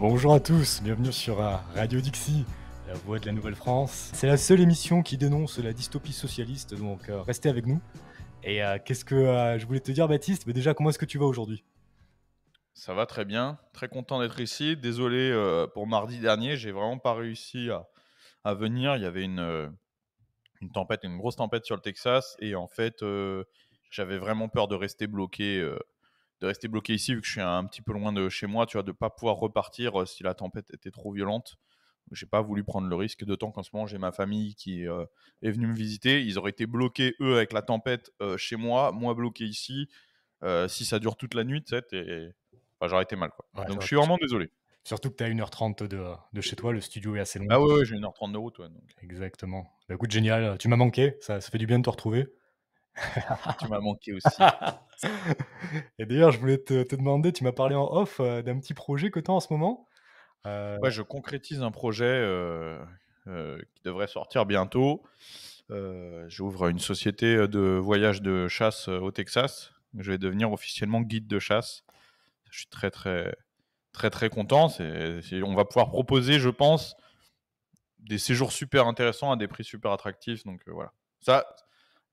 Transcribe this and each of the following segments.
Bonjour à tous, bienvenue sur euh, Radio Dixie, la voix de la Nouvelle-France. C'est la seule émission qui dénonce la dystopie socialiste, donc euh, restez avec nous. Et euh, qu'est-ce que je voulais te dire, Baptiste Mais déjà, comment est-ce que tu vas aujourd'hui Ça va très bien, très content d'être ici. Désolé pour mardi dernier, j'ai vraiment pas réussi à, venir. Il y avait une, une tempête, une grosse tempête sur le Texas, et en fait, j'avais vraiment peur de rester bloqué de rester bloqué ici, vu que je suis un petit peu loin de chez moi, tu vois, de pas pouvoir repartir euh, si la tempête était trop violente. J'ai pas voulu prendre le risque, d'autant qu'en ce moment, j'ai ma famille qui euh, est venue me visiter. Ils auraient été bloqués, eux, avec la tempête euh, chez moi, moi bloqué ici. si ça dure toute la nuit, tu sais, j'aurais été mal. Quoi. donc, je suis vraiment désolé. Surtout que tu as 1h30 de, chez toi, le studio est assez loin. Ah ouais, j'ai 1h30 de route. Exactement. Bah, écoute, génial, tu m'as manqué, ça, ça fait du bien de te retrouver tu m'as manqué aussi. et d'ailleurs, je voulais te, demander, tu m'as parlé en off euh, d'un petit projet que tu as en ce moment. Euh, ouais, je concrétise un projet euh, qui devrait sortir bientôt. J'ouvre une société de voyage de chasse au Texas. Je vais devenir officiellement guide de chasse. Je suis très très très très content. on va pouvoir proposer, je pense, des séjours super intéressants à des prix super attractifs. Donc voilà. Ça,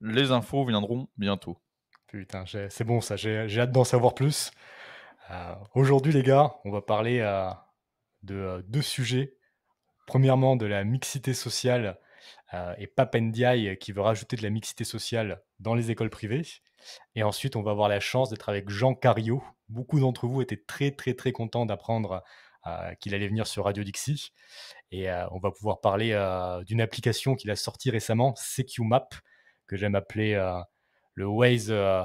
les infos viendront bientôt. Putain, c'est bon ça, j'ai hâte d'en savoir plus. Euh, aujourd'hui, les gars, on va parler euh, de euh, deux sujets. Premièrement, de la mixité sociale et Papendiaï qui veut rajouter de la mixité sociale dans les écoles privées. Et ensuite, on va avoir la chance d'être avec Jean Cario. Beaucoup d'entre vous étaient très, très, très contents d'apprendre qu'il allait venir sur Radio Dixie. Et on va pouvoir parler d'une application qu'il a sortie récemment, CQMap, que j'aime appeler euh, le Waze euh,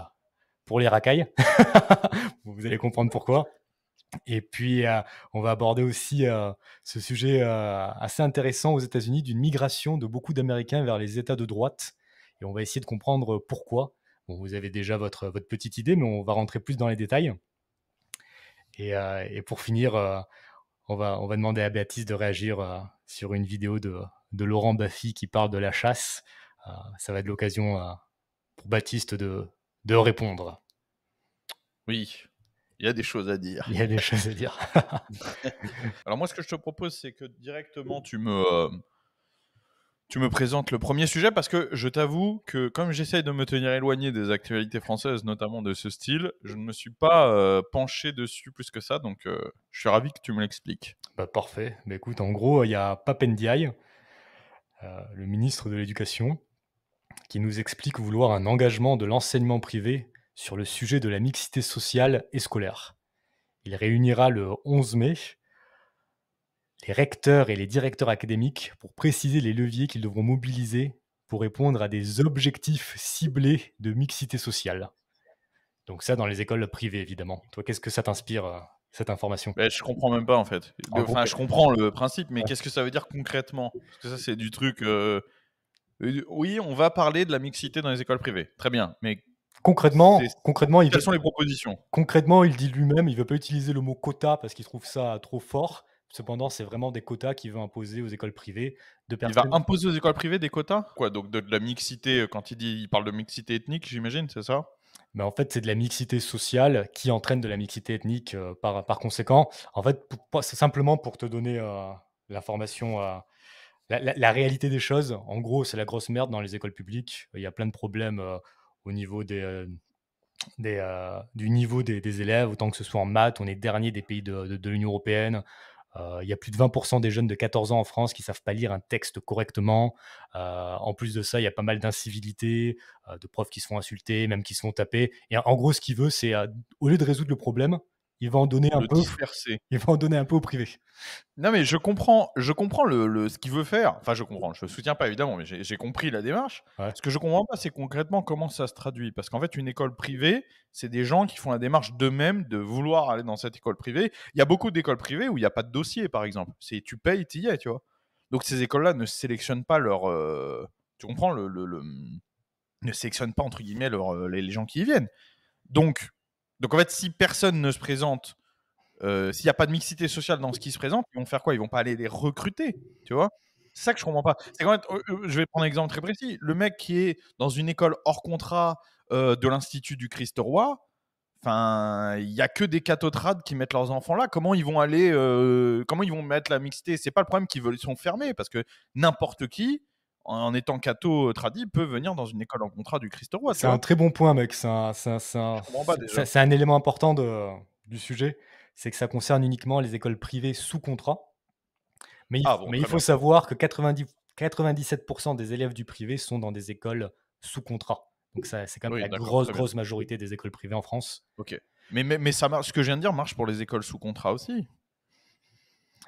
pour les racailles. Vous allez comprendre pourquoi. Et puis, euh, on va aborder aussi ce sujet assez intéressant aux États-Unis d'une migration de beaucoup d'Américains vers les États de droite. Et on va essayer de comprendre pourquoi. vous avez déjà votre, votre petite idée, mais on va rentrer plus dans les détails. Et, pour finir, on va, on va demander à Béatrice de réagir sur une vidéo de, de Laurent Baffy qui parle de la chasse. Ah, ça va être l'occasion euh, pour Baptiste de, de répondre. Oui, il y a des choses à dire. Il y a des choses à dire. Alors moi, ce que je te propose, c'est que directement, tu me, euh, tu me présentes le premier sujet, parce que je t'avoue que comme j'essaye de me tenir éloigné des actualités françaises, notamment de ce style, je ne me suis pas euh, penché dessus plus que ça, donc je suis ravi que tu me l'expliques. Bah, parfait. Mais bah, écoute, en gros, il y a Papendiaï, le ministre de l'Éducation, qui nous explique vouloir un engagement de l'enseignement privé sur le sujet de la mixité sociale et scolaire. Il réunira le 11 mai les recteurs et les directeurs académiques pour préciser les leviers qu'ils devront mobiliser pour répondre à des objectifs ciblés de mixité sociale. Donc ça dans les écoles privées évidemment. Toi, qu'est-ce que ça t'inspire euh, cette information Je ben, Je comprends même pas en fait. Enfin, je comprends le principe, mais qu'est-ce que ça veut dire concrètement Parce que ça c'est du truc. Euh, oui, on va parler de la mixité dans les écoles privées. Très bien, mais Concrètement, concrètement, il quelles sont les propositions Concrètement, il dit lui-même, il ne veut pas utiliser le mot quota parce qu'il trouve ça trop fort. Cependant, c'est vraiment des quotas qu'il veut imposer aux écoles privées. De Il va imposer aux écoles privées des quotas Quoi Donc de, la mixité, euh, quand il parle de mixité ethnique, j'imagine, c'est ça mais en fait, c'est de la mixité sociale qui entraîne de la mixité ethnique euh, par, conséquent. En fait, c'est simplement pour te donner euh, l'information à la, réalité des choses, en gros, c'est la grosse merde dans les écoles publiques. Il y a plein de problèmes euh, au niveau des, euh, euh, du niveau des, élèves, autant que ce soit en maths, on est dernier des pays de, l'Union européenne. il y a plus de 20% des jeunes de 14 ans en France qui savent pas lire un texte correctement. en plus de ça, il y a pas mal d'incivilités, de profs qui se font insulter, même qui se font taper. Et en gros, ce qu'il veut, c'est au lieu de résoudre le problème, il va en donner un peu. donner un peu au privé. Non, mais je comprends, je comprends le, ce qu'il veut faire. Enfin, je comprends. Je ne soutiens pas évidemment, mais j'ai compris la démarche. Ce que je comprends pas, c'est concrètement comment ça se traduit. Parce qu'en fait, une école privée, c'est des gens qui font la démarche d'eux-mêmes de vouloir aller dans cette école privée. Il y a beaucoup d'écoles privées où il n'y a pas de dossier, par exemple. C'est tu payes, tu y es, tu vois. Donc ces écoles-là ne sélectionnent pas leur. Euh, tu comprends le, ne sélectionnent pas entre guillemets euh, les, les gens qui y viennent. Donc donc en fait, si personne ne se présente, euh, s'il n'y a pas de mixité sociale dans ce qui se présente, ils vont faire quoi Ils vont pas aller les recruter, tu vois C'est ça que je comprends pas. C'est quand même, euh, euh, je vais prendre un exemple très précis. Le mec qui est dans une école hors contrat de l'institut du Christ Roi, Enfin, il y a que des cathotrades qui mettent leurs enfants là. Comment ils vont aller Comment ils vont mettre la mixité C'est pas le problème qu'ils veulent, sont fermés parce que n'importe qui en étant catho euh, tradit, peut venir dans une école en contrat du Christ roi. C'est un hein. très bon point, mec. C'est un, un, élément important de, du sujet. C'est que ça concerne uniquement les écoles privées sous contrat. Mais il, ah faut savoir que 90, 97% des élèves du privé sont dans des écoles sous contrat. Donc c'est quand même la grosse, grosse majorité des écoles privées en France. Ok. Mais, mais, ça marche, ce que je viens de dire marche pour les écoles sous contrat aussi.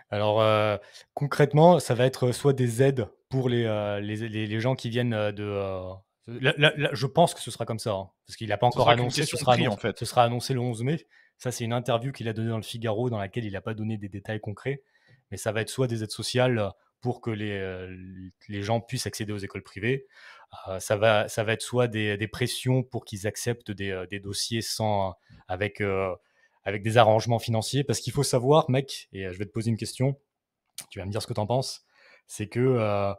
Alors euh, concrètement, ça va être euh, soit des aides pour euh, les, les, gens qui viennent euh, de. Euh, je pense que ce sera comme ça, hein, parce qu'il n'a pas encore annoncé. Ce sera, annoncé le 11 mai. Ça, c'est une interview qu'il a donnée dans le Figaro, dans laquelle il n'a pas donné des détails concrets. Mais ça va être soit des aides sociales pour que les, les gens puissent accéder aux écoles privées. ça, va, ça va être soit des, pressions pour qu'ils acceptent des, dossiers sans, avec, avec des arrangements financiers. Parce qu'il faut savoir, mec, et je vais te poser une question, tu vas me dire ce que tu en penses c'est que euh,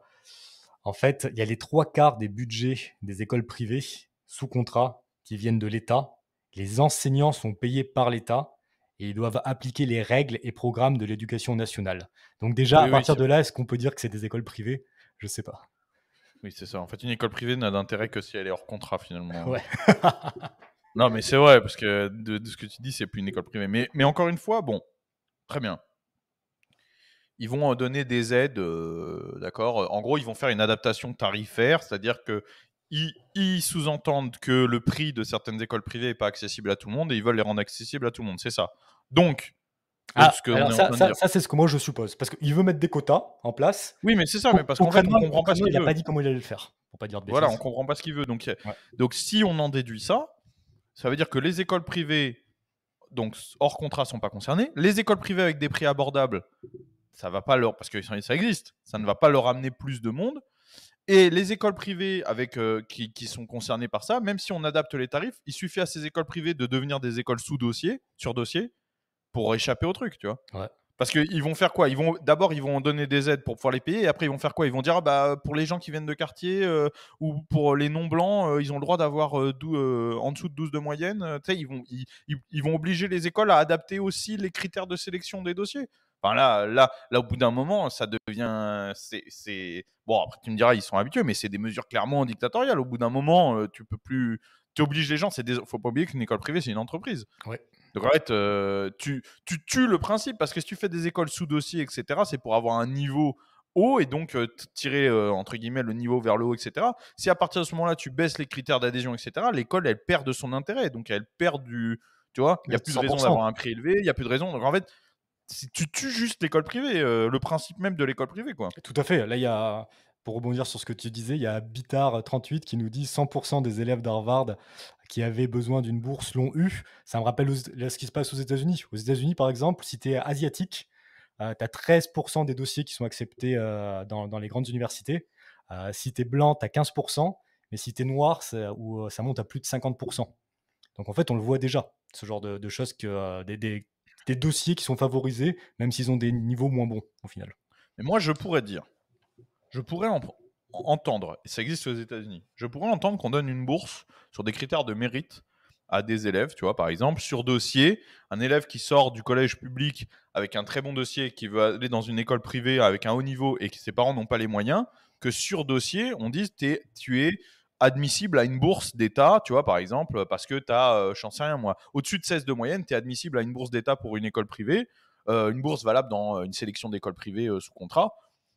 en fait, il y a les trois quarts des budgets des écoles privées sous contrat qui viennent de l'État. Les enseignants sont payés par l'État et ils doivent appliquer les règles et programmes de l'éducation nationale. Donc déjà, à partir de là, est-ce qu'on peut dire que c'est des écoles privées Je ne sais pas. Oui, c'est ça. En fait, une école privée n'a d'intérêt que si elle est hors contrat, finalement. non, mais c'est vrai, parce que de, ce que tu dis, c'est plus une école privée. Mais, mais encore une fois, bon, très bien ils vont euh, donner des aides, euh, d'accord euh, En gros, ils vont faire une adaptation tarifaire, c'est-à-dire que ils, sous-entendent que le prix de certaines écoles privées n'est pas accessible à tout le monde et ils veulent les rendre accessibles à tout le monde, c'est ça. Donc, ah, que ça, ça c'est ce que moi je suppose, parce qu'il veut mettre des quotas en place. Oui, mais c'est ça, mais parce qu'on ne comprend pas ce qu'il veut. Il n'a pas dit comment il allait le faire, pour pas dire de Voilà, on comprend pas ce qu'il veut. Donc, donc si on en déduit ça, ça veut dire que les écoles privées, donc hors contrat, sont pas concernées. Les écoles privées avec des prix abordables ça va pas leur parce que ça existe, ça ne va pas leur amener plus de monde. Et les écoles privées avec, euh, qui, sont concernées par ça, même si on adapte les tarifs, il suffit à ces écoles privées de devenir des écoles sous dossier, sur dossier, pour échapper au truc, tu vois. Parce Parce qu'ils vont faire quoi Ils vont d'abord ils vont donner des aides pour pouvoir les payer et après ils vont faire quoi Ils vont dire ah, bah pour les gens qui viennent de quartier euh, ou pour les non blancs euh, ils ont le droit d'avoir en dessous de 12 de moyenne. ils, vont obliger les écoles à adapter aussi les critères de sélection des dossiers là, là, au bout d'un moment, ça devient. C'est, Bon, après, tu me diras, ils sont habitués, mais c'est des mesures clairement dictatoriales. Au bout d'un moment, euh, tu peux plus. Tu obliges les gens. C'est des... Faut pas oublier qu'une école privée, c'est une entreprise. Donc en fait, euh, tu, tu tues le principe parce que si tu fais des écoles sous dossier, etc., c'est pour avoir un niveau haut et donc euh, tirer entre guillemets le niveau vers le haut, etc. Si à partir de ce moment-là tu baisses les critères d'adhésion, etc., l'école elle perd de son intérêt, donc elle perd du, tu vois, il n'y a plus de raison d'avoir un prix élevé, il y a plus de raison. Donc en fait, tu tues juste l'école privée, euh, le principe même de l'école privée, quoi. Tout à fait. Là, il y pour rebondir sur ce que tu disais, il y a Bitar38 euh, qui nous dit 100% des élèves d'Harvard qui avaient besoin d'une bourse l'ont eu. Ça me rappelle ce qui se passe aux États-Unis. Aux États-Unis, par exemple, si tu es asiatique, tu as 13% des dossiers qui sont acceptés euh, dans, les grandes universités. si tu es blanc, tu as 15%, mais si tu es noir, ça, monte à plus de 50%. Donc en fait, on le voit déjà, ce genre de, choses, que, des, des dossiers qui sont favorisés, même s'ils ont des niveaux moins bons au final. Mais moi, je pourrais dire, je pourrais entendre, et ça existe aux États-Unis, je pourrais entendre qu'on donne une bourse sur des critères de mérite à des élèves, tu vois, par exemple, sur dossier, un élève qui sort du collège public avec un très bon dossier, qui veut aller dans une école privée avec un haut niveau et que ses parents n'ont pas les moyens, que sur dossier, on dise es, tu es admissible à une bourse d'État, tu vois, par exemple, parce que tu as, euh, je sais rien moi, au-dessus de 16 de moyenne, tu es admissible à une bourse d'État pour une école privée, euh, une bourse valable dans euh, une sélection d'écoles privées sous contrat.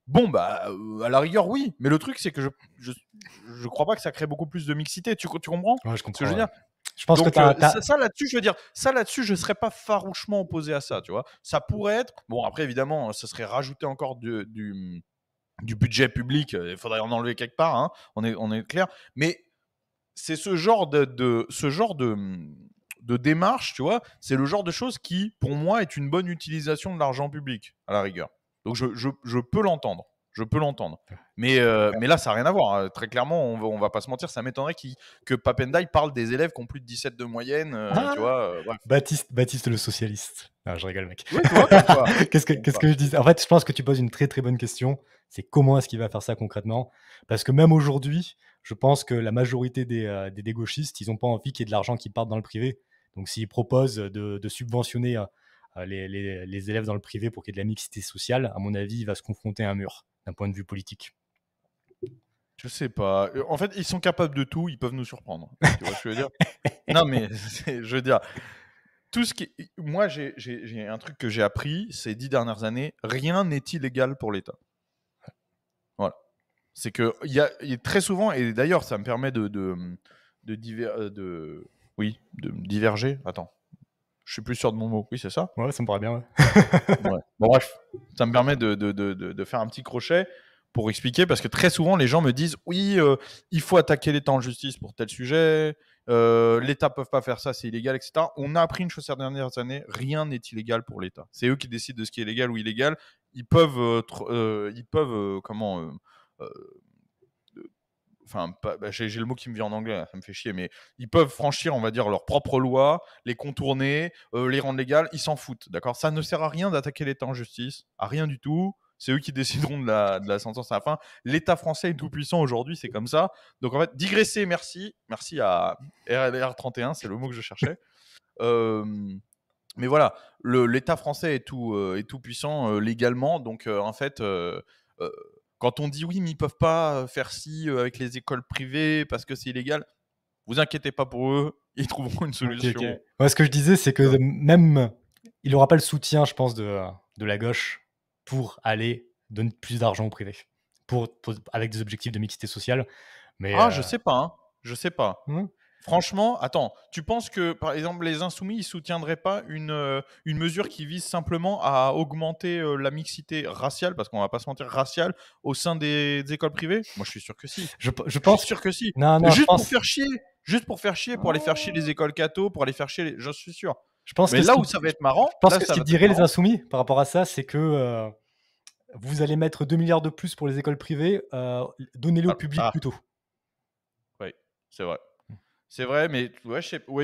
Bon, bah, à la rigueur, oui. Mais le truc, c'est que je, je, crois pas que ça crée beaucoup plus de mixité. Tu, comprends je comprends. Ce que je veux dire je pense que ça, là-dessus, je veux dire, ça là-dessus, je serais pas farouchement opposé à ça, tu vois. Ça pourrait être, bon, après évidemment, ça serait rajouter encore du du budget public, euh, il faudrait en enlever quelque part, hein. on, est, clair. Mais c'est ce genre de, ce genre de, démarche, tu vois, c'est le genre de choses qui, pour moi, est une bonne utilisation de l'argent public, à la rigueur. Donc je peux l'entendre. Je peux l'entendre. Mais, euh, mais là, ça n'a rien à voir. Hein. Très clairement, on ne va pas se mentir, ça m'étonnerait que Papendai parle des élèves qui ont plus de 17 de moyenne. Euh, ah. euh, Baptiste, Baptiste le socialiste. je rigole, mec. qu'est-ce que, je dis En fait, je pense que tu poses une très très bonne question. C'est comment est-ce qu'il va faire ça concrètement Parce que même aujourd'hui, je pense que la majorité des, des, ils n'ont pas envie qu'il y ait de l'argent qui parte dans le privé. Donc s'ils proposent de, subventionner les, les élèves dans le privé pour qu'il y ait de la mixité sociale, à mon avis, il va se confronter à un mur d'un point de vue politique je sais pas. Euh, en fait, ils sont capables de tout, ils peuvent nous surprendre. je Non, mais je veux dire, tout ce qui. Moi, j'ai un truc que j'ai appris ces dix dernières années rien n'est illégal pour l'État. Voilà. C'est que il a, y a, très souvent, et d'ailleurs, ça me permet de, de, de, euh, de, oui, de diverger. Attends. Je suis plus sûr de mon mot. Oui, c'est ça Ouais, ça me paraît bien. bref, ça me permet de, faire un petit crochet pour expliquer, parce que très souvent, les gens me disent oui, euh, il faut attaquer l'État en justice pour tel sujet, euh, l'État ne peut pas faire ça, c'est illégal, etc. On a appris une chose ces dernières années rien n'est illégal pour l'État. C'est eux qui décident de ce qui est légal ou illégal. Ils peuvent, euh, ils peuvent comment enfin, bah, j'ai le mot qui me vient en anglais, hein, ça me fait chier, mais ils peuvent franchir, on va dire, leurs propres lois, les contourner, euh, les rendre légales, ils s'en foutent, d'accord Ça ne sert à rien d'attaquer l'État en justice, à rien du tout. C'est eux qui décideront de la, de la, sentence à la fin. L'État français est tout puissant aujourd'hui, c'est comme ça. Donc en fait, digresser, merci. Merci à RLR31, c'est le mot que je cherchais. Euh, mais voilà, l'État français est tout, euh, est tout puissant légalement. Donc en fait, quand on dit oui, mais ils peuvent pas euh, faire ci euh, avec les écoles privées parce que c'est illégal, vous inquiétez pas pour eux, ils trouveront une solution. ce que je disais, c'est que même il n'aura pas le soutien, je pense, de, de la gauche pour aller donner plus d'argent au privé, pour, avec des objectifs de mixité sociale. Mais, ah, je euh, sais pas. Hein. Je sais pas. Hein Franchement, attends, tu penses que, par exemple, les Insoumis, ils soutiendraient pas une, euh, une mesure qui vise simplement à augmenter euh, la mixité raciale, parce qu'on va pas se mentir, raciale, au sein des, écoles privées Moi, je suis sûr que si. Je, pense sûr que si. Juste pour faire chier. Juste pour faire chier, pour aller faire chier les oh. écoles catho, pour aller faire chier les... Je suis sûr. Je pense que là où ça va être marrant... Je pense que ce qui diraient les Insoumis par rapport à ça, c'est que... Euh, vous allez mettre 2 milliards de plus pour les écoles privées, donnez-le au ah, public ah. plutôt. Oui, c'est vrai. C'est vrai, mais ils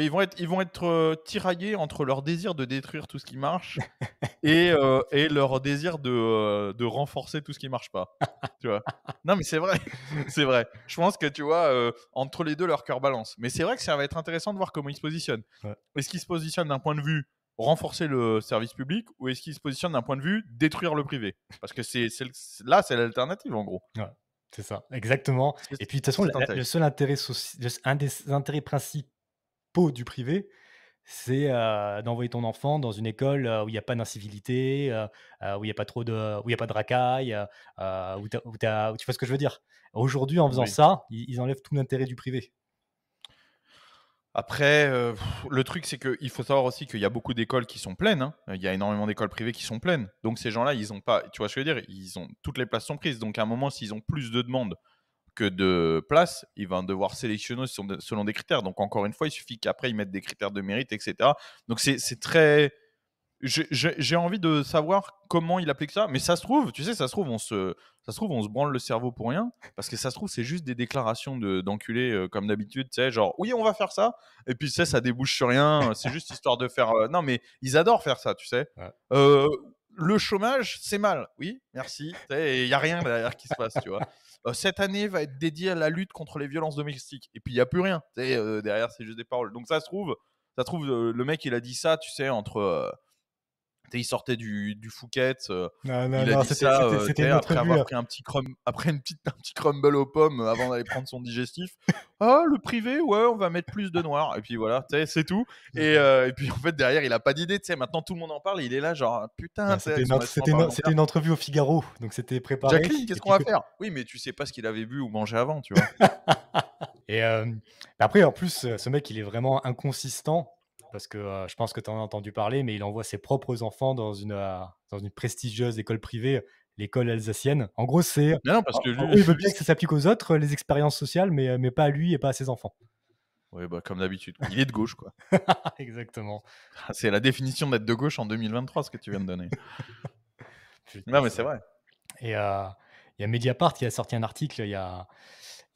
vont être, ils vont être euh, tiraillés entre leur désir de détruire tout ce qui marche euh, et, leur désir euh, de, renforcer tout ce qui marche pas. Tu vois Non, mais c'est vrai, c'est vrai. Je pense que tu vois, entre les deux, leur cœur balance. Mais c'est vrai que ça va être intéressant de voir comment ils se positionnent. Est-ce qu'ils se positionnent d'un point de vue renforcer le service public ou est-ce qu'ils se positionnent d'un point de vue détruire le privé Parce que c'est là, c'est l'alternative en gros. C'est ça, exactement. Et puis de toute façon, le seul intérêt, un des intérêts principaux du privé, c'est euh, d'envoyer ton enfant dans une école euh, où il n'y a pas d'incivilité, euh, où il n'y a pas trop de, où il a pas de racaille, où, tu vois ce que je veux dire. Aujourd'hui, en faisant ça, ils enlèvent tout l'intérêt du privé. Après, euh, le truc, c'est qu'il faut savoir aussi qu'il y a beaucoup d'écoles qui sont pleines. Hein. Il y a énormément d'écoles privées qui sont pleines. Donc, ces gens-là, ils n'ont pas. Tu vois ce que je veux dire Toutes les places sont prises. Donc, à un moment, s'ils ont plus de demandes que de places, ils vont devoir sélectionner selon des critères. Donc, encore une fois, il suffit qu'après, ils mettent des critères de mérite, etc. Donc, c'est très j'ai envie de savoir comment il applique ça. Mais ça se trouve, tu sais, ça se trouve, on se, ça se trouve, on se branle le cerveau pour rien. Parce que ça se trouve, c'est juste des déclarations d'enculés de, euh, comme d'habitude. Tu sais, genre, oui, on va faire ça. Et puis, tu sais, ça débouche sur rien. C'est juste histoire de faire. Euh, non, mais ils adorent faire ça, tu sais. Euh, le chômage, c'est mal. Oui, merci. Il n'y a rien derrière qui se passe, tu vois. Cette année va être dédiée à la lutte contre les violences domestiques. Et puis, il n'y a plus rien. derrière, c'est juste des paroles. Donc, ça se trouve, ça se trouve, le mec, il a dit ça, tu sais, entre il sortait du, du euh, non, non, il a non, dit ça euh, après avoir hein. pris un petit, après une petite, un petit crumble aux pommes euh, avant d'aller prendre son digestif. Ah, le privé, ouais, on va mettre plus de noir. Et puis voilà, c'est tout. Et, et, puis en fait, derrière, il a pas d'idée. Maintenant, tout le monde en parle. il est là, genre, putain, c'était une, entrevue au Figaro. Donc c'était préparé. Jacqueline, qu'est-ce qu'on va faire Oui, mais tu sais pas ce qu'il avait bu ou mangé avant, tu vois. et après, en plus, ce mec, il est vraiment inconsistant parce que euh, je pense que tu en as entendu parler, mais il envoie ses propres enfants dans une, euh, dans une prestigieuse école privée, l'école alsacienne. En gros, c'est. Non, non, parce il veut bien que ça s'applique aux autres, euh, les expériences sociales, mais, pas à lui et pas à ses enfants. Oui, bah, comme d'habitude. Il est de gauche, quoi. Exactement. Ah, c'est la définition d'être de gauche en 2023, ce que tu viens de donner. non, mais c'est vrai. Et il y a Mediapart qui a sorti un article il y a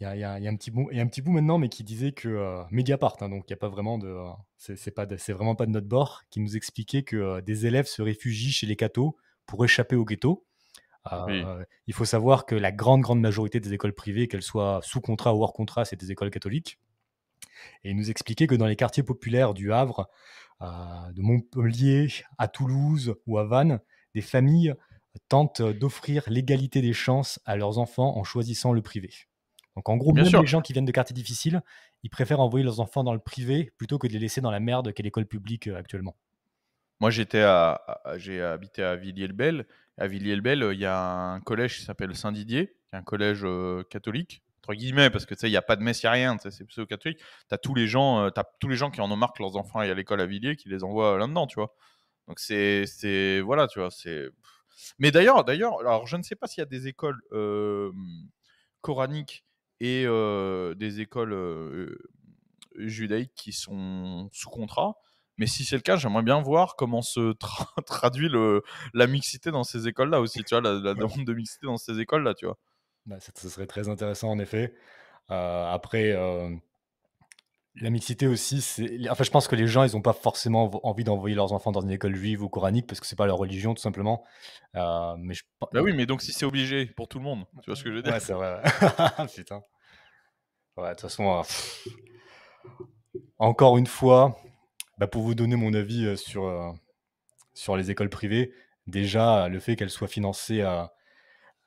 il y a, un petit bout, un petit bout maintenant, mais qui disait que euh, médiapart, hein, donc il y a pas vraiment de, euh, c'est pas, vraiment pas de notre bord, qui nous expliquait que euh, des élèves se réfugient chez les cathos pour échapper au ghetto. Il faut savoir que la grande grande majorité des écoles privées, qu'elles soient sous contrat ou hors contrat, c'est des écoles catholiques. Et il nous expliquait que dans les quartiers populaires du Havre, de Montpellier, à Toulouse ou à Vannes, des familles tentent d'offrir l'égalité des chances à leurs enfants en choisissant le privé. Donc en gros, même les gens qui viennent de quartiers difficiles, ils préfèrent envoyer leurs enfants dans le privé plutôt que de les laisser dans la merde qu'est l'école publique euh, actuellement. Moi, j'étais à, j'ai habité à Villiers-le-Bel. À Villiers-le-Bel, euh, il y a un collège qui s'appelle Saint-Didier, qui est un collège euh, catholique, entre guillemets, parce que tu il n'y a pas de messe, il a rien, c'est pseudo-catholique. Tu as tous les gens, tous les gens qui en ont marre leurs enfants aillent à l'école à Villiers, qui les envoient là-dedans, tu vois. Donc c'est, c'est, voilà, tu vois, c'est. Mais d'ailleurs, d'ailleurs, alors je ne sais pas s'il y a des écoles coraniques et des écoles judaïques qui sont sous contrat. Mais si c'est le cas, j'aimerais bien voir comment se traduit le, la mixité dans ces écoles-là aussi, tu vois, la, demande de mixité dans ces écoles-là, tu vois. ça, bah, serait très intéressant, en effet. après, la mixité aussi, c'est. Enfin, je pense que les gens, ils n'ont pas forcément envie d'envoyer leurs enfants dans une école juive ou coranique parce que ce n'est pas leur religion, tout simplement. Euh, mais Bah oui, mais donc si c'est obligé pour tout le monde, tu vois ce que je veux dire Ouais, c'est vrai. de toute façon, euh, encore une fois, bah, pour vous donner mon avis euh, sur, sur les écoles privées, déjà, le fait qu'elles soient financées à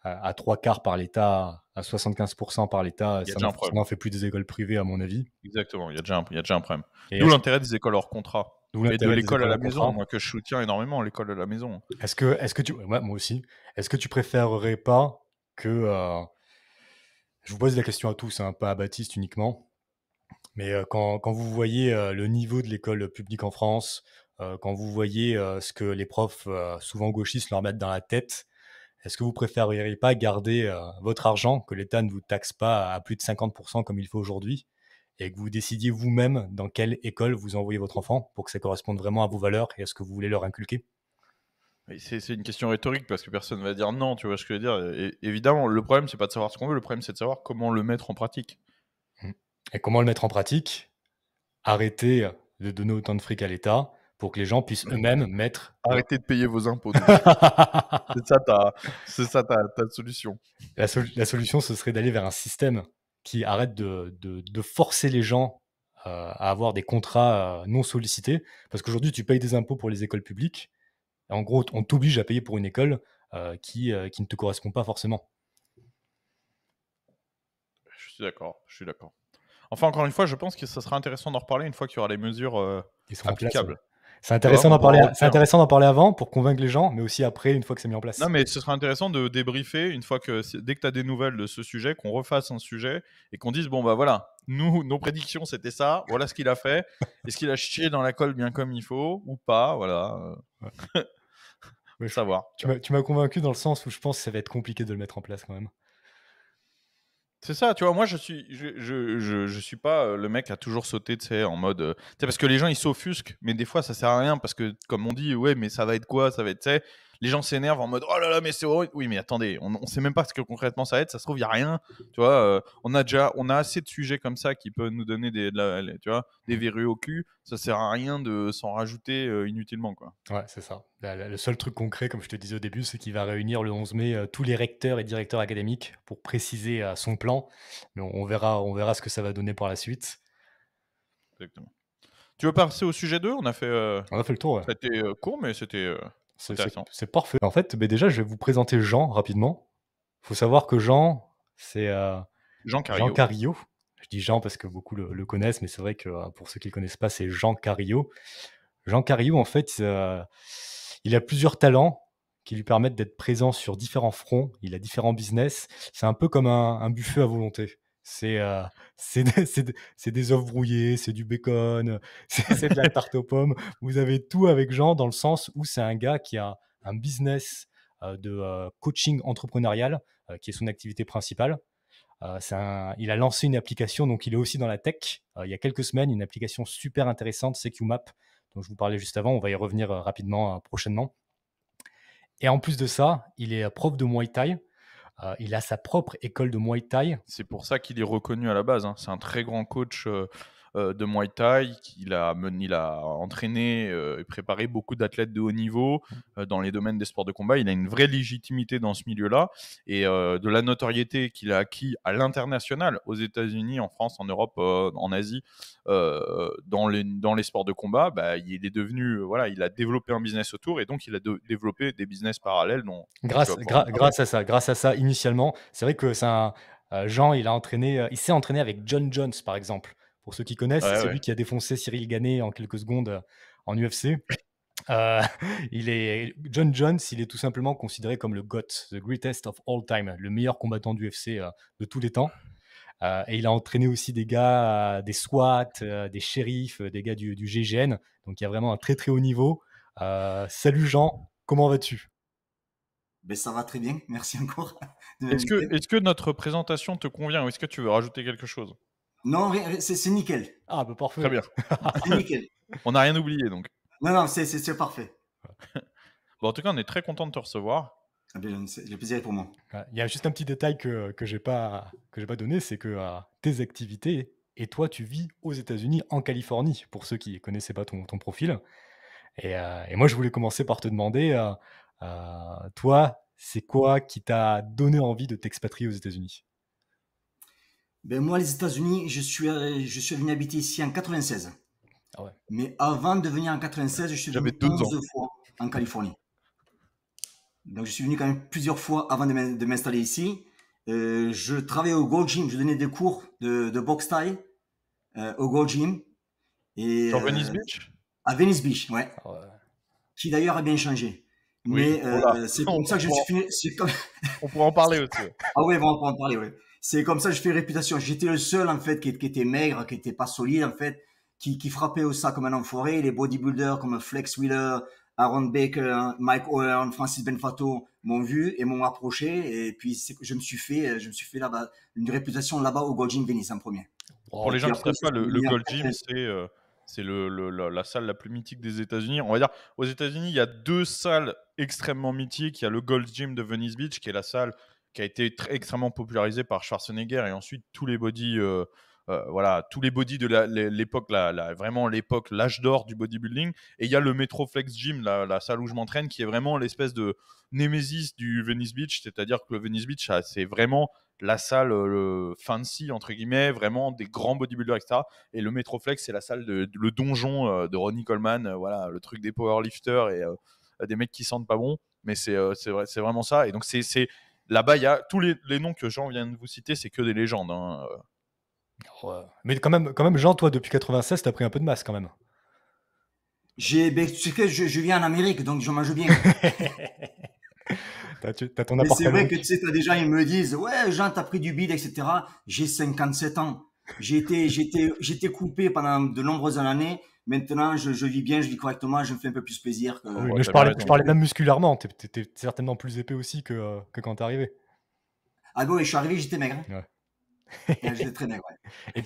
à, trois quarts par l'État, à 75% par l'État, ça n'en fait plus des écoles privées, à mon avis. Exactement, il y a déjà un, il y problème. D'où l'intérêt des écoles hors contrat. Et de l'école à la maison, moi que je soutiens énormément l'école à la maison. Est-ce que, est-ce que tu, moi aussi, est-ce que tu préférerais pas que, euh, je vous pose la question à tous, hein, pas à Baptiste uniquement, mais euh, quand, quand, vous voyez euh, le niveau de l'école publique en France, quand vous voyez ce que les profs, souvent gauchistes, leur mettent dans la tête, est-ce que vous préféreriez pas garder euh, votre argent, que l'État ne vous taxe pas à plus de 50% comme il faut aujourd'hui, et que vous décidiez vous-même dans quelle école vous envoyez votre enfant pour que ça corresponde vraiment à vos valeurs et à ce que vous voulez leur inculquer c'est une question rhétorique parce que personne ne va dire non, tu vois ce que je veux dire. évidemment, le problème, c'est pas de savoir ce qu'on veut, le problème, c'est de savoir comment le mettre en pratique. Mmh. Et comment le mettre en pratique Arrêter de donner autant de fric à l'État, pour que les gens puissent mmh. eux-mêmes mettre. Arrêtez de payer vos impôts. c'est ça, ta, solution. La, solution, ce serait d'aller vers un système qui arrête de, forcer les gens euh, à avoir des contrats euh, non sollicités. Parce qu'aujourd'hui, tu payes des impôts pour les écoles publiques. Et en gros, on t'oblige à payer pour une école euh, qui, qui ne te correspond pas forcément. Je suis d'accord, je suis d'accord. Enfin, encore une fois, je pense que ce sera intéressant d'en reparler une fois qu'il y aura les mesures applicables. C'est intéressant d'en parler, c'est intéressant d'en parler avant pour convaincre les gens, mais aussi après, une fois que c'est mis en place. Non, mais ce sera intéressant de débriefer une fois que, dès que tu as des nouvelles de ce sujet, qu'on refasse un sujet et qu'on dise, bon, bah voilà, nous, nos prédictions, c'était ça, voilà ce qu'il a fait. Est-ce qu'il a chier dans la colle bien comme il faut ou pas, voilà. Euh. Ouais. savoir. Tu m'as convaincu dans le sens où je pense que ça va être compliqué de le mettre en place quand même. C'est ça, tu vois, moi je suis je, je, suis pas euh, le mec à toujours sauter, tu sais, en mode... Euh, tu parce que les gens, ils s'offusquent, mais des fois, ça sert à rien, parce que, comme on dit, ouais, mais ça va être quoi, ça va être, tu sais les gens s'énervent en mode oh là là, mais c'est horrible. Oui, mais attendez, on, ne sait même pas ce que concrètement ça aide. Ça se trouve, il y a rien. Tu vois, euh, on a déjà, on a assez de sujets comme ça qui peuvent nous donner des, des verrues au cul. Ça sert à rien de s'en rajouter euh, inutilement, quoi. Ouais, c'est ça. Le seul truc concret, comme je te disais au début, c'est qu'il va réunir le 11 mai euh, tous les recteurs et directeurs académiques pour préciser son plan. Mais on verra, on verra ce que ça va donner pour la suite. Exactement. Tu veux passer au sujet 2 On a fait. On a fait le tour. C'était court, mais c'était. C'est parfait. En fait, mais déjà, je vais vous présenter Jean rapidement. Il faut savoir que Jean, c'est euh, Jean, Carrio. Je dis Jean parce que beaucoup le, connaissent, mais c'est vrai que euh, pour ceux qui ne le connaissent pas, c'est Jean Carrio. Jean Carrio, en fait, euh, il a plusieurs talents qui lui permettent d'être présent sur différents fronts. Il a différents business. C'est un peu comme un buffet à volonté. Euh, c'est des œufs brouillés, c'est du bacon, c'est de la tarte aux pommes. Vous avez tout avec Jean dans le sens où c'est un gars qui a un business euh, de euh, coaching entrepreneurial qui est son activité principale. il a lancé une application, donc il est aussi dans la tech. il y a quelques semaines, une application super intéressante, CQMap, dont je vous parlais juste avant. On va y revenir rapidement prochainement. Et en plus de ça, il est prof de Muay Thai. Euh, il a sa propre école de Muay Thai. C'est pour ça qu'il est reconnu à la base. Hein. C'est un très grand coach. Euh, euh, de Muay Thai. Il a, il a entraîné euh, et préparé beaucoup d'athlètes de haut niveau mmh. euh, dans les domaines des sports de combat. Il a une vraie légitimité dans ce milieu-là et de la notoriété qu'il a acquis à l'international, aux États-Unis, en France, en Europe, en Asie, dans, les, dans les sports de combat. Bah, il est devenu, voilà, il a développé un business autour et donc il a développé des business parallèles. grâce, grâce à ça, grâce à ça, initialement, c'est vrai que c'est un. Jean, il a entraîné, il s'est entraîné avec John Jones, par exemple. Pour ceux qui connaissent, c'est celui qui a défoncé Cyril Gannet en quelques secondes euh, en UFC. Euh, il est John Jones, il est tout simplement considéré comme le GOAT, the greatest of all time, le meilleur combattant d'UFC euh, de tous les temps. et il a entraîné aussi des gars, des SWAT, des shérifs, des gars du, GGN. Donc il y a vraiment un très très haut niveau. salut Jean, comment vas-tu ben, ça va très bien, merci encore. Est-ce que, que notre présentation te convient ou est-ce que tu veux rajouter quelque chose non, c'est nickel. Ah, bah, parfait. Très bien. c'est nickel. On n'a rien oublié donc. Non, non, c'est parfait. bon, en tout cas, on est très content de te recevoir. Ah, ben, le plaisir pour moi. Il y a juste un petit détail que je n'ai pas pas donné, c'est que euh, tes activités et toi, tu vis aux États-Unis, en Californie, pour ceux qui connaissaient pas ton, profil. Euh, et, moi, je voulais commencer par te demander, euh, toi, c'est quoi qui t'a donné envie de t'expatrier aux États-Unis ben, moi, les États-Unis, je suis, euh, je suis venu habiter ici en 96. Ah Mais avant de venir en 96, je suis venu 12 fois en Californie. Donc, je suis venu quand même plusieurs fois avant de m'installer ici. Euh, je travaillais au Gold Gym, je donnais des cours de, boxe style euh, au Gold Gym. Et, Sur Venice Beach À Venice Beach, ah ouais. Qui d'ailleurs a bien changé. Oui, Mais c'est comme ça que je suis fini. on pourra en parler aussi. ah ouais, on pourra en parler, oui. C'est comme ça que je fais réputation. J'étais le seul, en fait, qui, était maigre, qui était pas solide, en fait, qui, frappait au sac comme un enfoiré. Les bodybuilders comme Flex Wheeler, Aaron Baker, Mike Owen, Francis Benfato m'ont vu et m'ont approché. Et puis, je me suis fait, je me suis fait là-bas, une réputation là-bas au Gold Gym Venice en premier. Pour les gens qui ne savent pas, le, Gold Gym, c'est, euh, la, la, salle la plus mythique des États-Unis. On va dire, aux États-Unis, il y a deux salles extrêmement mythiques. Il y a le Gold Gym de Venice Beach, qui est la salle qui a été très, extrêmement popularisé par Schwarzenegger et ensuite tous les body, euh, euh, voilà, tous les body de l'époque, là, vraiment l'époque, l'âge d'or du bodybuilding. Et il y a le Metroflex Gym, la, salle où je m'entraîne, qui est vraiment l'espèce de némésis du Venice Beach, c'est-à-dire que le Venice Beach, c'est vraiment la salle euh, fancy, entre guillemets, vraiment des grands bodybuilders, etc. Et le Metroflex, c'est la salle, de, le donjon de Ronnie Coleman, voilà, le truc des powerlifters et des mecs qui sentent pas bon. Mais c'est vraiment ça. Et donc, c'est Là-bas, il y a tous les, noms que Jean vient de vous citer, c'est que des légendes. Hein, euh. Mais quand même, quand même, Jean, toi, depuis 96, as pris un peu de masse quand même. J'ai, ben, que je, viens en Amérique, donc je mange bien. ton Mais c'est vrai que tu sais, des gens, ils me disent, ouais, Jean, as pris du bide, etc. J'ai 57 ans. J'ai été, j'étais, j'étais coupé pendant de nombreuses années. Maintenant, je, vis bien, je vis correctement, je me fais un peu plus plaisir. je, parlais, même musculairement. Tu étais certainement plus épais aussi que, euh, que quand es arrivé. Ah bon, je suis arrivé, j'étais maigre. Hein. Ouais. très maigre, Et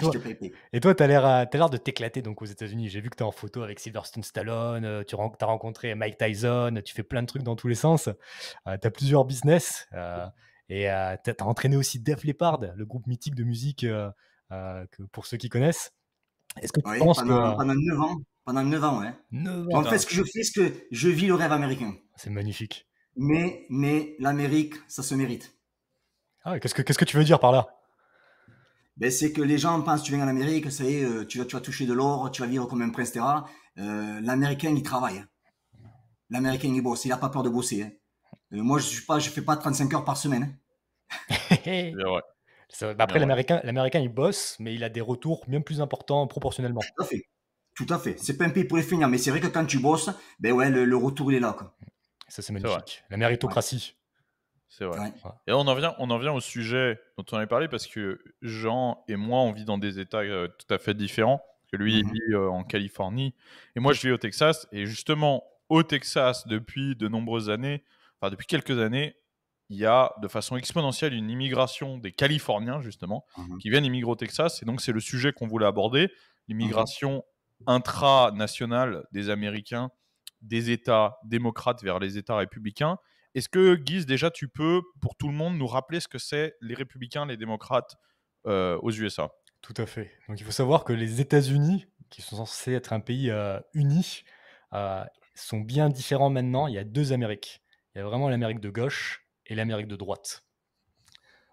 toi, et l'air, euh, as l'air de t'éclater donc aux États-Unis. J'ai vu que tu es en photo avec Silverstone Stallone, euh, tu as rencontré Mike Tyson, tu fais plein de trucs dans tous les sens. Tu as plusieurs business et tu t'as, as entraîné aussi Def Leppard, le groupe mythique de musique que pour ceux qui connaissent. Est-ce que pendant, pendant 9 ans, pendant 9 ans, hein. En fait, ce que je fais, c'est que je vis le rêve américain. C'est magnifique. Mais, mais l'Amérique, ça se mérite. Ah qu'est-ce que qu'est-ce que tu veux dire par là ben, c'est que les gens pensent tu viens en Amérique, ça y euh, tu vas, tu vas toucher de l'or, tu vas vivre comme un prince etc. Euh, L'Américain, il travaille. Hein. L'Américain, il bosse. Il n'a pas peur de bosser. Hein. Euh, moi, je ne fais pas 35 heures par semaine. Hein. vrai. Bah, après, ah l'américain, l'américain, il bosse, mais il a des retours bien plus importants proportionnellement. Tout à fait. Tout à fait. C'est pas un pays pour les finir, mais c'est vrai que quand tu bosses, ben ouais, le, retour, il est là. Quoi. Ça, c'est magnifique. La méritocratie. C'est vrai. Et on en, vient, on en vient au sujet dont on avait parlé parce que Jean et moi, on vit dans des États euh, tout à fait différents. Que lui, il mm-hmm. vit euh, en Californie. Et moi, je vis au Texas. Et justement, au Texas, depuis de nombreuses années, enfin, depuis quelques années, il y a de façon exponentielle une immigration des Californiens, justement, mhm. qui viennent immigrer au Texas. Et donc, c'est le sujet qu'on voulait aborder, l'immigration mhm. intranationale des Américains, des États démocrates vers les États républicains. Est-ce que, Guise, déjà, tu peux, pour tout le monde, nous rappeler ce que c'est les républicains, les démocrates euh, aux USA Tout à fait. Donc, il faut savoir que les États-Unis, qui sont censés être un pays euh, uni, euh, sont bien différents maintenant. Il y a deux Amériques. Il y a vraiment l'Amérique de gauche et l'Amérique de droite.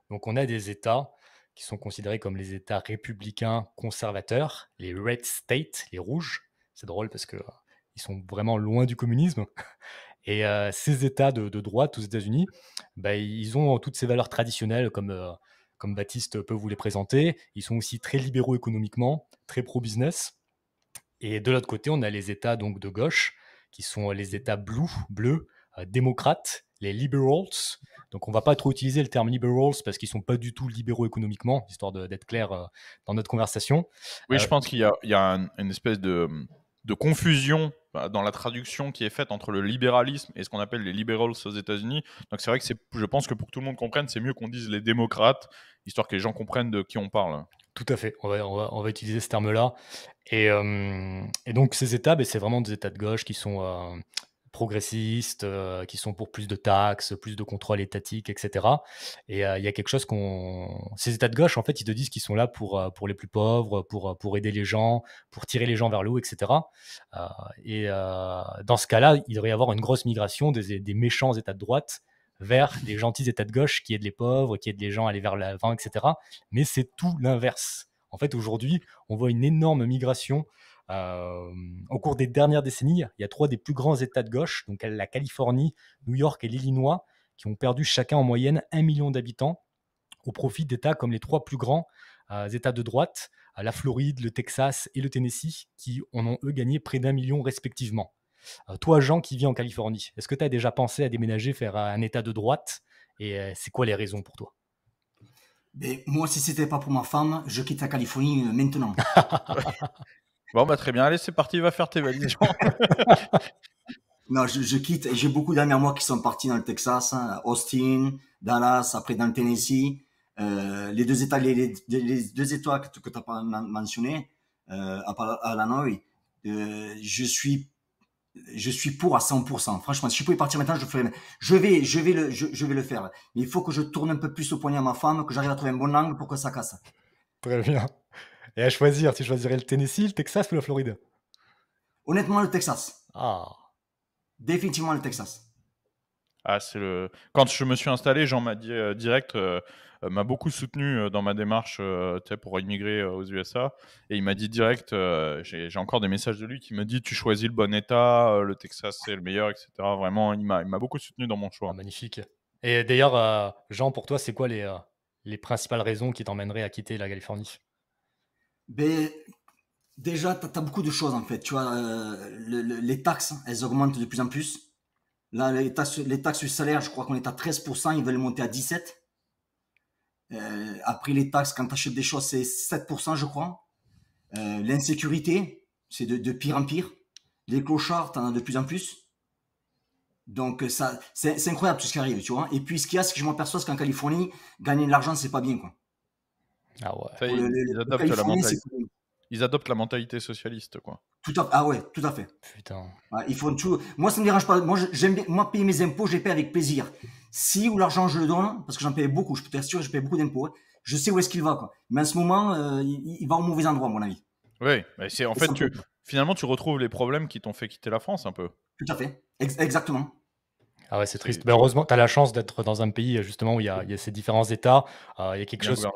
Donc on a des États qui sont considérés comme les États républicains conservateurs, les Red States, les rouges. C'est drôle parce que euh, ils sont vraiment loin du communisme. Et euh, ces États de, droite aux États-Unis, bah, ils ont toutes ces valeurs traditionnelles euh, comme, Baptiste peut vous les présenter. Ils sont aussi très libéraux économiquement, très pro-business. Et de l'autre côté, on a les États donc de gauche, qui sont les États bleus, bleus démocrates, les liberals. Donc on va pas trop utiliser le terme liberals parce qu'ils sont pas du tout libéraux économiquement, histoire d'être clair euh, dans notre conversation. Oui, je euh, pense qu'il y a, une espèce de, confusion bah, dans la traduction qui est faite entre le libéralisme et ce qu'on appelle les liberals aux États-Unis. Donc c'est vrai que je pense que pour que tout le monde comprenne, c'est mieux qu'on dise les démocrates, histoire que les gens comprennent de qui on parle. Tout à fait, on va, utiliser ce terme-là. Et, euh, et, donc ces États, ben, c'est vraiment des États de gauche qui sont progressistes, euh, qui sont pour plus de taxes, plus de contrôle étatique, etc. Et euh, il y a quelque chose qu'on... Ces États de gauche, en fait, ils te disent qu'ils sont là pour, euh, pour les plus pauvres, pour, pour aider les gens, pour tirer les gens vers le haut, etc. et dans ce cas-là, il devrait y avoir une grosse migration des, méchants États de droite vers des gentils États de gauche qui aident les pauvres, qui aident les gens à aller vers l'avant, etc. Mais c'est tout l'inverse. En fait, aujourd'hui, on voit une énorme migration euh, au cours des dernières décennies, il y a trois des plus grands États de gauche, donc la Californie, New York et l'Illinois, qui ont perdu chacun en moyenne un million d'habitants au profit d'États comme les trois plus grands euh, États de droite, euh, la Floride, le Texas et le Tennessee, qui en ont eux gagné près d'un million respectivement. toi, Jean, qui vis en Californie, est-ce que tu as déjà pensé à déménager, faire un État de droite Et c'est quoi les raisons pour toi ben, Moi, si c'était pas pour ma femme, je quitte la Californie maintenant. Bon, bah, très bien. Allez, c'est parti, va faire tes valises. non, je, quitte. J'ai beaucoup d'amis à moi qui sont partis dans le Texas, hein, Austin, Dallas, après dans le Tennessee. Euh, les deux états, les, deux étoiles que, tu as pas mentionné euh, à Illinois, euh, je suis je suis pour à 100%. Franchement, si je pouvais partir maintenant, je ferais. Je vais, je vais le, je, je vais le faire. Mais il faut que je tourne un peu plus au poignet à ma femme, que j'arrive à trouver un bon angle pour que ça casse. Très bien. Et à choisir, tu choisirais le Tennessee, le Texas ou la Floride Honnêtement, le Texas. Ah. Définitivement le Texas. Ah, c'est le. Quand je me suis installé, Jean m'a dit euh, direct, euh, m'a beaucoup soutenu euh, dans ma démarche pour immigrer aux USA. Et il m'a dit direct, j'ai encore des messages de lui qui me dit Tu choisis le bon État, le Texas c'est le meilleur, etc. Vraiment, il m'a beaucoup soutenu dans mon choix. Ah, magnifique. Et d'ailleurs, Jean, pour toi, c'est quoi les, les principales raisons qui t'emmèneraient à quitter la Californie ben, Déjà, tu as, beaucoup de choses en fait. Tu vois, euh, les taxes, elles augmentent de plus en plus. Là, les taxes, les taxes sur salaire, je crois qu'on est à 13%, ils veulent monter à 17%. Euh, après les taxes, quand tu achètes des choses, c'est 7%, je crois. Euh, l'insécurité, c'est de, pire en pire. Les clochards, tu en as de plus en plus. Donc, ça, c'est incroyable tout ce qui arrive, tu vois. Et puis, ce qu'il y a, c'est que je m'aperçois qu'en Californie, gagner de l'argent, c'est pas bien, quoi ils, adoptent la mentalité, socialiste, quoi. ah ouais, tout à fait. Putain. Moi, ça me dérange pas. Moi, j'aime moi payer mes impôts, les paye avec plaisir. Si ou l'argent je le donne, parce que j'en paye beaucoup, je peux assurer, je paye beaucoup d'impôts. Hein. je sais où est-ce qu'il va, quoi. Mais en ce moment, euh, il, va au mauvais endroit, à mon avis. Oui, c'est en fait, tu, finalement, tu retrouves les problèmes qui t'ont fait quitter la France, un peu. Tout à fait, exactement. Ah ouais, c'est triste. Ben, heureusement, tu as la chance d'être dans un pays justement où il y, a, ces différents États. Euh, il y a quelque chose,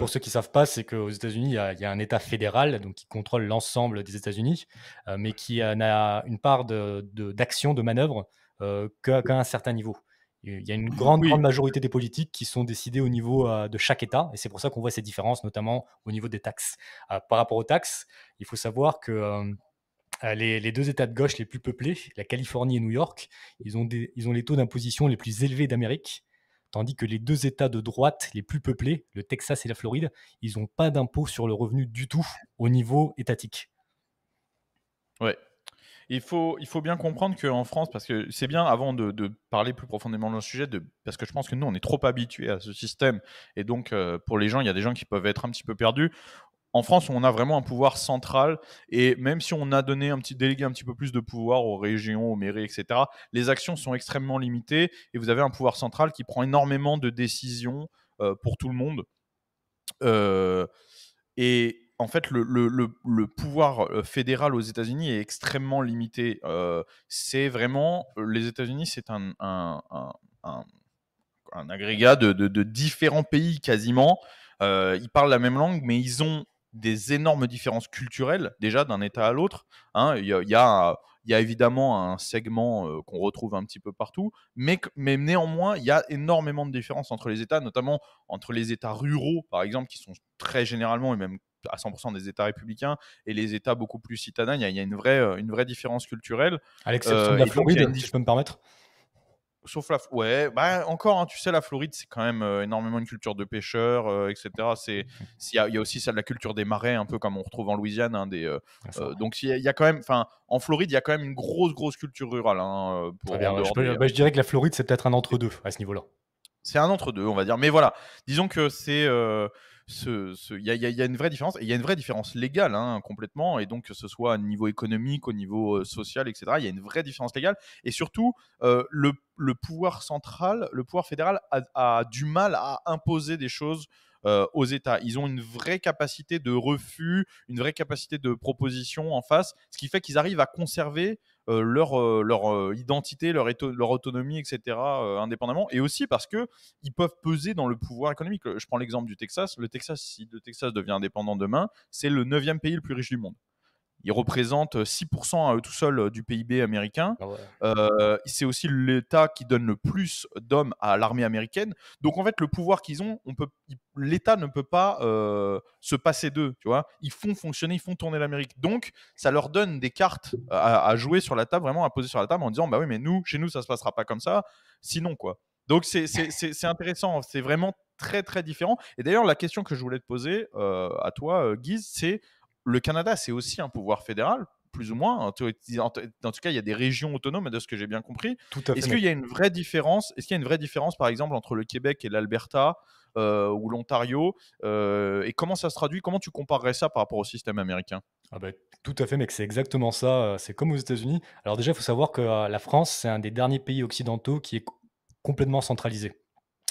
pour ceux, qui, ne savent pas, c'est qu'aux États-Unis, il, y a un État fédéral donc, qui contrôle l'ensemble des États-Unis, euh, mais qui n'a une part d'action, de, de, manœuvre euh, qu'à un certain niveau. Il y a une grande, grande majorité des politiques qui sont décidées au niveau de chaque État, et c'est pour ça qu'on voit ces différences, notamment au niveau des taxes. par rapport aux taxes, il faut savoir que les, deux États de gauche les plus peuplés, la Californie et New York, ils ont, ils ont les taux d'imposition les plus élevés d'Amérique, tandis que les deux États de droite les plus peuplés, le Texas et la Floride, ils n'ont pas d'impôt sur le revenu du tout au niveau étatique. Ouais, il faut, il faut bien comprendre qu'en France, parce que c'est bien avant de, parler plus profondément de le sujet, parce que je pense que nous, on est trop habitués à ce système. Et donc, euh, pour les gens, il y a des gens qui peuvent être un petit peu perdus en France, on a vraiment un pouvoir central et même si on a donné un petit délégué un petit peu plus de pouvoir aux régions, aux mairies, etc., les actions sont extrêmement limitées et vous avez un pouvoir central qui prend énormément de décisions euh, pour tout le monde. Euh, et en fait, le, pouvoir euh, fédéral aux États-Unis est extrêmement limité. c'est vraiment les États-Unis, c'est un, un, agrégat de, différents pays quasiment. ils parlent la même langue, mais ils ont des énormes différences culturelles déjà d'un État à l'autre. Hein. Il y, a, évidemment un segment euh, qu'on retrouve un petit peu partout, mais, mais néanmoins, il y a énormément de différences entre les États, notamment entre les États ruraux, par exemple, qui sont très généralement et même à 100% des États républicains et les États beaucoup plus citadins. Il y a, une, vraie, euh, une vraie différence culturelle. À l'exception euh, de la Floride, si je peux me permettre. Sauf la. Ouais, bah encore, hein, tu sais, la Floride, c'est quand même euh, énormément une culture de pêcheurs, euh, etc. Mmh, mmh. Il y, a, y a aussi ça de la culture des marais, un peu comme on retrouve en Louisiane. Hein, des, euh, ah, donc, il y, a quand même. Enfin, en Floride, il y a quand même une grosse, grosse culture rurale. Hein, je, bah, dirais que la Floride, c'est peut-être un entre-deux à ce niveau-là. C'est un entre-deux, on va dire. Mais voilà, disons que c'est ce, y, a, une vraie différence, il y a une vraie différence légale hein, complètement, et donc que ce soit au niveau économique, au niveau social, etc., il y a une vraie différence légale, et surtout le, pouvoir central, le pouvoir fédéral a, du mal à imposer des choses aux États. Ils ont une vraie capacité de refus, une vraie capacité de proposition en face, ce qui fait qu'ils arrivent à conserver euh, leur, euh, leur euh, identité, leur, leur autonomie, etc., indépendamment, et aussi parce que ils peuvent peser dans le pouvoir économique. Je prends l'exemple du Texas. Le Texas, si le Texas devient indépendant demain, c'est le neuvième pays le plus riche du monde ils représentent 6% euh, à eux tout seuls euh, du PIB américain. Ah euh, c'est aussi l'État qui donne le plus d'hommes à l'armée américaine. Donc en fait, le pouvoir qu'ils ont, on peut, l'État ne peut pas se passer d'eux. Tu vois, ils font fonctionner, ils font tourner l'Amérique. Donc ça leur donne des cartes à, jouer sur la table, vraiment à poser sur la table en disant bah oui, mais nous, chez nous, ça se passera pas comme ça. Sinon quoi. Donc c'est intéressant. C'est vraiment très très différent. Et d'ailleurs, la question que je voulais te poser à toi, Guise, c'est le Canada, c'est aussi un pouvoir fédéral, plus ou moins. Hein, en tout, cas, il y a des régions autonomes, de ce que j'ai bien compris. Est-ce qu'il y a une vraie différence Est-ce qu'il y a une vraie différence, par exemple, entre le Québec et l'Alberta euh, ou l'Ontario euh, Et comment ça se traduit Comment tu comparerais ça par rapport au système américain ah bah, Tout à fait, mec, c'est exactement ça. Euh, c'est comme aux États-Unis. Alors déjà, il faut savoir que la France, c'est un des derniers pays occidentaux qui est complètement centralisé.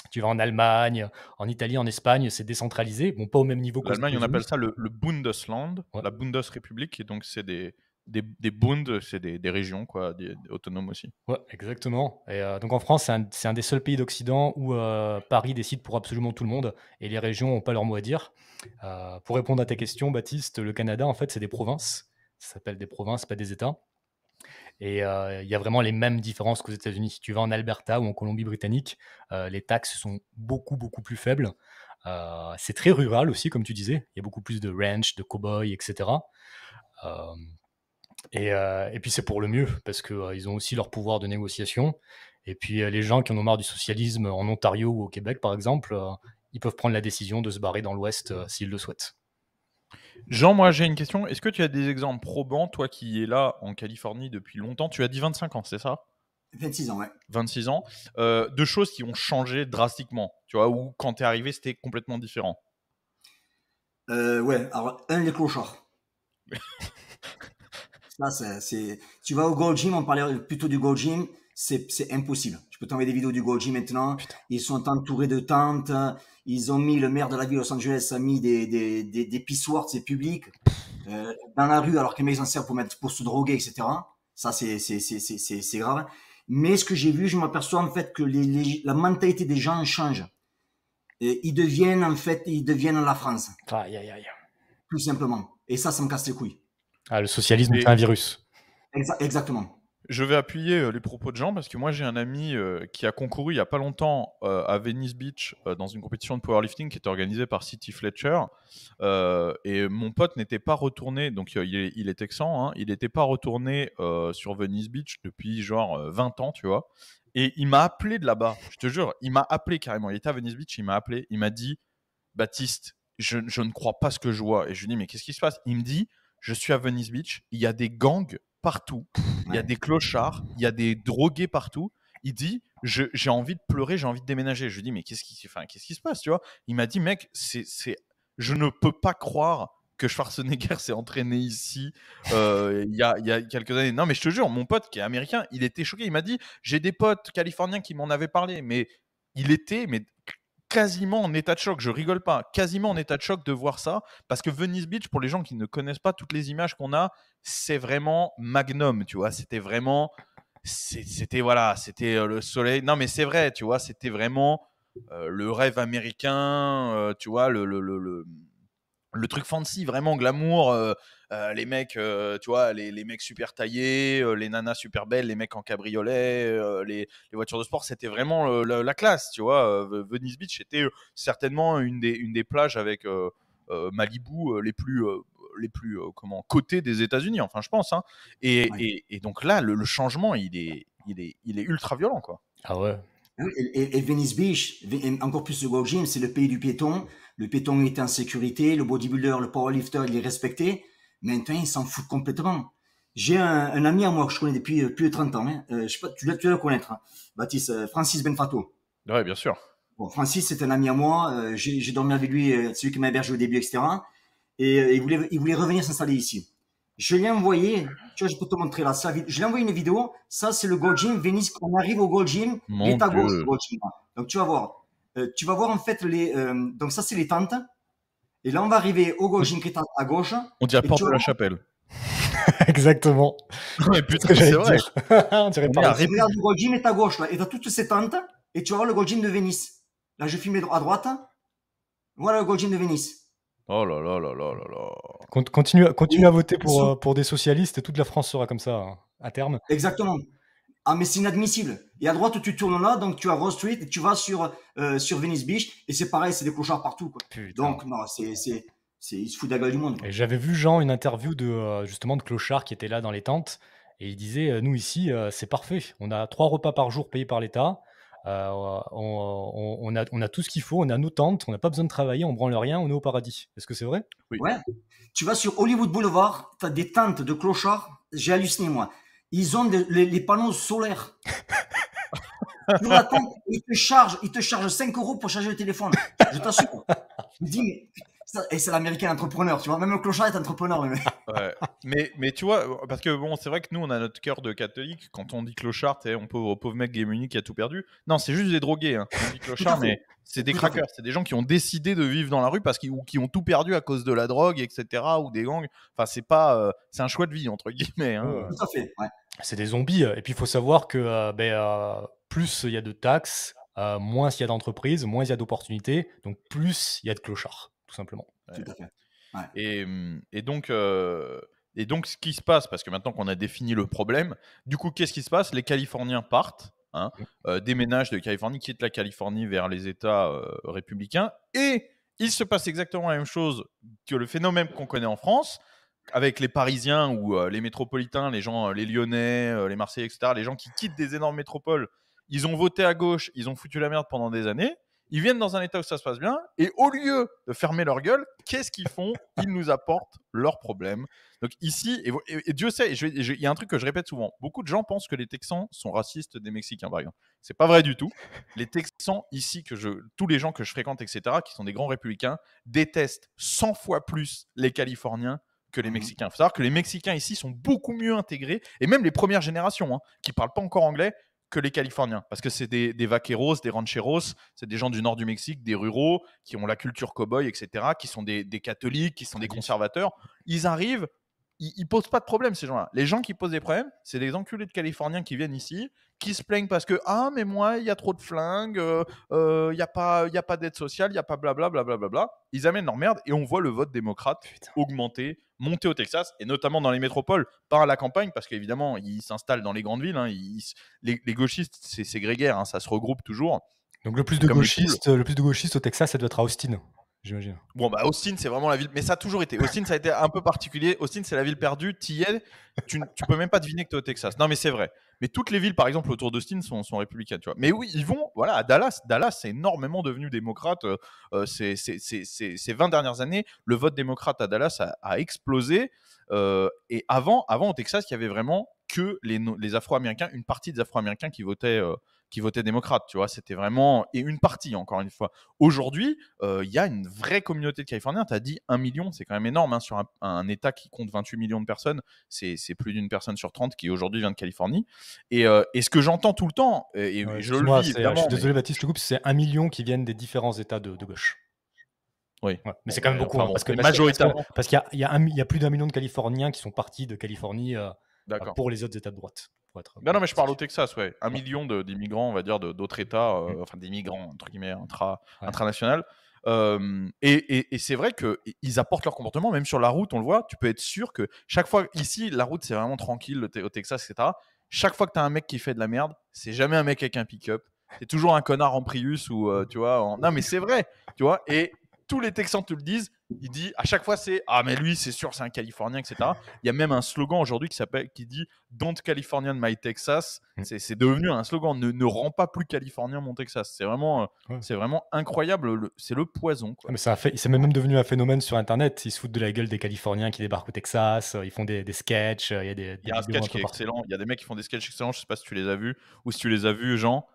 Tu vas en Allemagne, en Italie, en Espagne, c'est décentralisé. Bon, pas au même niveau que. L'Allemagne, on appelle ça le, Bundesland, la Bundesrepublik, et donc c'est des, des, Bundes, c'est des, des, régions quoi, autonomes aussi. Ouais, exactement. Et euh, donc en France, c'est un, un, des seuls pays d'Occident où euh, Paris décide pour absolument tout le monde et les régions n'ont pas leur mot à dire. Euh, pour répondre à ta question, Baptiste, le Canada, en fait, c'est des provinces. Ça s'appelle des provinces, pas des États. Et euh, il y a vraiment les mêmes différences qu'aux États-Unis. Si tu vas en Alberta ou en Colombie-Britannique, euh, les taxes sont beaucoup, beaucoup plus faibles. Euh, c'est très rural aussi, comme tu disais. Il y a beaucoup plus de ranch, de cow-boys, etc. Et, puis c'est pour le mieux, parce qu'ils ont aussi leur pouvoir de négociation. Et puis les gens qui en ont marre du socialisme en Ontario ou au Québec, par exemple, ils peuvent prendre la décision de se barrer dans l'Ouest s'ils le souhaitent. Jean, moi j'ai une question. Est-ce que tu as des exemples probants, toi qui es là en Californie depuis longtemps Tu as dit 25 ans, c'est ça 26 ans, ouais. 26 ans. Euh, de choses qui ont changé drastiquement, tu vois, ou quand tu es arrivé, c'était complètement différent. Euh, ouais, alors un, les clochards. c'est. Tu vas au Gold Gym, on parlait plutôt du Gold Gym, c'est impossible. Tu peux t'envoyer des vidéos du Gold Gym maintenant. Ils sont entourés de tentes, ils ont mis le maire de la ville de Los Angeles a mis des des des, des pissoirs, c'est public euh, dans la rue alors qu'ils en servent pour mettre pour se droguer etc. Ça c'est c'est c'est c'est c'est grave. Mais ce que j'ai vu, je m'aperçois en fait que les, la mentalité des gens change. ils deviennent en fait, ils deviennent la France. Aïe, Tout simplement. Et ça, ça me casse les couilles. Ah, le socialisme est un virus. exactement. Je vais appuyer euh, les propos de Jean parce que moi j'ai un ami euh, qui a concouru il n'y a pas longtemps euh, à Venice Beach dans une compétition de powerlifting qui était organisée par City Fletcher et mon pote n'était pas retourné, donc il est, il texan, hein, il n'était pas retourné sur Venice Beach depuis genre 20 ans, tu vois. Et il m'a appelé de là-bas, je te jure, il m'a appelé carrément. Il était à Venice Beach, il m'a appelé, il m'a dit Baptiste, je, ne crois pas ce que je vois. Et je lui dis Mais qu'est-ce qui se passe Il me dit Je suis à Venice Beach, il y a des gangs partout. Il y a des clochards, il y a des drogués partout. Il dit J'ai envie de pleurer, j'ai envie de déménager. Je lui dis Mais qu'est-ce qui, enfin, qu'est-ce qui se passe tu Il m'a dit Mec, c'est, je ne peux pas croire que Schwarzenegger s'est entraîné ici euh, il y, a, y, a, quelques années. Non, mais je te jure, mon pote qui est américain, il était choqué. Il m'a dit J'ai des potes californiens qui m'en avaient parlé, mais il était mais quasiment en état de choc, je rigole pas, quasiment en état de choc de voir ça, parce que Venice Beach, pour les gens qui ne connaissent pas toutes les images qu'on a, c'est vraiment magnum, tu vois, c'était vraiment, c'était voilà, c'était euh, le soleil, non mais c'est vrai, tu vois, c'était vraiment euh, le rêve américain, euh, tu vois, le le, le, truc fancy, vraiment glamour. Euh, les mecs, euh, tu vois, les, les, mecs super taillés, euh, les nanas super belles, les mecs en cabriolet, les, les, voitures de sport, c'était vraiment la, classe, tu vois. Venice Beach était certainement une des, une des plages avec Malibu les plus les plus comment des États-Unis, enfin je pense. Hein. Et, et, et, donc là, le, changement, il est, il est, il est ultra violent, quoi. Ah ouais. Ah et, Venice Beach, encore plus le gym, c'est le pays du piéton. Le piéton est en sécurité, le bodybuilder, le powerlifter, il est respecté. Maintenant, ils s'en foutent complètement. J'ai un, ami à moi que je connais depuis euh, plus de 30 ans. Hein. Euh, je tu dois, le connaître, hein. Baptiste, euh, Francis Benfato. Oui, bien sûr. Francis, c'est un ami à moi. j'ai dormi avec lui, C'est celui qui m'a hébergé au début, etc. Et il, voulait, il voulait revenir s'installer ici. Je l'ai envoyé, je peux te montrer là, ça, je ai envoyé une vidéo. Ça, c'est le Gold Gym, Venise. On arrive au Gold Gym, il à gauche, Gold Gym. Donc, tu vas voir. tu vas voir, en fait, les. donc, ça, c'est les tentes. Et là, on va arriver au gauche, qui est à gauche. On dit à Porte de la Chapelle. Exactement. mais putain, c'est vrai. on dirait pas. Regarde, le Golgine est à gauche, là, et t'as toutes ces tentes, et tu vas voir le Golgine de Venise. Là, je filme à droite. Voilà le Golgine de Venise. Oh là là là là là là. Continue, continue à voter euh, pour des socialistes et toute la France sera comme ça hein, à terme. Exactement. Ah, mais c'est inadmissible. Et à droite, tu tournes là, donc tu as Rose Street et tu vas sur, euh, sur Venice Beach. Et c'est pareil, c'est des clochards partout. Quoi. Donc, non, c'est, c'est, c'est, ils se foutent de la gueule du monde. Et j'avais vu, Jean, une interview de, euh, justement de clochard qui était là dans les tentes. Et il disait euh, Nous, ici, c'est parfait. On a trois repas par jour payés par l'État. on, on, a, on a tout ce qu'il faut, on a nos tentes, on n'a pas besoin de travailler, on branle rien, on est au paradis. Est-ce que c'est vrai oui. Tu vas sur Hollywood Boulevard, tu as des tentes de clochards. J'ai halluciné, moi ils ont des, les, panneaux solaires. ils te chargent, te 5 euros pour charger le téléphone. Je t'assure. Je dis, mais et c'est l'américain entrepreneur, tu vois. Même le clochard est entrepreneur, mais... mais. tu vois, parce que bon, c'est vrai que nous, on a notre cœur de catholique. Quand on dit clochard, on pauvre, pauvre mec gay qui a tout perdu. Non, c'est juste des drogués. Hein. On dit clochard, mais c'est des crackers. C'est des gens qui ont décidé de vivre dans la rue parce qu'ils ou qui ont tout perdu à cause de la drogue, etc. ou des gangs. Enfin, c'est pas, euh, c'est un choix de vie entre guillemets. Hein. Tout à fait. Ouais. C'est des zombies. Et puis, il faut savoir que euh, ben, euh, plus il y a de taxes, moins il y a d'entreprises, moins il y a d'opportunités, donc plus il y a de clochards tout simplement. Hum, et, donc, euh, et donc, ce qui se passe, parce que maintenant qu'on a défini le problème, du coup, qu'est-ce qui se passe Les Californiens partent, hein, mmh. euh, déménagent de Californie, quittent la Californie vers les États euh, républicains, et il se passe exactement la même chose que le phénomène qu'on connaît en France, avec les Parisiens ou les métropolitains, les gens, les Lyonnais, les Marseillais, etc., les gens qui quittent des énormes métropoles, ils ont voté à gauche, ils ont foutu la merde pendant des années, ils viennent dans un état où ça se passe bien, et au lieu de fermer leur gueule, qu'est-ce qu'ils font Ils nous apportent leurs problèmes. Donc ici, et, Dieu sait, il y a un truc que je répète souvent, beaucoup de gens pensent que les Texans sont racistes des Mexicains, par exemple. C'est pas vrai du tout. Les Texans ici, que tous les gens que je fréquente, etc., qui sont des grands républicains, détestent 100 fois plus les Californiens que les mmh Mexicains. Il faut savoir que les Mexicains ici sont beaucoup mieux intégrés, et même les premières générations, hein, qui parlent pas encore anglais, que les Californiens, parce que c'est des, vaqueros, des rancheros, c'est des gens du nord du Mexique, des ruraux, qui ont la culture cow-boy, etc., qui sont des catholiques, qui sont des conservateurs. Ils arrivent ils, posent pas de problème ces gens-là. Les gens qui posent des problèmes, c'est des enculés de Californiens qui viennent ici, qui se plaignent parce que ah mais moi il y a trop de flingues, euh, euh, il y n'y a pas il a pas d'aide sociale, il y a pas blablabla bla, bla, bla, Ils amènent leur merde et on voit le vote démocrate augmenter, monter au Texas et notamment dans les métropoles, par la campagne parce qu'évidemment ils s'installent dans les grandes villes. Hein, les, gauchistes c'est grégaire, hein, ça se regroupe toujours. Donc le plus de gauchistes, le plus de gauchistes au Texas, ça doit être à Austin j'imagine. Bon, bah, Austin, c'est vraiment la ville. Mais ça a toujours été. Austin, ça a été un peu particulier. Austin, c'est la ville perdue. Y tu tu peux même pas deviner que tu es au Texas. Non, mais c'est vrai. Mais toutes les villes, par exemple, autour d'Austin sont, sont républicaines, tu vois. Mais oui, ils vont, voilà, à Dallas. Dallas est énormément devenu démocrate euh, euh, ces, 20 dernières années. Le vote démocrate à Dallas a, explosé. Euh, et avant, avant, au Texas, il y avait vraiment que les, les Afro-Américains, une partie des Afro-Américains qui votaient, qui votaient démocrate, tu vois. C'était vraiment et une partie encore une fois. Aujourd'hui, euh, il y a une vraie communauté de Californiens. as dit un million, c'est quand même énorme hein, sur un, État qui compte 28 millions de personnes. C'est plus d'une personne sur 30 qui aujourd'hui vient de Californie. Et, euh, et ce que j'entends tout le temps, et, je le vis Je suis désolé, Baptiste, je coupe. C'est un million qui viennent des différents États de, gauche. Oui. mais c'est quand même euh, beaucoup. Hein, parce, que, qu'il y, y, a plus d'un million de Californiens qui sont partis de Californie pour les autres États de droite. non, mais je parle au Texas, ouais. Un million d'immigrants, on va dire, d'autres États, enfin euh, des mmh. enfin d'immigrants, entre guillemets, intra, international. Euh, et, c'est vrai qu'ils apportent leur comportement, même sur la route, on le voit, tu peux être sûr que chaque fois, ici, la route, c'est vraiment tranquille au Texas, etc. Chaque fois que tu as un mec qui fait de la merde, c'est jamais un mec avec un pick-up. C'est toujours un connard en Prius ou, euh, mmh. tu vois, en... non, mais c'est vrai, tu vois. Et tous les Texans te le disent, il dit à chaque fois c'est ah mais lui c'est sûr c'est un Californien etc. Il y a même un slogan aujourd'hui qui s'appelle qui dit Don't Californian my Texas. Mm. C'est devenu un slogan ne, ne rend pas plus californien mon Texas. C'est vraiment euh, c'est vraiment incroyable. C'est le poison. Ah, mais ça fait c'est même devenu un phénomène sur internet. Ils se foutent de la gueule des Californiens qui débarquent au Texas. Euh, ils font des, des sketchs. Euh, il y a des, un sketch qui est excellent. Il y a des mecs qui font des sketchs excellents. Je sais pas si tu les as vus ou si tu les as vus Jean.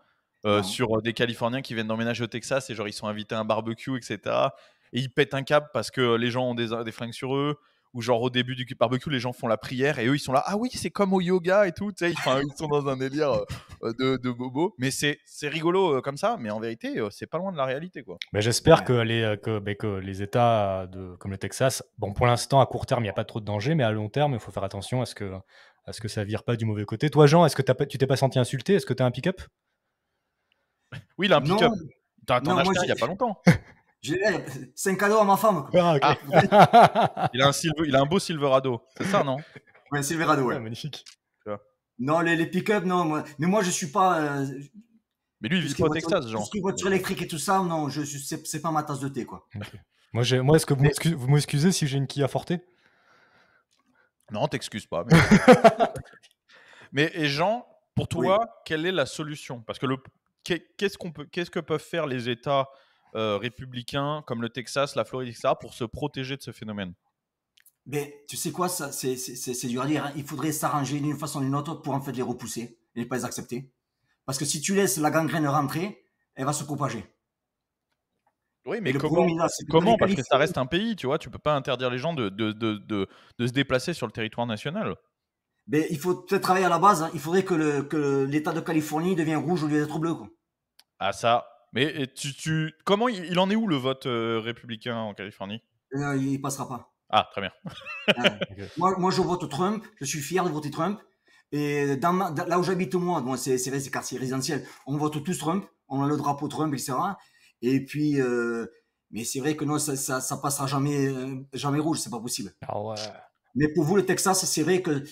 sur des Californiens qui viennent d'emménager au Texas et genre ils sont invités à un barbecue, etc et ils pètent un câble parce que euh, les gens ont des, des flingues sur eux ou genre au début du barbecue, les gens font la prière et eux ils sont là, ah oui, c'est comme au yoga et tout, tu sais, ils, sont dans un délire euh, euh, de, de bobo. Mais c'est rigolo comme ça, mais en vérité, c'est pas loin de la réalité quoi. j'espère que, les, ben, les États de, comme le Texas, bon, pour l'instant, à court terme, il n'y a pas trop de danger, mais à long terme, il faut faire attention à ce que, à ce que ça vire pas du mauvais côté. Toi, Jean, est-ce que tu t'es pas senti insulté Est-ce que tu as un pick-up Oui, il a un pick-up. Tu as acheté il n'y a pas longtemps. Eh, c'est un cadeau à ma femme. Ah, il, a un beau Silverado, c'est ça, non un Silverado, ouais. magnifique. Non, les, pick-up, non. Mais moi, je suis pas. Euh, mais lui, il vit pas au Texas, genre. ce voiture électrique et tout ça, non, je, c'est pas ma tasse de thé, quoi. Moi, est-ce que vous m'excusez, vous si j'ai une Kia Forte Non, t'excuses pas. Mais... Jean, pour toi, quelle est la solution Parce que le qu'est-ce qu'on peut, qu'est-ce que peuvent faire les États euh, républicains comme le Texas, la Floride, etc., pour se protéger de ce phénomène Mais tu sais quoi, c'est, dur à dire. Hein. Il faudrait s'arranger d'une façon ou d'une autre pour en fait les repousser et ne pas les accepter. Parce que si tu laisses la gangrène rentrer, elle va se propager. Oui, mais comment, comment Parce que ça reste un pays, tu vois, tu peux pas interdire les gens de, de, de, de, se déplacer sur le territoire national. Mais ben, il faut peut-être travailler à la base. Hein. Il faudrait que l'État que de Californie devienne rouge au lieu d'être bleu. Ah ça, mais tu, tu, comment il, en est où le vote euh, républicain en Californie eh Il Il passera pas. Ah, très bien. Ah. moi, moi, je vote Trump. Je suis fier de voter Trump. Et dans, là où j'habite, moi, bon, c'est vrai, c'est quartier résidentiel. On vote tous Trump. On a le drapeau Trump, etc. Et puis, euh, mais c'est vrai que non, ça, ça, passera jamais, euh, jamais rouge. C'est pas possible. Ah mais pour vous, le Texas, c'est vrai que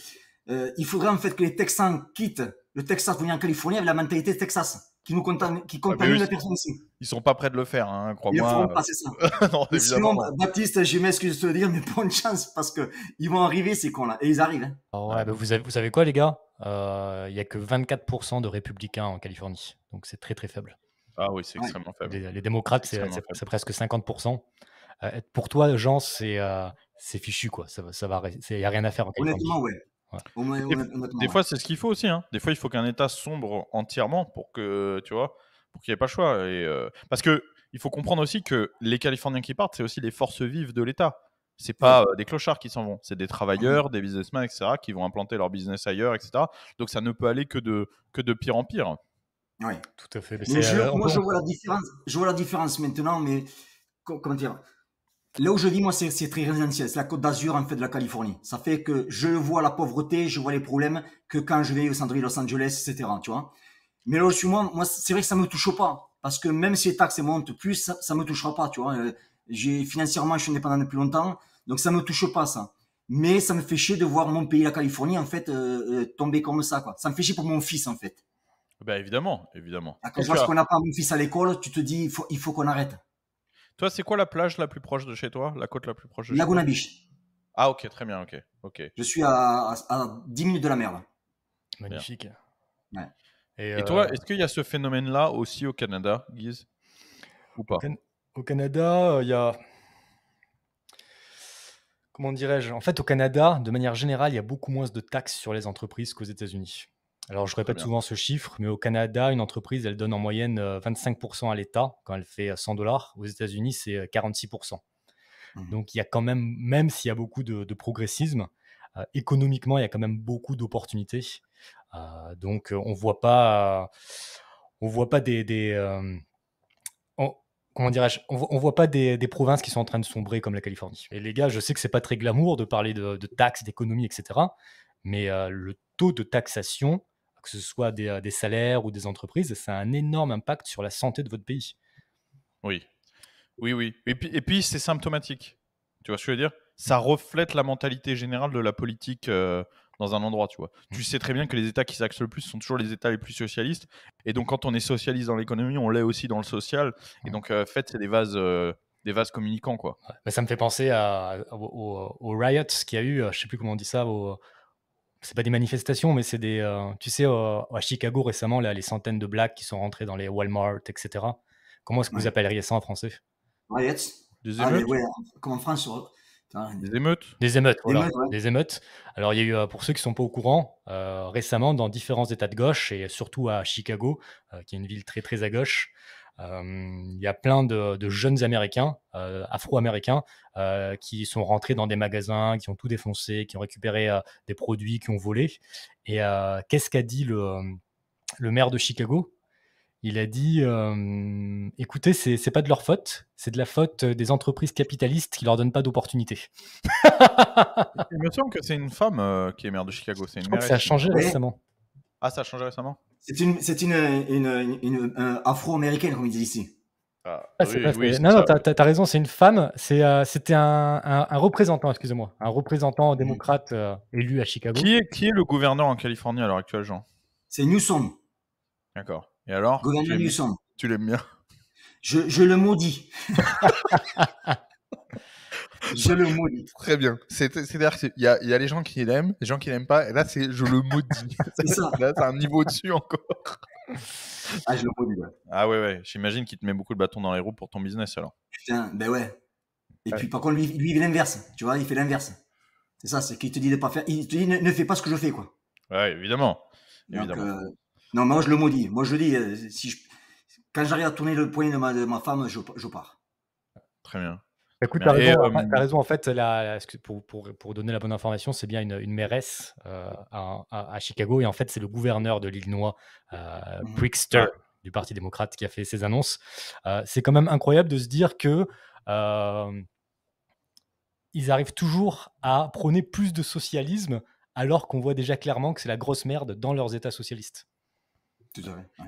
il faudrait en fait que les Texans quittent le Texas pour venir en Californie avec la mentalité Texas qui nous contamine, qui ah, la personne ici. Ils sont pas prêts de le faire, hein, crois-moi. Ils vont feront pas, ça. non, sinon, bah, pas. Baptiste, je m'excuse de te dire, mais bonne chance parce que ils vont arriver ces cons-là et ils arrivent. Hein. Ah ouais, vous, savez, vous, savez quoi, les gars euh, Il n'y y a que 24% de républicains en Californie, donc c'est très très faible. Ah oui, c'est extrêmement faible. Les, démocrates, c'est presque 50%. Euh, pour toi, Jean, c'est euh, fichu, quoi. Ça, ça il n'y a rien à faire en Californie. Honnêtement, ouais des, fois, c'est ce qu'il faut aussi. Hein. Des fois, il faut qu'un État sombre entièrement pour que tu vois, pour qu'il n'y ait pas le choix. Et, euh, parce que il faut comprendre aussi que les Californiens qui partent, c'est aussi les forces vives de l'État. C'est pas euh, des clochards qui s'en vont, c'est des travailleurs, des businessmen, etc., qui vont implanter leur business ailleurs, etc. Donc ça ne peut aller que de, que de pire en pire. Oui, tout à fait. moi, je vois, la différence, je vois la différence maintenant, mais comment dire Là où je vis, moi, c'est très résidentiel. C'est la Côte d'Azur, en fait, de la Californie. Ça fait que je vois la pauvreté, je vois les problèmes que quand je vais au centre de Los Angeles, etc. Tu vois. Mais là où je suis, moi, c'est vrai que ça me touche pas. Parce que même si les taxes montent plus, ça, ne me touchera pas, tu vois. Euh, j'ai, financièrement, je suis indépendant depuis longtemps. Donc, ça ne me touche pas, ça. Mais ça me fait chier de voir mon pays, la Californie, en fait, euh, euh, tomber comme ça, Ça me fait chier pour mon fils, en fait. Ben, évidemment, évidemment. Quand je vois qu'on n'a pas mon fils à l'école, tu te dis, il faut qu'on arrête. Toi, c'est quoi la plage la plus proche de chez toi La côte la plus proche de Laguna Beach. Ah, ok, très bien, ok. ok. Je suis à, à, 10 minutes de la mer. Là. Magnifique. Et, toi, euh, est-ce qu'il y a ce phénomène-là aussi au Canada, Guise Ou pas au, Canada, euh, il y a. Comment dirais-je En fait, au Canada, de manière générale, il y a beaucoup moins de taxes sur les entreprises qu'aux États-Unis. Alors, je répète souvent ce chiffre, mais au Canada, une entreprise, elle donne en moyenne 25% euh, à l'État quand elle fait 100 euh, dollars. Aux États-Unis, c'est 46%. Euh, mmh. Donc, il y a quand même, même s'il y a beaucoup de, progressisme, économiquement, il y a quand même beaucoup d'opportunités. donc, on voit pas, on voit pas des, comment dirais-je, on, voit pas des, provinces qui sont en train de sombrer comme la Californie. Et les gars, je sais que c'est pas très glamour de parler de taxes, d'économie, etc. Mais le taux de taxation que ce soit euh, des, salaires ou des entreprises, ça a un énorme impact sur la santé de votre pays. Oui, oui, oui. Et puis, et puis c'est symptomatique. Tu vois ce que je veux dire Ça reflète la mentalité générale de la politique euh, dans un endroit, tu vois. Tu mmh. sais très bien que les États qui s'axent le plus sont toujours les États les plus socialistes. Et donc, quand on est socialiste dans l'économie, on l'est aussi dans le social. Et donc, en euh, fait, c'est des vases. des vases communicants, quoi. ça me fait penser à, au aux, riots qu'il y a eu, je sais plus comment on dit ça, au c'est pas des manifestations, mais c'est des. Euh, tu sais, à Chicago récemment, là, les centaines de blacks qui sont rentrés dans les Walmart, etc. Comment est-ce que vous appelleriez ça en français Des ah, émeutes. Euh, comme en France, des émeutes. Des émeutes, Des émeutes, Alors, il y a eu, euh, pour ceux qui ne sont pas au courant, récemment, dans différents États de gauche, et surtout à Chicago, qui est une ville très, très à gauche, euh, il y a plein de, jeunes Américains, euh, Afro-Américains, euh, qui sont rentrés dans des magasins, qui ont tout défoncé, qui ont récupéré des produits, qui ont volé. Et qu'est-ce qu'a dit le, le maire de Chicago il a dit écoutez, c'est, n'est pas de leur faute, c'est de la faute des entreprises capitalistes qui leur donnent pas d'opportunités. il me que c'est une femme qui est maire de Chicago. C'est une ça a changé récemment. Ah, ça a changé récemment c'est une, c'est une, une, une, afro-américaine, comme ils disent ici. Ah, ah, non, non, t'as, raison, c'est une femme. C'est, euh, c'était un, un, représentant, excusez-moi, un représentant mm. démocrate euh, élu à Chicago. Qui est, qui est le gouverneur en Californie à l'heure actuelle, Jean C'est Newsom. D'accord. Et alors Gouverneur Newsom. Tu l'aimes bien je, je, le maudis. je le maudis. Très bien. C'est-à-dire qu'il y, a, les gens qui l'aiment, les gens qui l'aiment pas. Et là, c'est je le maudis. ça. Là, c'est un niveau dessus encore. Ah, je le maudis. Ah ouais, ouais. J'imagine qu'il te met beaucoup de bâton dans les roues pour ton business alors. Putain, ben ouais. Et puis par contre, lui, lui il l'inverse. Tu vois, il fait l'inverse. C'est ça, c'est qu'il te dit de pas faire. Il te dit ne, fais pas ce que je fais, quoi. Ouais, évidemment. Donc, euh, non, moi je le maudis. Moi je dis, euh, si quand j'arrive à tourner le poing de ma, femme, je pars. Très bien. Bah, écoute, tu as euh, raison, En fait, pour, donner la bonne information, c'est bien une, une mairesse euh, à, Chicago et en fait, c'est le gouverneur de l'Illinois, euh, mmh. du Parti démocrate, qui a fait ces annonces. Euh, c'est quand même incroyable de se dire que ils arrivent toujours à prôner plus de socialisme alors qu'on voit déjà clairement que c'est la grosse merde dans leurs États socialistes.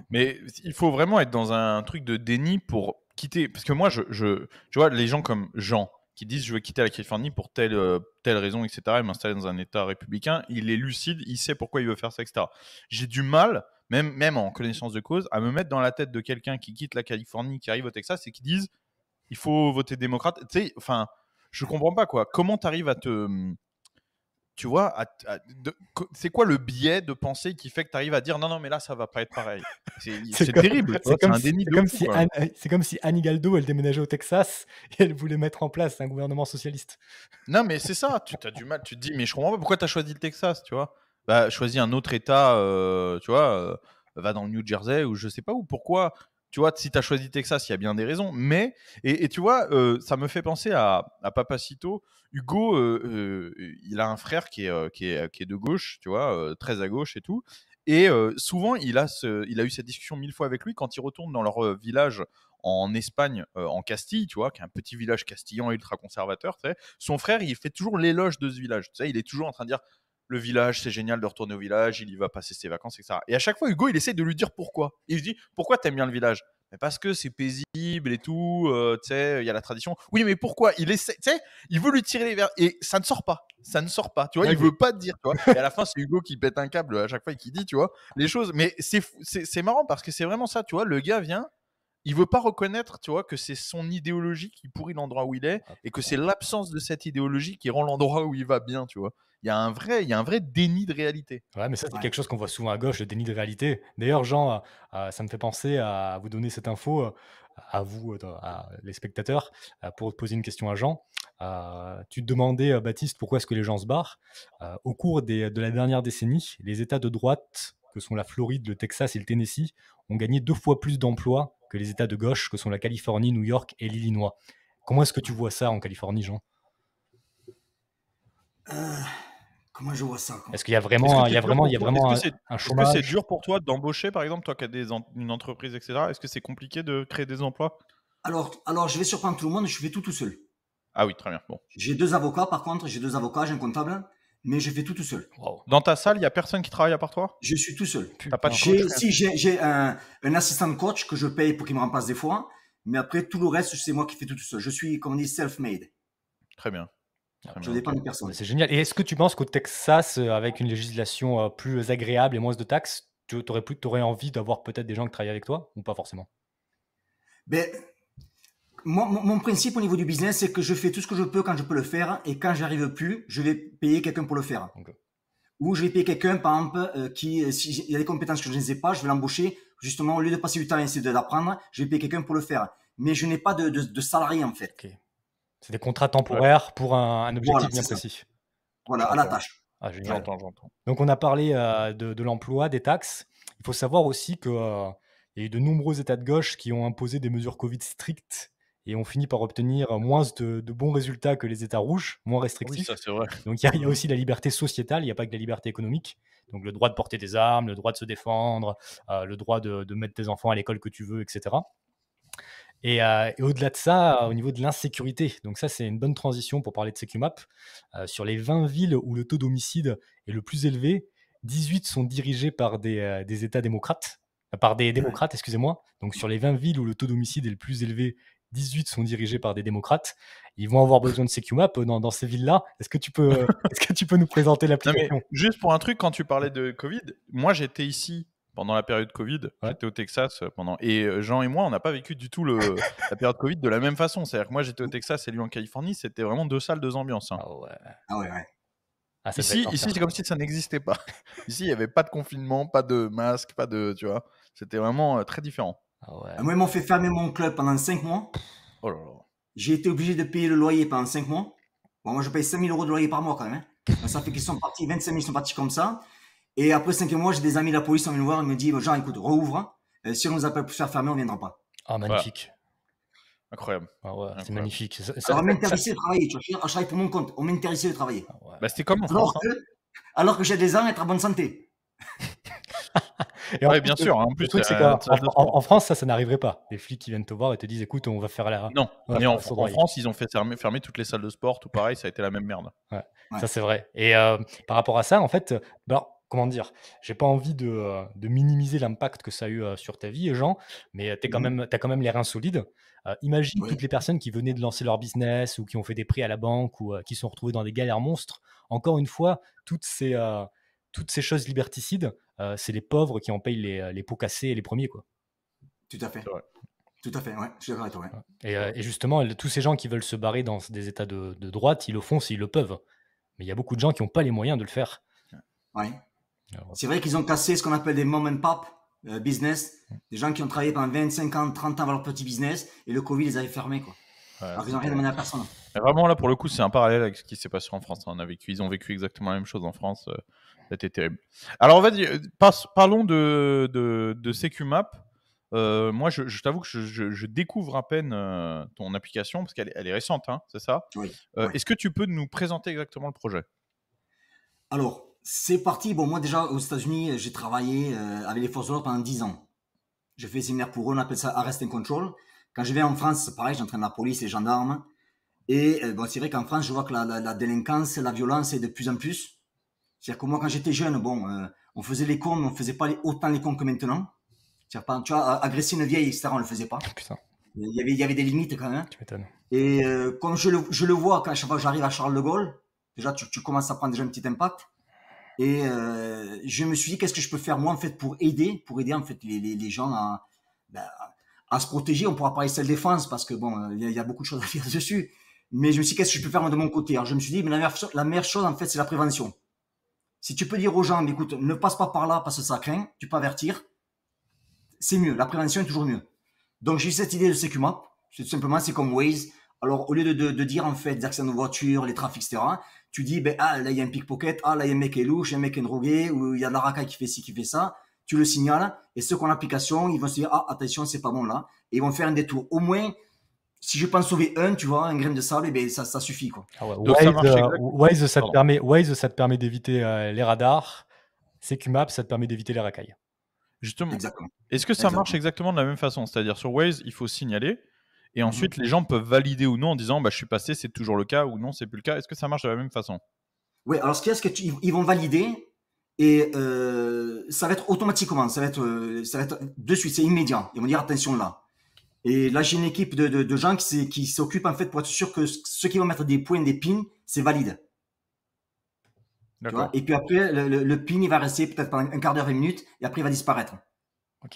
Mais il faut vraiment être dans un truc de déni pour quitter, parce que moi, je, vois, les gens comme Jean, qui disent je vais quitter la Californie pour telle, euh, telle raison, etc., et m'installer dans un État républicain, il est lucide, il sait pourquoi il veut faire ça, etc. J'ai du mal, même, même en connaissance de cause, à me mettre dans la tête de quelqu'un qui quitte la Californie, qui arrive au Texas, et qui dise il faut voter démocrate. Tu sais, enfin, je comprends pas, quoi. Comment tu arrives à te hum, tu vois, c'est quoi le biais de pensée qui fait que tu arrives à dire non, non, mais là, ça va pas être pareil C'est terrible, c'est comme, si, comme, si comme si Annie Galdo, elle déménageait au Texas et elle voulait mettre en place un gouvernement socialiste. Non, mais c'est ça, tu as du mal, tu te dis, mais je comprends pas pourquoi tu as choisi le Texas, tu vois bah, Choisis un autre État, euh, tu vois, euh, va dans le New Jersey ou je sais pas où, pourquoi tu vois, si tu as choisi Texas, il y a bien des raisons. Mais, et, tu vois, euh, ça me fait penser à, à Papacito. Hugo, euh, euh, il a un frère qui est, qui est, qui est de gauche, tu vois, très à gauche et tout. Et souvent, il a, ce, il a eu cette discussion mille fois avec lui quand il retourne dans leur village en Espagne, en Castille, tu vois, qui est un petit village castillan ultra conservateur. Tu son frère, il fait toujours l'éloge de ce village. Tu sais, il est toujours en train de dire le village, c'est génial de retourner au village, il y va passer ses vacances, etc. Et à chaque fois, Hugo, il essaie de lui dire pourquoi. Il lui dit, pourquoi t'aimes bien le village mais parce que c'est paisible et tout, euh, tu sais, il y a la tradition. Oui, mais pourquoi Il essaie, tu sais, il veut lui tirer les verres et ça ne sort pas, ça ne sort pas, tu vois, il veut pas te dire, tu vois. et à la fin, c'est Hugo qui pète un câble à chaque fois et qui dit, tu vois, les choses. Mais c'est, c'est, marrant parce que c'est vraiment ça, tu vois, le gars vient, il veut pas reconnaître, tu vois, que c'est son idéologie qui pourrit l'endroit où il est ah, et que c'est l'absence de cette idéologie qui rend l'endroit où il va bien, tu vois. Il y a un vrai, il y un vrai déni de réalité. Ouais, mais ça c'est quelque chose qu'on voit souvent à gauche, le déni de réalité. D'ailleurs, Jean, euh, euh, ça me fait penser à vous donner cette info. Euh, à vous, à les spectateurs, pour poser une question à Jean. tu te demandais, Baptiste, pourquoi est-ce que les gens se barrent Au cours de la dernière décennie, les États de droite, que sont la Floride, le Texas et le Tennessee, ont gagné deux fois plus d'emplois les États de gauche que sont la Californie, New York et l'Illinois. Comment est-ce que tu vois ça en Californie, Jean euh, Comment je vois ça Est-ce qu'il y a vraiment, il y a vraiment, il y a vraiment un, un chômage Est-ce que c'est dur pour toi d'embaucher, par exemple, toi qui as une entreprise, etc. Est-ce que c'est compliqué de créer des emplois alors, alors, je vais surprendre tout le monde, je fais tout tout seul. Ah oui, très bien. Bon. J'ai deux avocats, par contre, j'ai deux avocats, j'ai un comptable mais je fais tout tout seul. Dans ta salle, il y a personne qui travaille à part toi Je suis tout seul. n'as pas de coach, Si, j'ai un, assistant de coach que je paye pour qu'il me remplace des fois, mais après, tout le reste, c'est moi qui fais tout tout seul. Je suis, comme on dit, self-made. Très bien. je dépends de personne. C'est génial. Et est-ce que tu penses qu'au Texas, euh, avec une législation euh, plus agréable et moins de taxes, tu aurais, plus, aurais envie d'avoir peut-être des gens qui travaillent avec toi ou pas forcément ben, mon, principe au niveau du business, c'est que je fais tout ce que je peux quand je peux le faire, et quand j'arrive plus, je vais payer quelqu'un pour le faire. Ou je vais payer quelqu'un, par exemple, euh, qui, euh, s'il y a des compétences que je ne sais pas, je vais l'embaucher. Justement, au lieu de passer du temps à essayer de l'apprendre, je vais payer quelqu'un pour le faire. Mais je n'ai pas de, salarié, en fait. C'est des contrats temporaires pour un, objectif bien précis. Voilà, à la tâche. Ah, j'entends, j'entends. Donc, on a parlé euh, de, l'emploi, des taxes. Il faut savoir aussi que. y a eu de nombreux États de gauche qui ont imposé des mesures Covid strictes et on finit par obtenir moins de, bons résultats que les États rouges, moins ah restrictifs. Donc il y, a aussi la liberté sociétale, il n'y a pas que la liberté économique. Donc le droit de porter des armes, le droit de se défendre, euh, le droit de, mettre tes enfants à l'école que tu veux, etc. Euh, et, au-delà de ça, au niveau de l'insécurité, donc ça c'est une bonne transition pour parler de SecuMap, euh, sur les 20 villes où le taux d'homicide est le plus élevé, 18 sont dirigées par des, des États démocrates, par des démocrates, excusez-moi. Donc sur les 20 villes où le taux d'homicide est le plus élevé, 18 sont dirigés par des démocrates. Ils vont avoir besoin de CQMap euh, dans, dans ces villes-là. Est-ce que, tu peux, euh, que tu peux nous présenter l'application Juste pour un truc, quand tu parlais de Covid, moi j'étais ici pendant la période Covid. J'étais au Texas euh, pendant. Et Jean et moi, on n'a pas vécu du tout la période Covid de la même façon. C'est-à-dire que moi, j'étais au Texas et lui en Californie. C'était vraiment deux salles, deux ambiances. Hein. Ah ouais. Ah ah, ici, ici c'est comme si ça n'existait pas. ici, il n'y avait pas de confinement, pas de masque, pas de. Tu vois, c'était vraiment très différent ouais. Moi, ils m'ont fait fermer mon club pendant 5 mois. Oh là là. J'ai été obligé de payer le loyer pendant 5 mois. moi, je paye 000 euros de loyer par mois quand même. Hein. ça fait qu'ils sont partis, 25 000 sont partis comme ça. Et après 5 mois, j'ai des amis de la police, qui sont venus me voir, ils me disent, genre, écoute, rouvre. Euh, si on nous appelle pour faire fermer, on ne viendra pas. Ah, magnifique. Incroyable. Ah ouais, c'est magnifique. Ça, ça, alors, m'intéressait de travailler. Tu vois, je travaille pour mon compte. On m'intéressait de travailler. Ah ouais. bah, c'était comment alors que, que j'ai des ans à être en bonne santé. ouais, bien sûr. Hein, en France, ça, ça n'arriverait pas. Les flics qui viennent te voir et te disent écoute, on va faire la. Non, mais en, France, ils ont fait fermer, toutes les salles de sport, tout pareil, ça a été la même merde. Ça, c'est vrai. Et euh, par rapport à ça, en fait, bah, comment dire, j'ai pas envie euh, de, minimiser l'impact que ça a eu euh, sur ta vie, Jean, mais tu mmh. as quand même, même les reins solides. imagine toutes les personnes qui venaient de lancer leur business ou qui ont fait des prix à la banque ou qui sont retrouvées dans des galères monstres. Encore une fois, toutes ces, toutes ces choses liberticides, euh, c'est les pauvres qui en payent euh, les, pots cassés et les premiers. Quoi. Tout à fait. Tout à fait, ouais, je euh, Et, justement, tous ces gens qui veulent se barrer dans des états de, droite, ils le font s'ils le peuvent. Mais il y a beaucoup de gens qui n'ont pas les moyens de le faire. C'est vrai qu'ils ont cassé ce qu'on appelle des mom and pop business, des gens qui ont travaillé pendant 25 ans, 30 ans dans leur petit business, et le Covid les avait fermés. Quoi. ils n'ont rien demandé à personne. vraiment, là, pour le coup, c'est un parallèle avec ce qui s'est passé en France. On a vécu, ils ont vécu exactement la même chose en France. C'était terrible. Alors, on va parlons de, de, de CQMap. Euh, moi, je, t'avoue que je, découvre à peine euh, ton application parce qu'elle est récente, hein, c'est ça euh, oui, Est-ce que tu peux nous présenter exactement le projet Alors, c'est parti. Bon, moi, déjà, aux États-Unis, j'ai travaillé avec les forces de l'ordre pendant 10 ans. J'ai fait des séminaires pour eux, on appelle ça Arrest and Control. Quand je vais en France, c'est pareil, j'entraîne la police, les gendarmes. Et bon, c'est vrai qu'en France, je vois que la, la, la délinquance, la violence est de plus en plus. C'est-à-dire que moi, quand j'étais jeune, bon, euh, on faisait les cons, mais on faisait pas autant les cons que maintenant. C'est-à-dire, tu vois, euh, agresser une vieille, etc., on le faisait pas. Ah, il y avait, il y avait des limites quand même. Hein. Tu m'étonnes. Et euh, comme je le, je le, vois, quand chaque fois j'arrive à Charles de Gaulle, déjà, tu, commences à prendre déjà un petit impact. Et je me suis dit, qu'est-ce que je peux faire moi, en fait, pour aider, pour aider, en fait, les, les, gens à, ben, à se protéger. On pourra parler de défense parce que, bon, il y, a beaucoup de choses à faire dessus. Mais je me suis dit, qu'est-ce que je peux faire moi, de mon côté Alors, je me suis dit, mais la meilleure, la meilleure chose, en fait, c'est la prévention. Si tu peux dire aux gens, écoute, ne passe pas par là parce que ça craint, tu peux avertir, c'est mieux. La prévention est toujours mieux. Donc j'ai cette idée de SecuMap. Tout simplement, c'est comme Waze. Alors au lieu de, dire en fait des accidents de voiture, les trafics, etc., tu dis, ben, ah, là il y a un pickpocket, ah, là il y a un mec qui est louche, un mec qui est drogué, ou il y a de la racaille qui fait ci, qui fait ça. Tu le signales et ceux qui ont l'application, ils vont se dire, ah, attention, c'est pas bon là. Et ils vont faire un détour. Au moins, si je peux en sauver un, tu vois, un grain de sable, eh ben, ça, suffit. Quoi. ça te permet, d'éviter euh, les radars. CQMap, ça te permet d'éviter les racailles. Justement. Est-ce que ça marche exactement de la même façon C'est-à-dire sur Waze, il faut signaler, et mhm. ensuite les gens peuvent valider ou non en disant bah, je suis passé, c'est toujours le cas, ou non, c'est plus le cas. Est-ce que ça marche de la même façon Oui, alors ce qu'ils vont valider, et euh, ça va être automatiquement, ça va être, euh, ça va être de suite, c'est immédiat. Ils vont dire attention là. Et là, j'ai une équipe de, de, gens qui, qui s'occupent en fait pour être sûr que ceux qui vont mettre des points, des pins, c'est valide. D'accord. et puis après, le, pin, il va rester peut-être pendant un quart d'heure, une minute, et après, il va disparaître.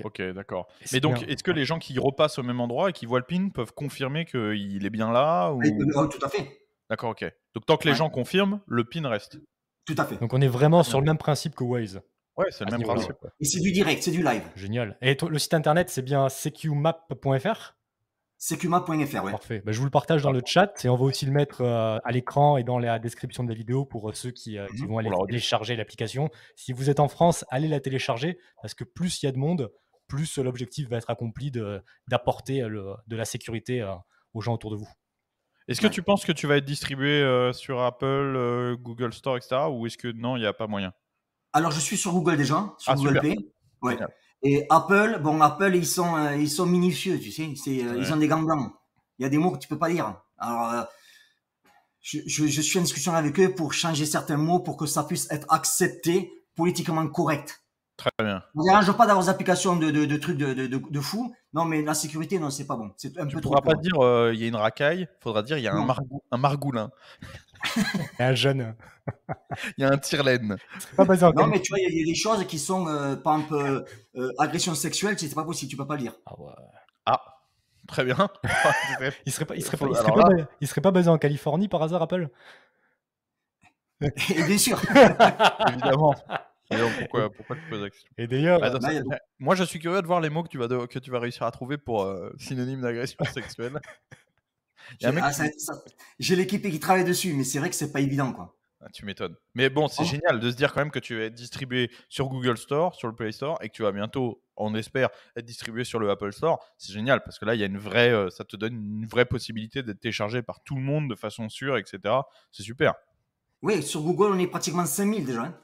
Ok, d'accord. Mais donc, est-ce que les gens qui repassent au même endroit et qui voient le pin peuvent confirmer qu'il est bien là ou... Euh, oui, oh, Tout à fait. D'accord, ok. Donc, tant que les gens confirment, le pin reste. Tout à fait. Donc, on est vraiment sur le même principe que Waze. Ouais, c'est le même principe. Et c'est du direct, c'est du live. Génial. Et le site internet, c'est bien cqmap.fr cqmap.fr, oui. Parfait. Bah, je vous le partage dans le chat et on va aussi le mettre euh, à l'écran et dans la description de la vidéo pour euh, ceux qui, euh, mhm. vont aller télécharger l'application. Si vous êtes en France, allez la télécharger parce que plus il y a de monde, plus l'objectif va être accompli d'apporter de la sécurité aux gens autour de vous. Est-ce que tu penses que tu vas être distribué sur Apple, Google Store, etc. ou est-ce que non, il n'y a pas moyen alors, je suis sur Google déjà, sur ah, Google Et Apple, bon, Apple, ils sont, euh, ils sont minutieux, tu sais. Euh, ils ont des gants blancs. Il y a des mots que tu peux pas lire. Alors, euh, je, suis en discussion avec eux pour changer certains mots pour que ça puisse être accepté politiquement correct. Très bien. On ne dérange pas d'avoir des applications de, trucs de, de, fou. Non, mais la sécurité, non, c'est pas bon. C'est un tu peu pourras trop pas dire il y a une racaille, il faudra dire il y a un margoulin a un jeune. il y a un tire-laine. Pas non, mais tu vois, il y, a des choses qui sont euh, par exemple, euh, euh, agression sexuelle, c'est pas possible, tu peux pas lire. Ah, ah très bien. il serait pas, il serait pas, basé en Californie par hasard, Apple Et bien sûr. Évidemment. pourquoi, pourquoi tu poses Et d'ailleurs, bah, eh, moi je suis curieux de voir les mots que tu vas, que tu vas réussir à trouver pour euh, synonyme d'agression sexuelle. Ah, j'ai l'équipe qui travaille dessus, mais c'est vrai que c'est pas évident, quoi. Ah, tu m'étonnes. Mais bon, c'est oh. génial de se dire quand même que tu vas être distribué sur Google Store, sur le Play Store, et que tu vas bientôt, on espère, être distribué sur le Apple Store. C'est génial parce que là, il y a une vraie, euh, ça te donne une vraie possibilité d'être téléchargé par tout le monde de façon sûre, etc. C'est super. Oui, sur Google, on est pratiquement 5000 déjà. Hein.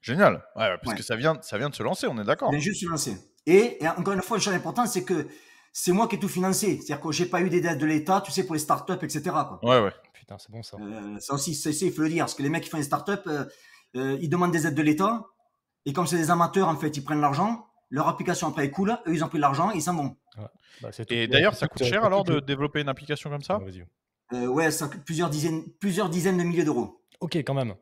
Génial. parce que ça vient, ça vient de se lancer, on est d'accord. On vient juste se lancer. Et, et encore une fois, une chose importante, c'est que c'est moi qui ai tout financé. C'est-à-dire que j'ai pas eu des dettes de l'État, tu sais, pour les startups, etc. Ouais, ouais. Putain, c'est bon ça. Euh, ça aussi, c'est, il faut le dire. Parce que les mecs qui font des startups, euh, euh, ils demandent des aides de l'État. Et comme c'est des amateurs, en fait, ils prennent l'argent. Leur application après est cool. Eux, ils ont pris l'argent ils s'en vont. Bah, et d'ailleurs, ça coûte cher alors de développer une application comme ça bah, Ouais, ça coûte plusieurs dizaines, plusieurs dizaines de milliers d'euros. Ok, quand même.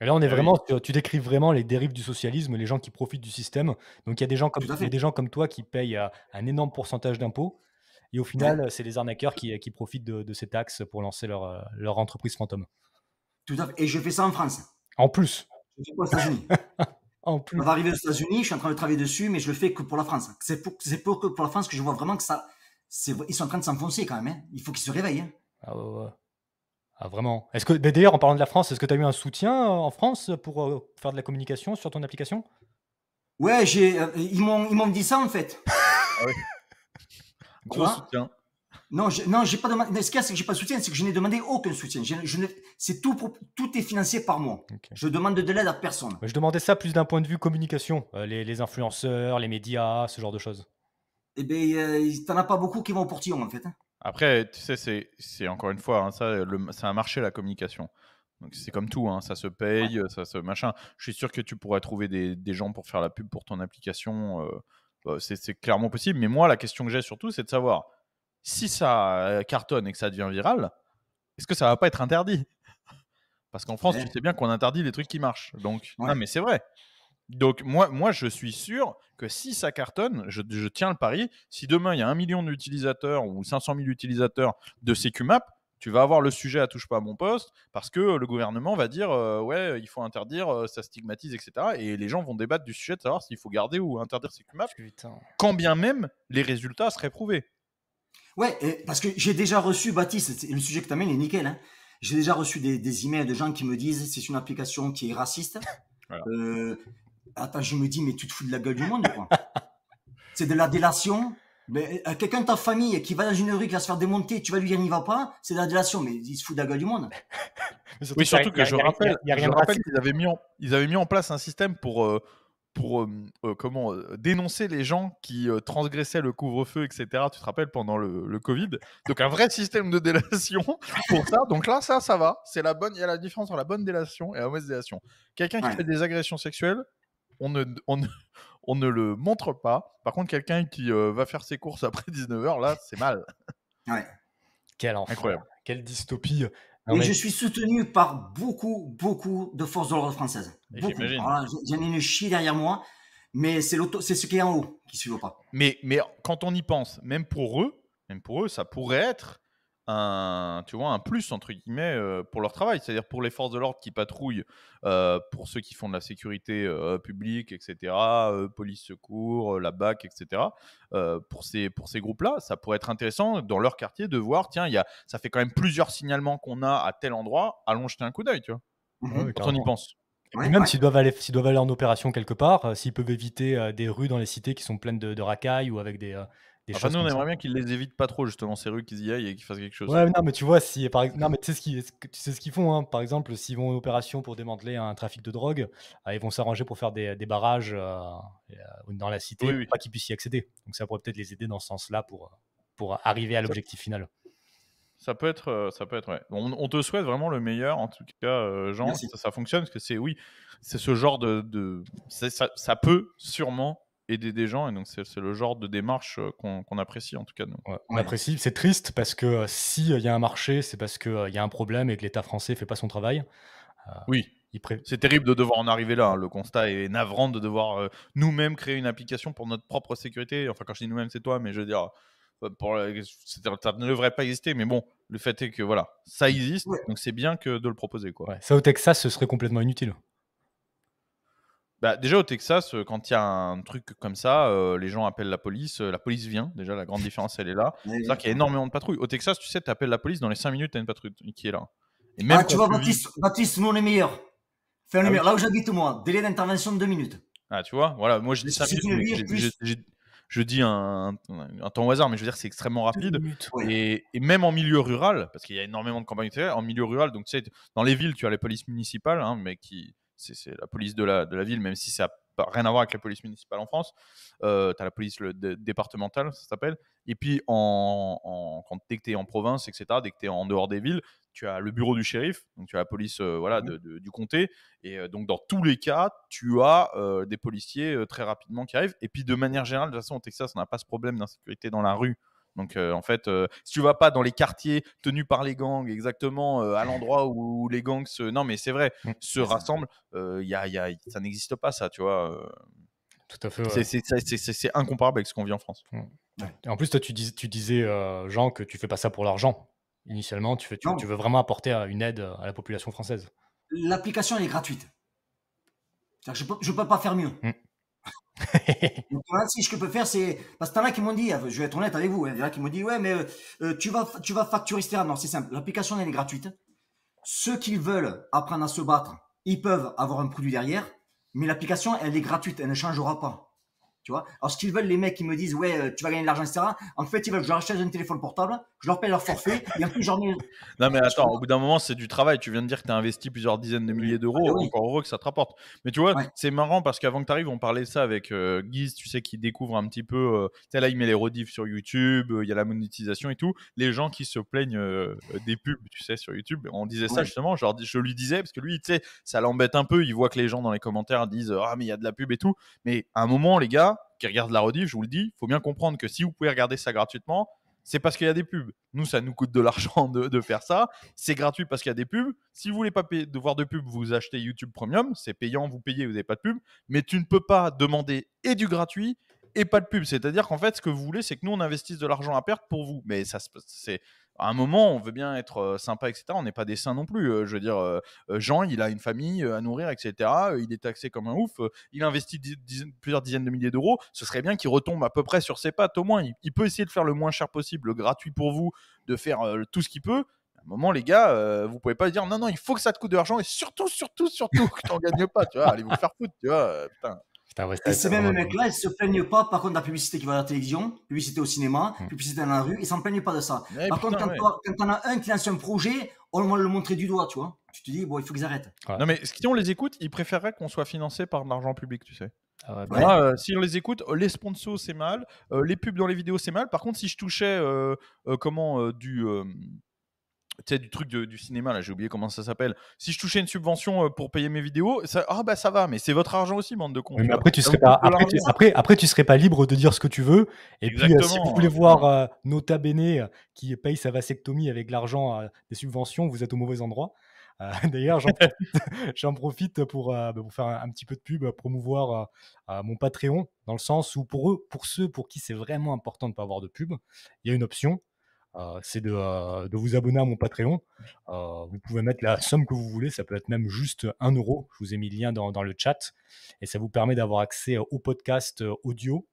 Et là, on est ah vraiment, tu, décris vraiment les dérives du socialisme, les gens qui profitent du système. Donc, il y a des gens comme, des gens comme toi qui payent euh, un énorme pourcentage d'impôts. Et au final, c'est les arnaqueurs qui, profitent de, ces taxes pour lancer euh, leur, entreprise fantôme. Tout à fait. Et je fais ça en France. En plus. Je fais aux États-Unis. en va arriver aux États-Unis, je suis en train de travailler dessus, mais je le fais que pour la France. C'est pour, pour, pour, la France que je vois vraiment que ça. Ils sont en train de s'enfoncer quand même. Hein. Il faut qu'ils se réveillent. Hein. Ah ouais. Ah, vraiment Est-ce que D'ailleurs, en parlant de la France, est-ce que tu as eu un soutien euh, en France pour euh, faire de la communication sur ton application Ouais, j'ai, euh, ils, m'ont, ils m'ont dit ça en fait. ah oui. Gros soutien. Non, non, j'ai pas demandé. Ce qu'il y a, c'est que j'ai pas de soutien, c'est que je n'ai demandé aucun soutien. Je, c'est tout, tout est financé par moi. Je demande de l'aide à personne. Je demandais ça plus d'un point de vue communication, les, influenceurs, les médias, ce genre de choses. Eh bien, euh, t'en as pas beaucoup qui vont au portillon en fait. Hein. Après, tu sais, c'est encore une fois, hein, ça, a marché la communication. Donc c'est comme tout, hein, ça se paye, ça se machin. Je suis sûr que tu pourrais trouver des, gens pour faire la pub pour ton application. Euh, euh, c'est clairement possible. Mais moi, la question que j'ai surtout, c'est de savoir si ça euh, cartonne et que ça devient viral, est-ce que ça va pas être interdit Parce qu'en France, tu sais bien qu'on interdit les trucs qui marchent. Donc, non, mais c'est vrai. Donc moi, moi, je suis sûr que si ça cartonne, je, tiens le pari, si demain il y a un million d'utilisateurs ou 500 000 utilisateurs de CQMap, tu vas avoir le sujet à touche pas à mon poste parce que le gouvernement va dire euh, ouais il faut interdire euh, ça stigmatise etc et les gens vont débattre du sujet de savoir s'il faut garder ou interdire ces quand bien même les résultats seraient prouvés ouais parce que j'ai déjà reçu Baptiste le sujet que tu amènes est nickel hein. j'ai déjà reçu des, emails de gens qui me disent c'est une application qui est raciste euh, attends, je me dis, mais tu te fous de la gueule du monde, quoi. c'est de la délation. Euh, quelqu'un de ta famille qui va dans une rue, qui va se faire démonter, tu vas lui dire n'y va pas, c'est de la délation, mais il se fout de la gueule du monde. oui, surtout que je rappelle, rappelle qu'ils avaient, mis ils avaient mis en place un système pour, euh, pour euh, comment, dénoncer les gens qui transgressaient le couvre-feu, etc. Tu te rappelles pendant le, Covid Donc un vrai système de délation pour ça. Donc là, ça, ça va. C'est la bonne. Il y a la différence entre la bonne délation et la mauvaise délation. Quelqu'un qui fait des agressions sexuelles, on ne, le montre pas. Par contre, quelqu'un qui euh, va faire ses courses après 19h, là, c'est mal. Ouais. Quel enfant. Incroyable. Quelle dystopie. mais... je suis soutenu par beaucoup, beaucoup de forces de l'ordre françaises J'en ai une chie derrière moi, mais c'est ce qui est en haut qui suit pas. Mais, mais quand on y pense, même pour eux, même pour eux, ça pourrait être un, tu vois, un plus, entre guillemets, euh, pour leur travail. C'est-à-dire pour les forces de l'ordre qui patrouillent, euh, pour ceux qui font de la sécurité euh, publique, etc., police secours, la BAC, etc. pour ces, pour ces groupes-là, ça pourrait être intéressant dans leur quartier de voir, tiens, y ça fait quand même plusieurs signalements qu'on a à tel endroit, allons jeter un coup d'œil, tu vois, quand on y pense. même s'ils doivent, aller, s'ils doivent aller en opération quelque part, s'ils peuvent éviter des rues dans les cités qui sont pleines de racailles ou avec des, nous, on aimerait bien qu'ils les évitent pas trop, justement, ces rues, qu'ils y aillent et qu'ils fassent quelque chose. Ouais, non, mais tu vois, si, par, non, mais tu sais ce qu'ils font. Hein. Par exemple, s'ils vont en opération pour démanteler un trafic de drogue, euh, ils vont s'arranger pour faire des, des barrages euh, euh, dans la cité, pour pas qu'ils puissent y accéder. Donc ça pourrait peut-être les aider dans ce sens-là pour, pour arriver à l'objectif final. Ça peut être, ça peut être. Ouais. On, te souhaite vraiment le meilleur, en tout cas, Jean. Ça, ça, fonctionne parce que c'est oui, c'est ce genre de, de ça, ça, peut sûrement aider des gens. Et donc, c'est le genre de démarche euh, qu'on apprécie, en tout cas. on apprécie. C'est triste parce que euh, s'il euh, y a un marché, c'est parce que il y a un problème et que l'État français fait pas son travail. oui. C'est terrible de devoir en arriver là. Hein. Le constat est navrant de devoir nous-mêmes créer une application pour notre propre sécurité. Enfin, quand je dis nous-mêmes, c'est toi, mais je veux dire, pour, ça ne devrait pas exister. Mais bon, le fait est que voilà, ça existe. Donc, c'est bien que de le proposer. Quoi. ça, au Texas, ce serait complètement inutile. Bah, déjà au Texas, euh, quand il y a un truc comme ça, euh, les gens appellent la police, euh, la police vient, déjà la grande différence elle est là. C'est-à-dire qu'il y a énormément de patrouilles. Au Texas, tu sais, tu appelles la police, dans les 5 minutes, tu as une patrouille qui est là. Et ah, tu vois, Baptiste, Baptiste, nous on est meilleur. Fais un ah Là où j'habite, moi, délai d'intervention de 2 minutes. Ah, tu vois, voilà, moi je dis 5 minutes. je dis un, temps au hasard, mais je veux dire, c'est extrêmement rapide. et, même en milieu rural, parce qu'il y a énormément de campagnes en milieu rural, donc tu sais, dans les villes, tu as les polices municipales, hein, mais qui, c'est la police de la, ville, même si ça n'a rien à voir avec la police municipale en France. Euh, tu as la police départementale, ça s'appelle. Et puis, en, dès que tu es en province, etc., dès que tu es en dehors des villes, tu as le bureau du shérif, donc tu as la police euh, voilà, mmh du comté. Et euh, donc, dans tous les cas, tu as des policiers très rapidement qui arrivent. Et puis, de manière générale, de toute façon, au Texas, on n'a pas ce problème d'insécurité dans la rue donc euh, en fait, euh, si tu vas pas dans les quartiers tenus par les gangs, exactement euh, à l'endroit où, les gangs se, non mais c'est vrai, mmh, se rassemblent, y a, y ça n'existe pas ça, tu vois. Tout à fait. C'est incomparable avec ce qu'on vit en France. Mmh. en plus, toi, tu, disais, Jean, que tu fais pas ça pour l'argent. Initialement, tu, veux vraiment apporter une aide à la population française. L'application elle est gratuite. Je peux, peux pas faire mieux. Mmh. Donc si je peux faire, c'est parce que t'en as qui m'ont dit, euh, je vais être honnête avec vous, hein, il y en a qui m'ont dit, ouais, mais euh, tu vas, tu vas facturer, Non, c'est simple. L'application elle est gratuite. Ceux qui veulent apprendre à se battre, ils peuvent avoir un produit derrière, mais l'application elle est gratuite, elle ne changera pas. Tu vois Alors, ce qu'ils veulent, les mecs, ils me disent, ouais, euh, tu vas gagner de l'argent, etc. En fait, ils veulent que je leur achète un téléphone portable, je leur paye leur forfait, et en plus, j'en Non, mais attends, au bout d'un moment, c'est du travail. Tu viens de dire que tu as investi plusieurs dizaines de milliers d'euros, ah, bah encore heureux que ça te rapporte. Mais tu vois, c'est marrant parce qu'avant que tu arrives, on parlait de ça avec euh, Guise, tu sais, qui découvre un petit peu. Euh, tu sais, là, il met les rediffs sur YouTube, il y a la monétisation et tout. Les gens qui se plaignent des pubs, tu sais, sur YouTube, on disait ça justement, genre, je lui disais, parce que lui, tu sais, ça l'embête un peu, il voit que les gens dans les commentaires disent, ah, mais il y a de la pub et tout. Mais à un moment, les gars, qui regardent la rediff, je vous le dis, il faut bien comprendre que si vous pouvez regarder ça gratuitement, c'est parce qu'il y a des pubs. Nous, ça nous coûte de l'argent de, faire ça. C'est gratuit parce qu'il y a des pubs. Si vous voulez pas de voir de pubs, vous achetez YouTube Premium. C'est payant, vous payez, vous n'avez pas de pub. Mais tu ne peux pas demander et du gratuit et pas de pub. C'est-à-dire qu'en fait, ce que vous voulez, c'est que nous, on investisse de l'argent à perte pour vous. Mais ça, c'est à un moment, on veut bien être euh, sympa, etc. On n'est pas des saints non plus. Euh, je veux dire, euh, Jean, il a une famille à nourrir, etc. il est taxé comme un ouf. il investit plusieurs dizaines de milliers d'euros. Ce serait bien qu'il retombe à peu près sur ses pattes. Au moins, il, peut essayer de faire le moins cher possible, gratuit pour vous, de faire tout ce qu'il peut À un moment, les gars, vous pouvez pas dire non, non, il faut que ça te coûte de l'argent et surtout, surtout, surtout que tu n'en gagnes pas, tu vois, allez vous faire foutre, tu vois, putain. Et ces mêmes mecs-là, ils se plaignent pas par contre de la publicité qui va à la télévision, publicité au cinéma, hmm. publicité dans la rue, ils s'en plaignent pas de ça. Eh, par contre, quand ouais. en as un qui lance un projet, on va le montrer du doigt, tu vois. Tu te dis, bon, il faut qu'ils arrêtent. Non, mais si on les écoute, ils préféreraient qu'on soit financé par de l'argent public, tu sais. Ah bah ah, euh, si on les écoute, euh, les sponsors c'est mal, euh, les pubs dans les vidéos c'est mal. Par contre, si je touchais comment du tu sais, du truc du cinéma, là, j'ai oublié comment ça s'appelle. Si je touchais une subvention euh, pour payer mes vidéos, ça, ah bah ça va, mais c'est votre argent aussi, bande de cons. Mais après, tu serais pas, après, après, tu serais pas libre de dire ce que tu veux. Et puis, euh, si vous voulez hein. voir euh, Nota Bene qui paye sa vasectomie avec l'argent des subventions, vous êtes au mauvais endroit. D'ailleurs, j'en profite, pour, bah, pour, faire un, petit peu de pub, promouvoir mon Patreon, dans le sens où pour eux, pour ceux pour qui c'est vraiment important de ne pas avoir de pub, il y a une option euh, c'est euh, de, vous abonner à mon Patreon. Euh, vous pouvez mettre la somme que vous voulez, ça peut être même juste 1 euro. Je vous ai mis le lien dans, dans le chat et ça vous permet d'avoir accès au podcast audio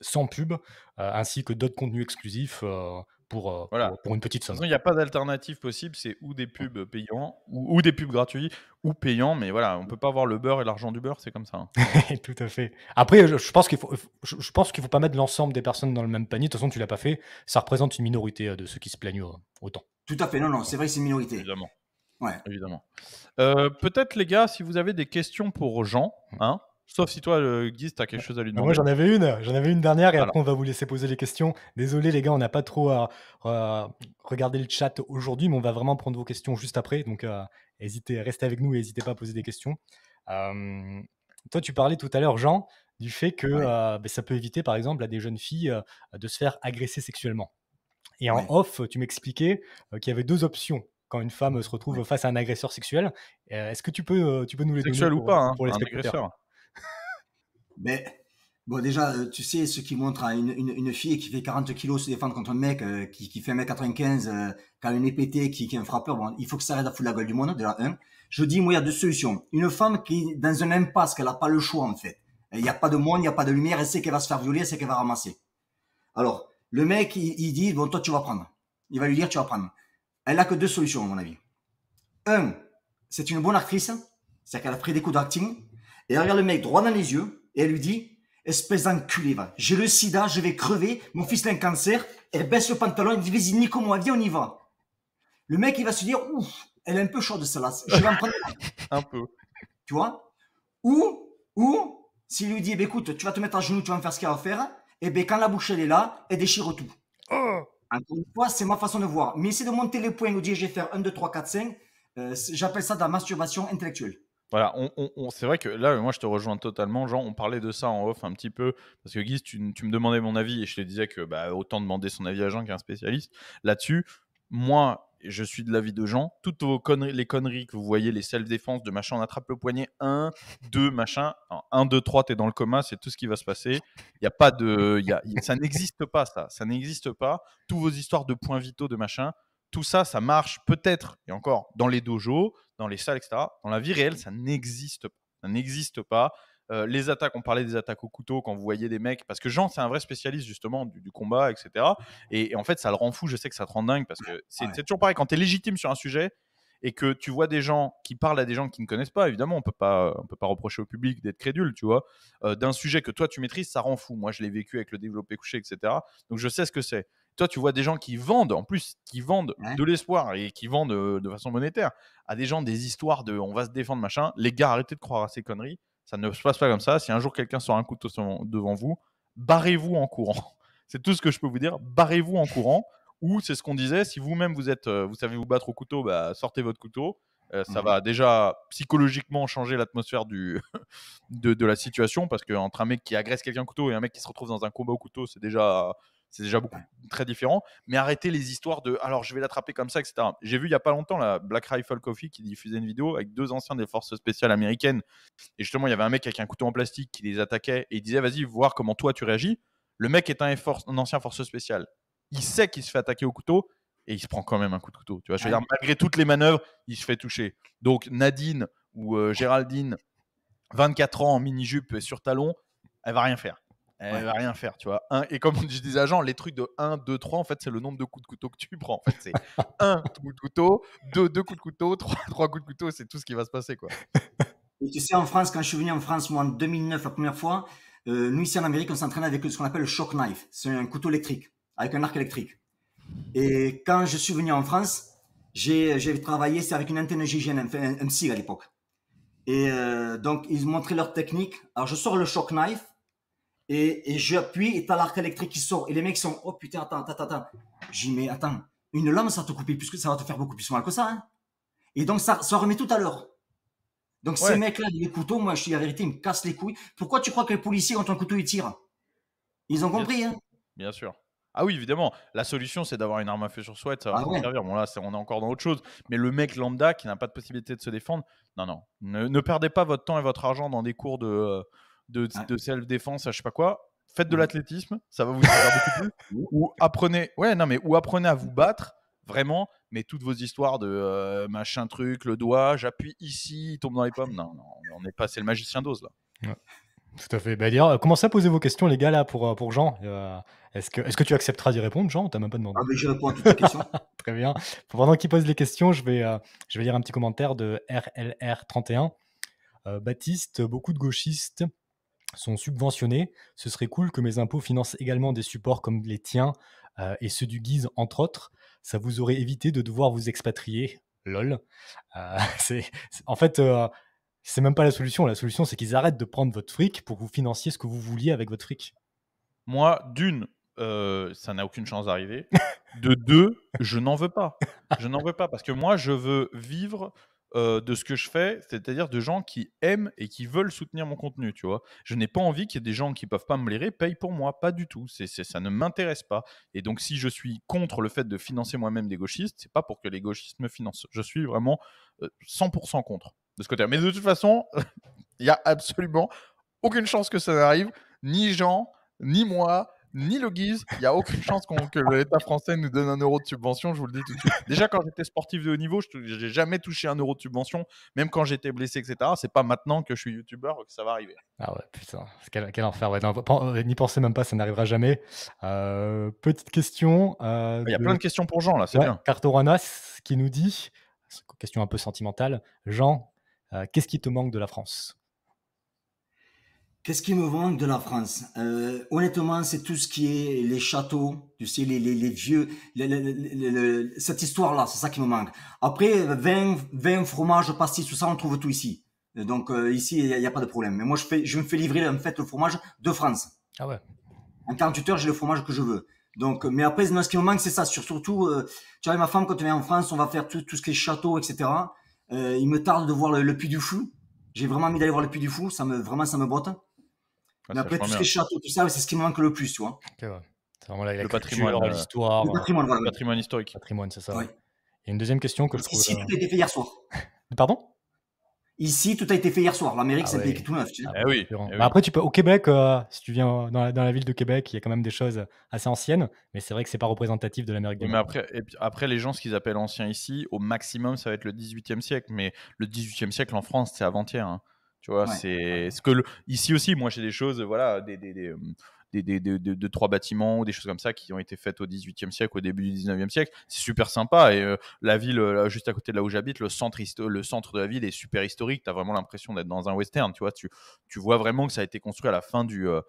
sans pub, ainsi que d'autres contenus exclusifs euh, pour, pour, une petite somme. Il n'y a pas d'alternative possible, c'est ou des pubs payants, ou, des pubs gratuits, ou payants, mais voilà, on ne peut pas avoir le beurre et l'argent du beurre, c'est comme ça. Hein. Tout à fait. Après, je, pense qu'il faut, je, pense qu'il faut pas mettre l'ensemble des personnes dans le même panier. De toute façon, tu l'as pas fait. Ça représente une minorité euh, de ceux qui se plaignent euh, autant. Tout à fait. Non, non, c'est vrai, c'est une minorité. Évidemment. Évidemment. Peut-être les gars, si vous avez des questions pour Jean, hein, Sauf si toi, euh, Guiz, tu t'as quelque chose à lui demander. Bah, moi, j'en avais une. J'en avais une dernière et après, on va vous laisser poser les questions. Désolé, les gars, on n'a pas trop à, regarder le chat aujourd'hui, mais on va vraiment prendre vos questions juste après. Donc, euh, hésitez, restez avec nous et n'hésitez pas à poser des questions. Euh, toi, tu parlais tout à l'heure, Jean, du fait que bah, ça peut éviter, par exemple, à des jeunes filles de se faire agresser sexuellement. Et en off, tu m'expliquais qu'il y avait deux options quand une femme se retrouve face à un agresseur sexuel. Est-ce que tu peux, tu peux nous les donner pour, ou pas, hein, pour les un mais bon, déjà, euh, tu sais, ce qui montre à une, une, fille qui fait 40 kilos se défendre contre un mec euh, qui, qui, fait 1m95, euh, qui a une épée qui, qui est un frappeur, bon, il faut que ça arrête à foutre la gueule du monde, déjà, un. Je dis, moi, il y a deux solutions. Une femme qui dans un impasse, qu'elle n'a pas le choix, en fait. Il n'y a pas de monde, il n'y a pas de lumière, elle sait qu'elle va se faire violer, elle sait qu'elle va ramasser. Alors, le mec, il, dit, bon, toi, tu vas prendre. Il va lui dire, tu vas prendre. Elle n'a que deux solutions, à mon avis. Un, c'est une bonne actrice, c'est-à-dire qu'elle a pris des coups d'acting, et elle regarde le mec droit dans les yeux, et elle lui dit, espèce d'enculé, va. J'ai le sida, je vais crever, mon fils a un cancer. Elle baisse le pantalon, elle dit, vas-y, Nico, viens, on y va. Le mec, il va se dire, ouf, elle est un peu chaude, ça. là Je vais en prendre un peu. Tu vois Ou, ou, s'il lui dit, eh ben, écoute, tu vas te mettre à genoux, tu vas me faire ce qu'il y a à faire, et eh ben, quand la bouche, elle est là, elle déchire tout. Oh Encore une fois, c'est ma façon de voir. Mais essayer de monter les points, nous dire, je vais faire 1, 2, 3, 4, 5, j'appelle ça de la masturbation intellectuelle. Voilà, on, c'est vrai que là, moi, je te rejoins totalement. Jean, on parlait de ça en off un petit peu, parce que Guy, tu, me demandais mon avis et je te disais que bah, autant demander son avis à Jean est un spécialiste. Là-dessus, moi, je suis de l'avis de Jean. Toutes vos conneries, les conneries que vous voyez, les self-défense de machin, on attrape le poignet, 1, 2, machin, 1, 2, 3, t'es dans le coma, c'est tout ce qui va se passer. Il n'y a pas de. ça n'existe pas, ça. Ça n'existe pas. Toutes vos histoires de points vitaux, de machin, tout ça, ça marche peut-être, et encore, dans les dojos, dans les salles, etc. Dans la vie réelle, ça n'existe pas. Ça n'existe pas. Euh, les attaques, on parlait des attaques au couteau quand vous voyez des mecs, parce que Jean, c'est un vrai spécialiste justement du, combat, etc. Et, en fait, ça le rend fou, je sais que ça te rend dingue, parce que c'est toujours pareil, quand tu es légitime sur un sujet et que tu vois des gens qui parlent à des gens qui ne connaissent pas, évidemment, on ne peut pas reprocher au public d'être crédule, tu vois, euh, d'un sujet que toi tu maîtrises, ça rend fou. Moi, je l'ai vécu avec le développé couché, etc. Donc, je sais ce que c'est. Toi, tu vois des gens qui vendent, en plus, qui vendent de l'espoir et qui vendent euh, de façon monétaire à des gens des histoires de on va se défendre, machin. Les gars, arrêtez de croire à ces conneries. Ça ne se passe pas comme ça. Si un jour quelqu'un sort un couteau devant vous, barrez-vous en courant. C'est tout ce que je peux vous dire. Barrez-vous en courant. Ou c'est ce qu'on disait, si vous-même vous êtes, euh, vous savez vous battre au couteau, bah, sortez votre couteau. Euh, ça va déjà psychologiquement changer l'atmosphère de, de la situation parce qu'entre un mec qui agresse quelqu'un au couteau et un mec qui se retrouve dans un combat au couteau, c'est déjà c'est déjà beaucoup très différent. Mais arrêtez les histoires de alors je vais l'attraper comme ça, etc. J'ai vu il y a pas longtemps la Black Rifle Coffee qui diffusait une vidéo avec deux anciens des forces spéciales américaines. Et justement, il y avait un mec avec un couteau en plastique qui les attaquait et il disait vas-y, voir comment toi tu réagis. Le mec est un, ancien force spécial. Il sait qu'il se fait attaquer au couteau et il se prend quand même un coup de couteau. Tu vois, je veux malgré toutes les manœuvres, il se fait toucher. Donc Nadine ou euh, Géraldine, 24 ans en mini-jupe et sur talon, elle va rien faire. Elle ne va rien faire, tu vois. Un, et comme je disais à agents, les trucs de 1, 2, 3, en fait, c'est le nombre de coups de couteau que tu prends. En fait, c'est 1 coup de couteau, 2, coups de couteau, 3, coups de couteau, c'est tout ce qui va se passer, quoi. tu sais, en France, quand je suis venu en France, moi, en 2009, la première fois, euh, nous, ici en Amérique, on s'entraînait avec ce qu'on appelle le shock knife. C'est un couteau électrique, avec un arc électrique. Et quand je suis venu en France, j'ai travaillé, c'est avec une antenne GGN, un, un, à l'époque. Et euh, donc, ils montraient leur technique. Alors, je sors le shock knife et, et j'appuie et t'as l'arc électrique qui sort. Et les mecs sont, oh putain, attends, attends, attends. J'y mets, attends, une lame, ça va te couper, puisque ça va te faire beaucoup plus mal que ça. Hein. Et donc, ça, ça remet tout à l'heure. Donc, ces mecs-là, les couteaux, moi, je dis la vérité, ils me cassent les couilles. Pourquoi tu crois que les policiers, quand un couteau, ils tirent Ils ont compris. Hein. Bien sûr. Ah oui, évidemment. La solution, c'est d'avoir une arme à feu sur soi. Ça ah va Bon, là, on est encore dans autre chose. Mais le mec lambda qui n'a pas de possibilité de se défendre, non, non. Ne, perdez pas votre temps et votre argent dans des cours de. Euh, ah. de, self-défense à je sais pas quoi, faites de l'athlétisme, ça va vous aider beaucoup plus. Ou apprenez, ouais, non, mais ou apprenez à vous battre vraiment, mais toutes vos histoires de euh, machin truc, le doigt, j'appuie ici, il tombe dans les pommes. Non, non on est c'est le magicien d'Oz là. Tout à fait. commencez à poser vos questions, les gars, là, pour, euh, pour Jean. Est-ce que, est que tu accepteras d'y répondre, Jean On même pas demandé. Ah, mais je réponds à toutes les questions. Très bien. Pendant qu'il pose les questions, je vais, euh, je vais lire un petit commentaire de RLR31. Baptiste, beaucoup de gauchistes sont subventionnés, ce serait cool que mes impôts financent également des supports comme les tiens euh, et ceux du Guise, entre autres. Ça vous aurait évité de devoir vous expatrier. Lol. Euh, en fait, euh, c'est même pas la solution. La solution, c'est qu'ils arrêtent de prendre votre fric pour vous financiez ce que vous vouliez avec votre fric. Moi, d'une, euh, ça n'a aucune chance d'arriver. De deux, je n'en veux pas. Je n'en veux pas parce que moi, je veux vivre euh, de ce que je fais, c'est-à-dire de gens qui aiment et qui veulent soutenir mon contenu, tu vois. Je n'ai pas envie qu'il y ait des gens qui ne peuvent pas me les payent pour moi, pas du tout. C'est, ça ne m'intéresse pas. Et donc, si je suis contre le fait de financer moi-même des gauchistes, c'est pas pour que les gauchistes me financent. Je suis vraiment 100% euh, contre de ce côté Mais de toute façon, il y a absolument aucune chance que ça n'arrive, ni Jean, ni moi, ni le Guise. Il n'y a aucune chance que l'État français nous donne un euro de subvention, je vous le dis tout de suite. Déjà, quand j'étais sportif de haut niveau, je n'ai jamais touché un euro de subvention, même quand j'étais blessé, etc. C'est pas maintenant que je suis youtubeur que ça va arriver. Ah ouais, putain, quel, enfer. Euh, n'y pensez même pas, ça n'arrivera jamais. Euh, petite question. Euh, Il y a plein de questions pour Jean, là, c'est bien. qui nous dit, question un peu sentimentale, Jean, qu'est-ce qui te manque de la France Qu'est-ce qui me manque de la France euh, Honnêtement, c'est tout ce qui est les châteaux, tu sais, les, les, vieux, cette histoire-là, c'est ça qui me manque. Après, 20 vin, fromage, pastis, tout ça, on trouve tout ici. Donc euh, ici, il n'y a, pas de problème. Mais moi, je, fais, je me fais livrer en fait le fromage de France. Ah ouais. En 48 heures, j'ai le fromage que je veux. Donc, mais après, moi, ce qui me manque, c'est ça. Surtout, euh, tu vois, ma femme, quand on est en France, on va faire tout, ce qui est château, etc. Euh, il me tarde de voir le, le Puy du Fou. J'ai vraiment envie d'aller voir le Puy du Fou. Ça me, vraiment, ça me botte. Ah, mais après, tout ce qui est château, tout ça, c'est ce qui me manque le plus, tu vois. C'est vraiment la, la le patrimoine, l'histoire. Le euh, patrimoine, voilà, le patrimoine historique. patrimoine, c'est ça. Oui. Il y a une deuxième question que je trouve. Ici, tout a été fait hier soir. Euh, Pardon Ici, tout a été fait hier soir. L'Amérique, ah c'est tout neuf. Tu ah sais. Ah, oui. Après, tu peux au Québec, euh, si tu viens dans la, ville de Québec, il y a quand même des choses assez anciennes, mais c'est vrai que c'est pas représentatif de l'Amérique. du Nord. mais après, après, les gens, ce qu'ils appellent ancien ici, au maximum, ça va être le 18e siècle. Mais le 18e siècle en France, c'est avant-hier. Hein. Tu vois, c'est ce que ici aussi, moi j'ai des choses, voilà, des, des, des, des, trois bâtiments ou des choses comme ça qui ont été faites au 18e siècle, au début du 19e siècle. C'est super sympa. Et euh, la ville, euh, juste à côté de là où j'habite, le centre, le centre de la ville est super historique. Tu as vraiment l'impression d'être dans un western. Tu vois, tu, tu vois vraiment que ça a été construit à la fin du. Euh,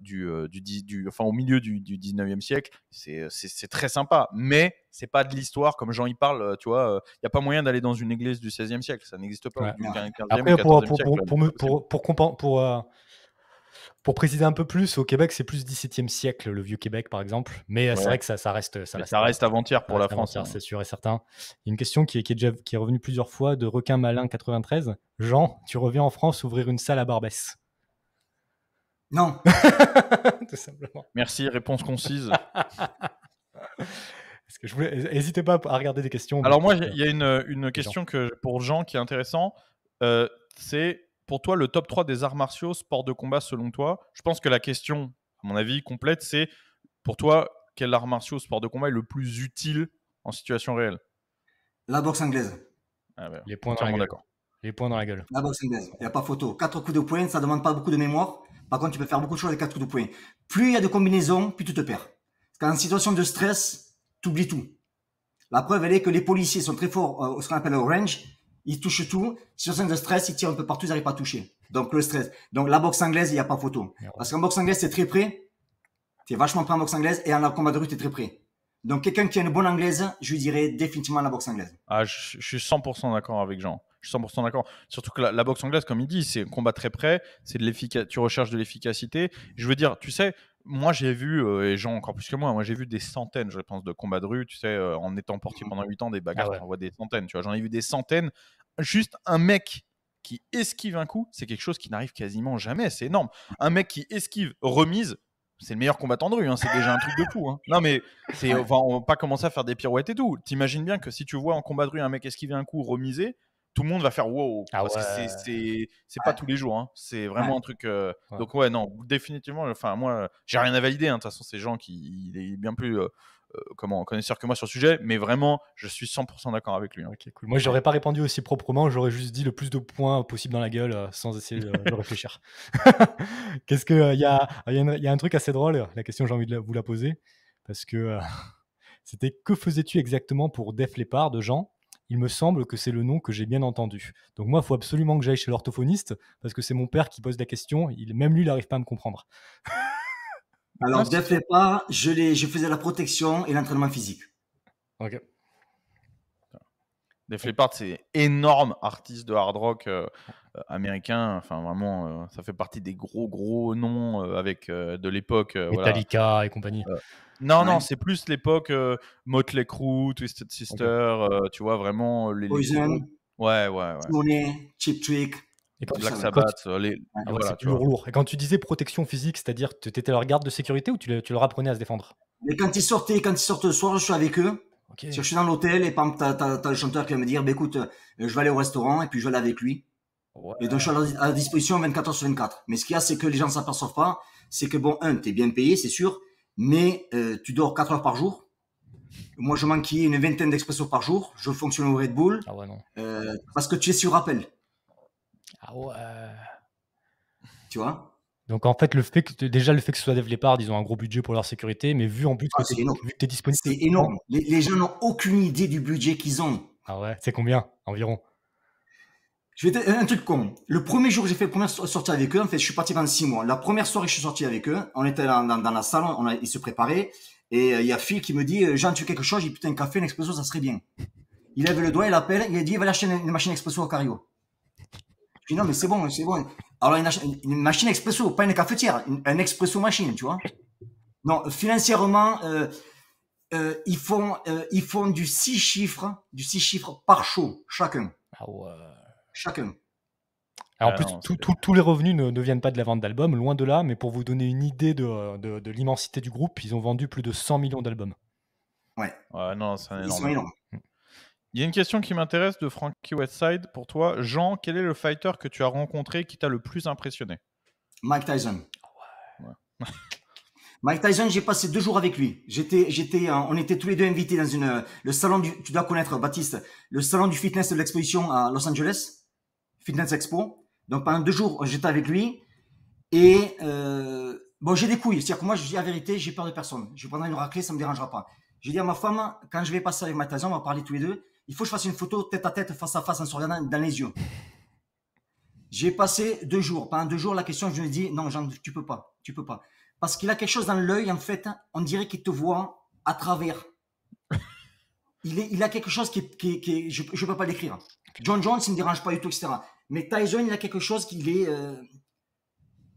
du, du, enfin, au milieu du, du 19e siècle, c'est très sympa, mais c'est pas de l'histoire comme Jean y parle, tu vois. Il n'y a pas moyen d'aller dans une église du 16e siècle, ça n'existe pas. pour, pour, pour préciser un peu plus, au Québec, c'est plus 17e siècle, le vieux Québec par exemple. Mais euh, c'est vrai que ça, ça reste. Ça, reste, avant-hier pour la France. Hein. C'est sûr et certain. Il y a une question qui est, déjà, qui est revenue plusieurs fois de Requin Malin 93. Jean, tu reviens en France ouvrir une salle à Barbès Non. Tout simplement. Merci, réponse concise. que je voulais... N'hésitez pas à regarder des questions. Alors moi, il y a une, une question que, pour Jean qui est intéressante. Euh, c'est pour toi le top 3 des arts martiaux, sports de combat selon toi Je pense que la question, à mon avis, complète, c'est pour toi, quel art martiaux, sport de combat est le plus utile en situation réelle La boxe anglaise. Ah les points d'accord. Les points dans la gueule. La boxe anglaise, il n'y a pas photo. Quatre coups de poing, ça ne demande pas beaucoup de mémoire. Par contre, tu peux faire beaucoup de choses avec quatre coups de poing. Plus il y a de combinaisons, plus tu te perds. Parce qu'en situation de stress, tu oublies tout. La preuve, elle est que les policiers sont très forts euh, au ce qu'on appelle au range, ils touchent tout. scène de stress, il tirent un peu partout, ils n'arrivent pas à toucher. Donc le stress. Donc la boxe anglaise, il n'y a pas photo. Parce qu'en boxe anglaise, c'est très près. Tu es vachement prêt en boxe anglaise et en combat de rue, tu es très près. Donc quelqu'un qui a une bonne anglaise, je lui dirais définitivement la boxe anglaise. Ah, je suis 100% d'accord avec Jean je suis 100% d'accord. Surtout que la, boxe anglaise, comme il dit, c'est un combat très près, c'est de l'efficacité, tu recherches de l'efficacité. Je veux dire, tu sais, moi j'ai vu, euh, et gens encore plus que moi, moi j'ai vu des centaines, je pense, de combats de rue, tu sais, euh, en étant porté mmh. pendant 8 ans des bagarres, ah on voit des centaines, tu vois, j'en ai vu des centaines. Juste un mec qui esquive un coup, c'est quelque chose qui n'arrive quasiment jamais, c'est énorme. Un mec qui esquive remise, c'est le meilleur combattant de rue, hein, c'est déjà un truc de fou. Hein. Non, mais c'est, on va pas commencer à faire des pirouettes et tout. T'imagines bien que si tu vois en combat de rue un mec esquiver un coup, remiser, tout le monde va faire wow. Ah parce c'est pas ah. tous les jours. Hein. C'est vraiment un truc. Euh, donc, ouais, non, définitivement. Enfin, moi, j'ai rien à valider. Hein. De toute façon, c'est gens qui. est bien plus. Euh, euh, comment connaisseur que moi sur le sujet, mais vraiment, je suis 100% d'accord avec lui. Hein. cool. Moi, j'aurais pas répondu aussi proprement, j'aurais juste dit le plus de points possible dans la gueule sans essayer de, réfléchir. Qu'est-ce que il y a, un truc assez drôle, la question j'ai envie de vous la poser parce que c'était que faisais-tu exactement pour Def de Jean il me semble que c'est le nom que j'ai bien entendu. Donc moi, il faut absolument que j'aille chez l'orthophoniste, parce que c'est mon père qui pose la question, même lui, il n'arrive pas à me comprendre. Alors, Def Leppard, je, faisais la protection et l'entraînement physique. Ok. Def Leppard, c'est énorme artiste de hard rock euh, euh, américain. Enfin, vraiment, euh, ça fait partie des gros, gros noms avec de l'époque. Metallica et compagnie. Non, non, c'est plus l'époque euh, Motley Crue, Twisted Sister, euh, tu vois, vraiment euh, les. Poison. Ouais, ouais, ouais. Chip Trick. Et quand Black Sabbath, tu... les... ah, ah, Et quand tu disais protection physique, c'est-à-dire tu étais leur garde de sécurité ou tu, leur apprenais à se défendre Mais quand ils sortaient, quand ils sortent le soir, je suis avec eux. Si Je suis dans l'hôtel et par exemple, t'as le chanteur qui va me dire, bah, écoute, je vais aller au restaurant et puis je vais aller avec lui. Et donc, je suis à disposition 24 h sur 24. Mais ce qu'il y a, c'est que les gens ne s'aperçoivent pas. C'est que, bon, un, tu es bien payé, c'est sûr mais euh, tu dors 4 heures par jour. Moi, je manquais une vingtaine d'expressos par jour. Je fonctionne au Red Bull. Ah euh, parce que tu es sur appel. Ah ouais. Tu vois donc en fait, le fait que, déjà le fait que ce soit parts, ils ont un gros budget pour leur sécurité, mais vu en plus ah, vu que, tu es disponible. C'est énorme. Les, les gens n'ont aucune idée du budget qu'ils ont. Ah ouais, c'est combien environ je vais un truc con. Le premier jour, j'ai fait la première sortie avec eux. En fait, je suis parti pendant six mois. La première soirée, je suis sorti avec eux. On était dans, la salle, on a, ils se préparaient. Et euh, il y a Phil qui me dit, euh, Jean, tu veux quelque chose? J'ai putain, un café, une expresso, ça serait bien. Il lève le doigt, il appelle, il a dit, va l'acheter une, machine expresso au Cario. Je dis, non, mais c'est bon, c'est bon. Alors, une, machine expresso, pas une cafetière, une, un expresso machine, tu vois. Non, financièrement, euh, ils font, ils font du six chiffres, du six chiffres par show, chacun. Ah ouais. Chacun. Ah, en plus, ah tous les revenus ne, viennent pas de la vente d'albums, loin de là, mais pour vous donner une idée de, l'immensité du groupe, ils ont vendu plus de 100 millions d'albums. Ouais. non, c'est énorme. Il y a une question qui m'intéresse de Frankie Westside pour toi. Jean, quel est le fighter que tu as rencontré qui t'a le plus impressionné Mike Tyson. Ah Mike Tyson, j'ai passé deux jours avec lui. J'étais, euh, on était tous les deux invités dans une, euh, le salon du, tu dois connaître Baptiste, le salon du fitness de l'exposition à Los Angeles. Fitness Expo. Donc pendant deux jours, j'étais avec lui. Et euh, bon, j'ai des couilles. C'est-à-dire que moi, je dis la vérité, j'ai peur de personne. Je vais prendre une raclée, ça ne me dérangera pas. J'ai dit à ma femme, quand je vais passer avec ma tasse, on va parler tous les deux. Il faut que je fasse une photo tête à tête, face à face, en se regardant dans les yeux. J'ai passé deux jours. Pendant deux jours, la question, je me dis, non, Jean, tu peux pas, tu peux pas. Parce qu'il a quelque chose dans l'œil, en fait, on dirait qu'il te voit à travers. Il, est, il a quelque chose qui, qui je ne peux pas l'écrire. John Jones, il ne me dérange pas du tout, etc. Mais Tyson, il a quelque chose qui est. Euh,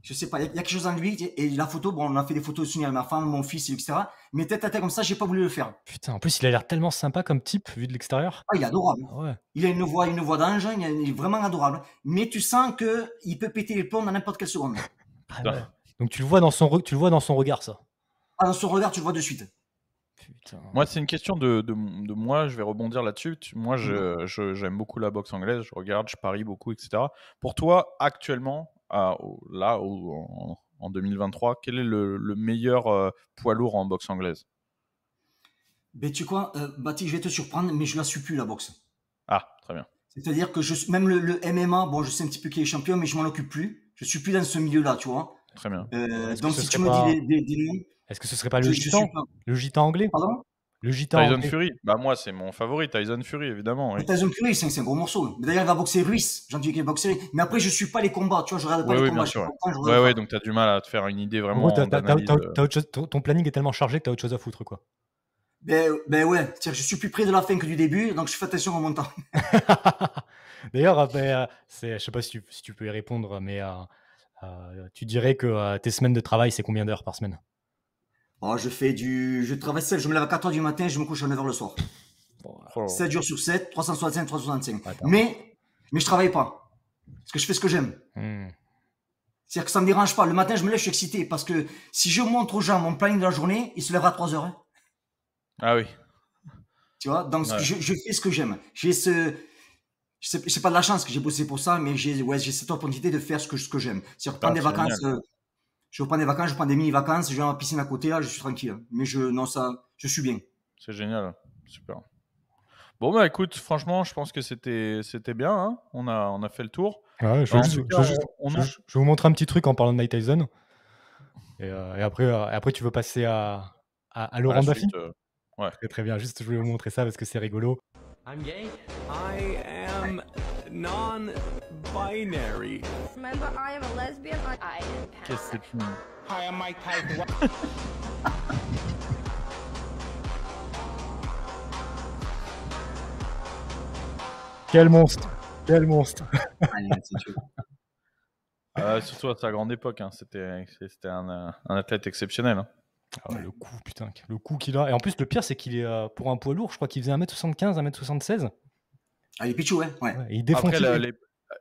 je sais pas, il y a quelque chose en lui. Et la photo, bon, on a fait des photos de à ma femme, mon fils, etc. Mais tête à tête comme ça, j'ai pas voulu le faire. Putain, en plus, il a l'air tellement sympa comme type, vu de l'extérieur. Ah, il est adorable. Ah il a une voix, une voix d'ange, hein, il est vraiment adorable. Mais tu sens que il peut péter les plombs dans n'importe quelle seconde. Ah Donc tu le vois dans son, tu le vois dans son regard, ça. Ah, dans son regard, tu le vois de suite. Moi, c'est une question de, moi. Je vais rebondir là-dessus. Moi, mm. j'aime je, beaucoup la boxe anglaise. Je regarde, je parie beaucoup, etc. Pour toi, actuellement, là, en, 2023, quel est le, meilleur euh, poids lourd en boxe anglaise ben, tu euh, je vais te surprendre, mais je la suis plus, la boxe. Ah, très bien. C'est-à-dire que même le, MMA, bon, je sais un petit peu qui est champion, mais je m'en occupe plus. Je ne suis plus dans ce milieu-là, tu vois. Très bien. Euh, donc, si tu me dis des, noms... Est-ce que ce serait pas le gitan Le gitan anglais Pardon Le gitan Tyson Fury. Bah moi c'est mon favori, Tyson Fury évidemment. Ah, Tyson Fury c'est un gros morceau. D'ailleurs il va boxer Ruiz, J'ai dis qu'il va boxer. Mais après je suis pas les combats, tu vois, je regarde pas oui, les oui, combats. Bien sûr. ouais, ouais, donc t'as du mal à te faire une idée vraiment. ton planning est tellement chargé que t'as autre chose à foutre quoi. Ben, ben ouais, je suis plus près de la fin que du début, donc je fais attention à mon temps. D'ailleurs, je euh, ben, euh, je sais pas si tu, peux y répondre, mais euh, tu dirais que tes semaines de travail, c'est combien d'heures par semaine ah, je fais du. Je travaille seul, je me lève à 4h du matin, je me couche à 9h le soir. 7 jours sur 7, 365, 365. Mais, mais je travaille pas. Parce que je fais ce que j'aime. Hmm. C'est-à-dire que ça me dérange pas. Le matin, je me lève, je suis excité. Parce que si je montre aux gens mon planning de la journée, ils se lèvent à 3 h hein. Ah oui. Tu vois, donc je, fais ce que j'aime. J'ai ce. pas de la chance que j'ai bossé pour ça, mais j'ai ouais, cette opportunité de faire ce que, ce que j'aime. C'est-à-dire ah, prendre des vacances. Euh, je prends des vacances, je prends des mini-vacances, je vais piscine à côté, je suis tranquille. Mais je, non, ça, je suis bien. C'est génial, super. Bon, bah écoute, franchement, je pense que c'était, c'était bien. Hein. on, a, on a fait le tour. je, vais vous montrer un petit truc en parlant de Night Tyson. Et, euh, après, euh, après, tu veux passer à, à, Laurent Daffy euh, Très, bien. Juste, je voulais vous montrer ça parce que c'est rigolo. non binary. Remember, I am a lesbian. I am Quel monstre Quel monstre euh, Surtout à sa grande époque, hein, c'était un, un, athlète exceptionnel. Hein. Ah le coup, putain, le coup qu'il a. Et en plus, le pire, c'est qu'il est, euh, pour un poids lourd, je crois qu'il faisait 1m75, 1m76. Ah, il est pitchou, ouais. ouais. ouais et il défonce. Après, les...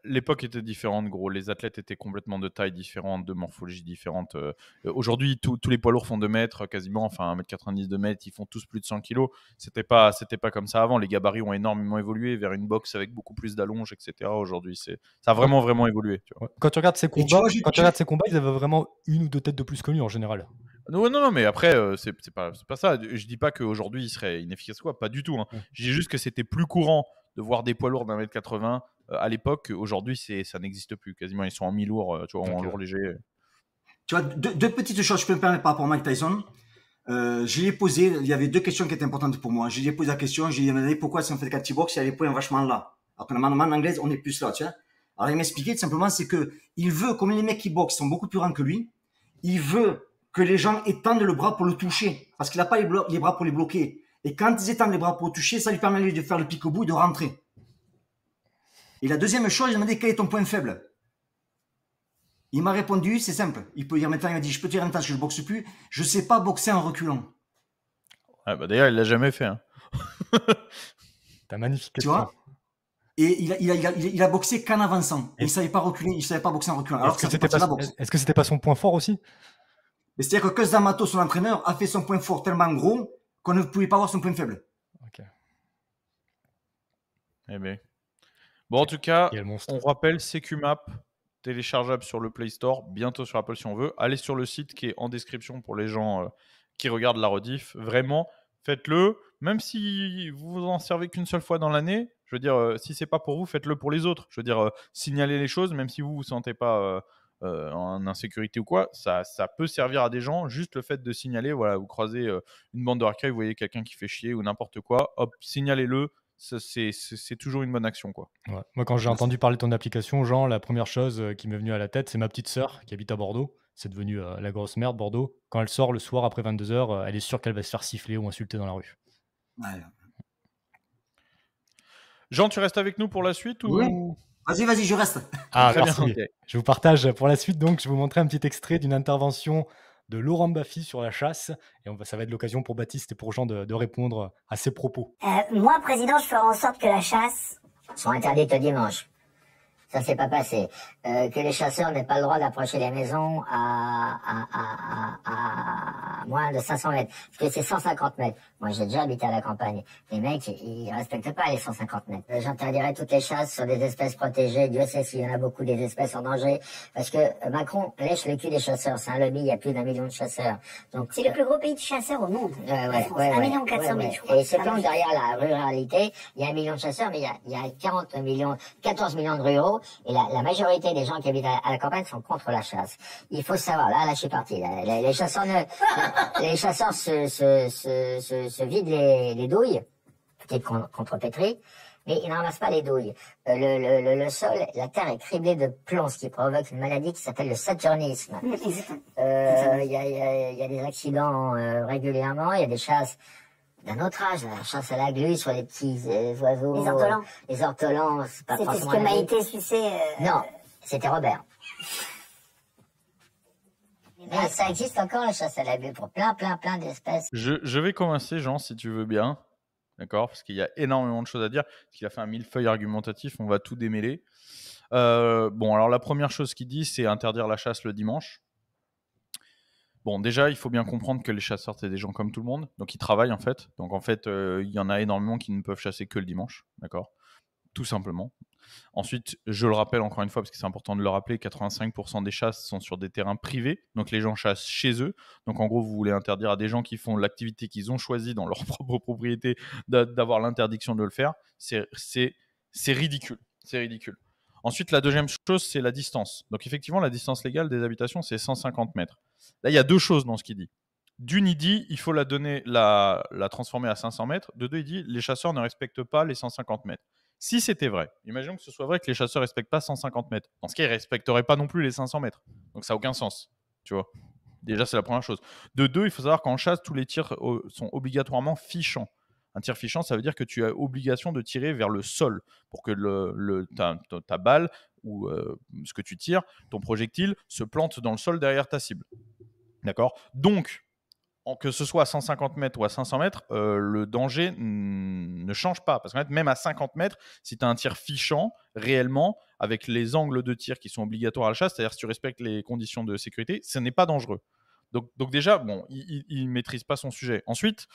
L'époque était différente, gros. Les athlètes étaient complètement de taille différente, de morphologie différente. Euh, euh, aujourd'hui, tous les poids lourds font 2 mètres euh, quasiment, enfin 1 mètre 90 de mètres, ils font tous plus de 100 kg. C'était pas, pas comme ça avant. Les gabarits ont énormément évolué vers une boxe avec beaucoup plus d'allonge, etc. Aujourd'hui, ça a vraiment, vraiment évolué. Quand tu regardes ces combats, quand tu regardes ces combats, ils avaient vraiment une ou deux têtes de plus connues en général. Non, non, non, mais après, c'est pas, pas ça. Je dis pas qu'aujourd'hui, ils seraient inefficaces, quoi, pas du tout. Hein. Je dis juste que c'était plus courant de voir des poids lourds d'un mètre 80 euh, à l'époque. Aujourd'hui, ça n'existe plus quasiment. Ils sont en mi-lourd, euh, tu vois, en lourd léger. Tu vois, deux, petites choses, je peux me permettre par rapport à Mike Tyson. Euh, je lui ai posé, il y avait deux questions qui étaient importantes pour moi. Je lui ai posé la question, je lui ai demandé pourquoi si on fait 4 box, il y a les points vachement là. Alors que en anglais, on est plus là, tu vois. Alors il expliqué, tout simplement, c'est que il veut, comme les mecs qui boxent sont beaucoup plus grands que lui, il veut que les gens étendent le bras pour le toucher, parce qu'il n'a pas les, les, bras pour les bloquer. Et quand ils étendent les bras pour le toucher, ça lui permet de faire le pic au bout et de rentrer. Et la deuxième chose, il m'a demandé quel est ton point faible. Il m'a répondu, c'est simple. Il peut dire maintenant, il m'a dit, je peux te dire maintenant que je ne boxe plus, je ne sais pas boxer en reculant. Ah, bah, d'ailleurs, il ne l'a jamais fait. Hein. T'as magnifique. Tu vois et il a, il, boxé qu'en avançant. il savait pas reculer, il savait pas boxer en reculant. Est-ce que, c'était pas, pas son point fort aussi C'est-à-dire que Zamato, son entraîneur, a fait son point fort tellement gros qu'on ne pouvait pas voir son point faible. Ok. Eh bien. Bon, en tout cas, on rappelle CQMap, téléchargeable sur le Play Store, bientôt sur Apple si on veut. Allez sur le site qui est en description pour les gens euh, qui regardent la rediff. Vraiment, faites-le. Même si vous vous en servez qu'une seule fois dans l'année, je veux dire, euh, si c'est pas pour vous, faites-le pour les autres. Je veux dire, euh, signalez les choses, même si vous vous sentez pas en insécurité ou quoi, ça, ça, peut servir à des gens. Juste le fait de signaler, voilà, vous croisez une bande de vous voyez quelqu'un qui fait chier ou n'importe quoi, hop, signalez-le, c'est toujours une bonne action. Quoi. Moi, quand j'ai entendu parler de ton application, Jean, la première chose euh, qui m'est venue à la tête, c'est ma petite sœur qui habite à Bordeaux. C'est devenu euh, la grosse merde, Bordeaux. Quand elle sort le soir après 22h, euh, elle est sûre qu'elle va se faire siffler ou insulter dans la rue. Jean, tu restes avec nous pour la suite ou... Oui. Vas-y, vas-y, je reste. Ah, Je vous partage pour la suite, donc, je vais vous montrer un petit extrait d'une intervention de Laurent Baffy sur la chasse. Et on ça va être l'occasion pour Baptiste et pour Jean de, répondre à ses propos. Euh, moi, président, je ferai en sorte que la chasse soit interdite le dimanche ça s'est pas passé. Euh, que les chasseurs n'aient pas le droit d'approcher les maisons à, moins de 500 mètres, parce que c'est 150 mètres. Moi, j'ai déjà habité à la campagne. Les mecs, ils respectent pas les 150 mètres. Euh, j'interdirais toutes les chasses sur des espèces protégées. Dieu sait s'il y en a beaucoup des espèces en danger, parce que euh, Macron lèche le cul des chasseurs. C'est un lobby, il y a plus d'un million de chasseurs. Donc c'est le plus gros pays de chasseurs au monde. 1 million 400 000. Ouais, et se ah plonge derrière la ruralité, il y a un million de chasseurs, mais il y a, il y a 40 millions, 14 millions de ruraux et la, majorité des gens qui habitent à, la campagne sont contre la chasse. Il faut savoir, là, là, je suis parti. les, chasseurs, les chasseurs se, se, se, se vident les, les douilles, qui contrepétrie, mais ils ne ramassent pas les douilles. Euh, le, le, le, sol, la terre est criblée de plomb, ce qui provoque une maladie qui s'appelle le saturnisme. Euh, il y, a, y, a, des accidents euh, régulièrement, il y a des chasses d'un autre âge, la chasse à la glu, sur les petits euh, oiseaux, les ortolans, euh, les ortolans, c'est pas forcément. C'était ce que Maïté c'est euh, Non, c'était Robert. Mais ça existe encore la chasse à la glu pour plein, plein, plein d'espèces. Je, je vais commencer, Jean, si tu veux bien. D'accord Parce qu'il y a énormément de choses à dire. Parce qu'il a fait un millefeuille argumentatif, on va tout démêler. bon, alors la première chose qu'il dit, c'est interdire la chasse le dimanche. Bon, déjà, il faut bien comprendre que les chasseurs, c'est des gens comme tout le monde, donc ils travaillent en fait. Donc en fait, euh, il y en a énormément qui ne peuvent chasser que le dimanche, d'accord Tout simplement. Ensuite, je le rappelle encore une fois, parce que c'est important de le rappeler, 85% des chasses sont sur des terrains privés, donc les gens chassent chez eux. Donc en gros, vous voulez interdire à des gens qui font l'activité qu'ils ont choisie dans leur propre propriété d'avoir l'interdiction de le faire, c'est ridicule. C'est ridicule. Ensuite, la deuxième chose, c'est la distance. Donc effectivement, la distance légale des habitations, c'est 150 mètres. Là, il y a deux choses dans ce qu'il dit. D'une, il dit il faut la donner, la, transformer à 500 mètres. De deux, il dit les chasseurs ne respectent pas les 150 mètres. Si c'était vrai, imaginons que ce soit vrai que les chasseurs ne respectent pas 150 mètres. Dans ce cas, ils ne respecteraient pas non plus les 500 mètres. Donc ça n'a aucun sens. Tu vois Déjà, c'est la première chose. De deux, il faut savoir qu'en chasse, tous les tirs euh, sont obligatoirement fichants. Un tir fichant, ça veut dire que tu as obligation de tirer vers le sol pour que le, ta, balle ou euh, ce que tu tires, ton projectile se plante dans le sol derrière ta cible. D'accord Donc, en que ce soit à 150 mètres ou à 500 mètres, euh, le danger ne change pas. Parce qu'en fait, même à 50 mètres, si tu as un tir fichant, réellement, avec les angles de tir qui sont obligatoires à la chasse, c'est-à-dire si tu respectes les conditions de sécurité, ce n'est pas dangereux. Donc, donc, déjà, bon, il ne maîtrise pas son sujet. Ensuite,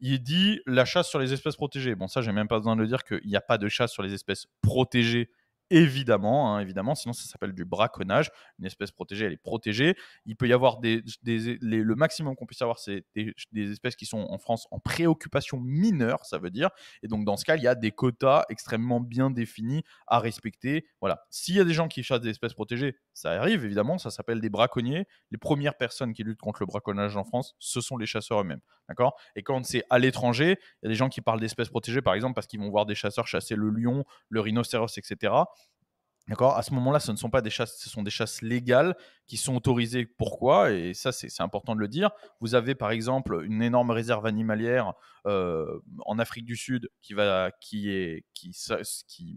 il dit la chasse sur les espèces protégées. Bon, ça, j'ai même pas besoin de dire qu'il n'y a pas de chasse sur les espèces protégées évidemment, hein, évidemment, sinon ça s'appelle du braconnage. Une espèce protégée, elle est protégée. Il peut y avoir des, le maximum qu'on puisse avoir, c'est des, espèces qui sont en France en préoccupation mineure, ça veut dire. Et donc dans ce cas, il y a des quotas extrêmement bien définis à respecter. Voilà. S'il y a des gens qui chassent des espèces protégées, ça arrive évidemment, ça s'appelle des braconniers. Les premières personnes qui luttent contre le braconnage en France, ce sont les chasseurs eux-mêmes, d'accord Et quand c'est à l'étranger, il y a des gens qui parlent d'espèces protégées, par exemple, parce qu'ils vont voir des chasseurs chasser le lion, le rhinocéros, etc. À ce moment-là, ce ne sont pas des chasses, ce sont des chasses légales qui sont autorisées. Pourquoi Et ça, c'est important de le dire. Vous avez par exemple une énorme réserve animalière euh, en Afrique du Sud qui, est, qui, qui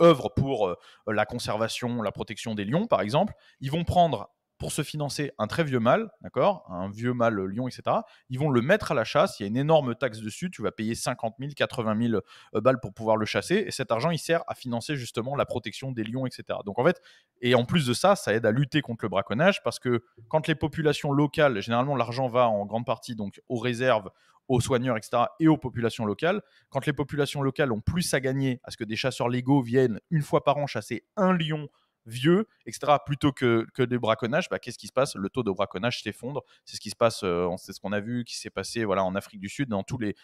mm, œuvre pour euh, la conservation, la protection des lions, par exemple. Ils vont prendre pour se financer un très vieux mâle, d'accord Un vieux mâle euh, lion, etc. Ils vont le mettre à la chasse. Il y a une énorme taxe dessus. Tu vas payer 50 000, 80 000 balles pour pouvoir le chasser. Et cet argent, il sert à financer justement la protection des lions, etc. Donc en fait, et en plus de ça, ça aide à lutter contre le braconnage parce que quand les populations locales, généralement, l'argent va en grande partie donc aux réserves, aux soigneurs, etc., et aux populations locales. Quand les populations locales ont plus à gagner à ce que des chasseurs légaux viennent une fois par an chasser un lion vieux, etc., plutôt que, que des braconnages, bah, qu'est-ce qui se passe Le taux de braconnage s'effondre. C'est ce qui se passe, On euh, sait ce qu'on a vu qui s'est passé voilà, en Afrique du Sud. Dans tous les,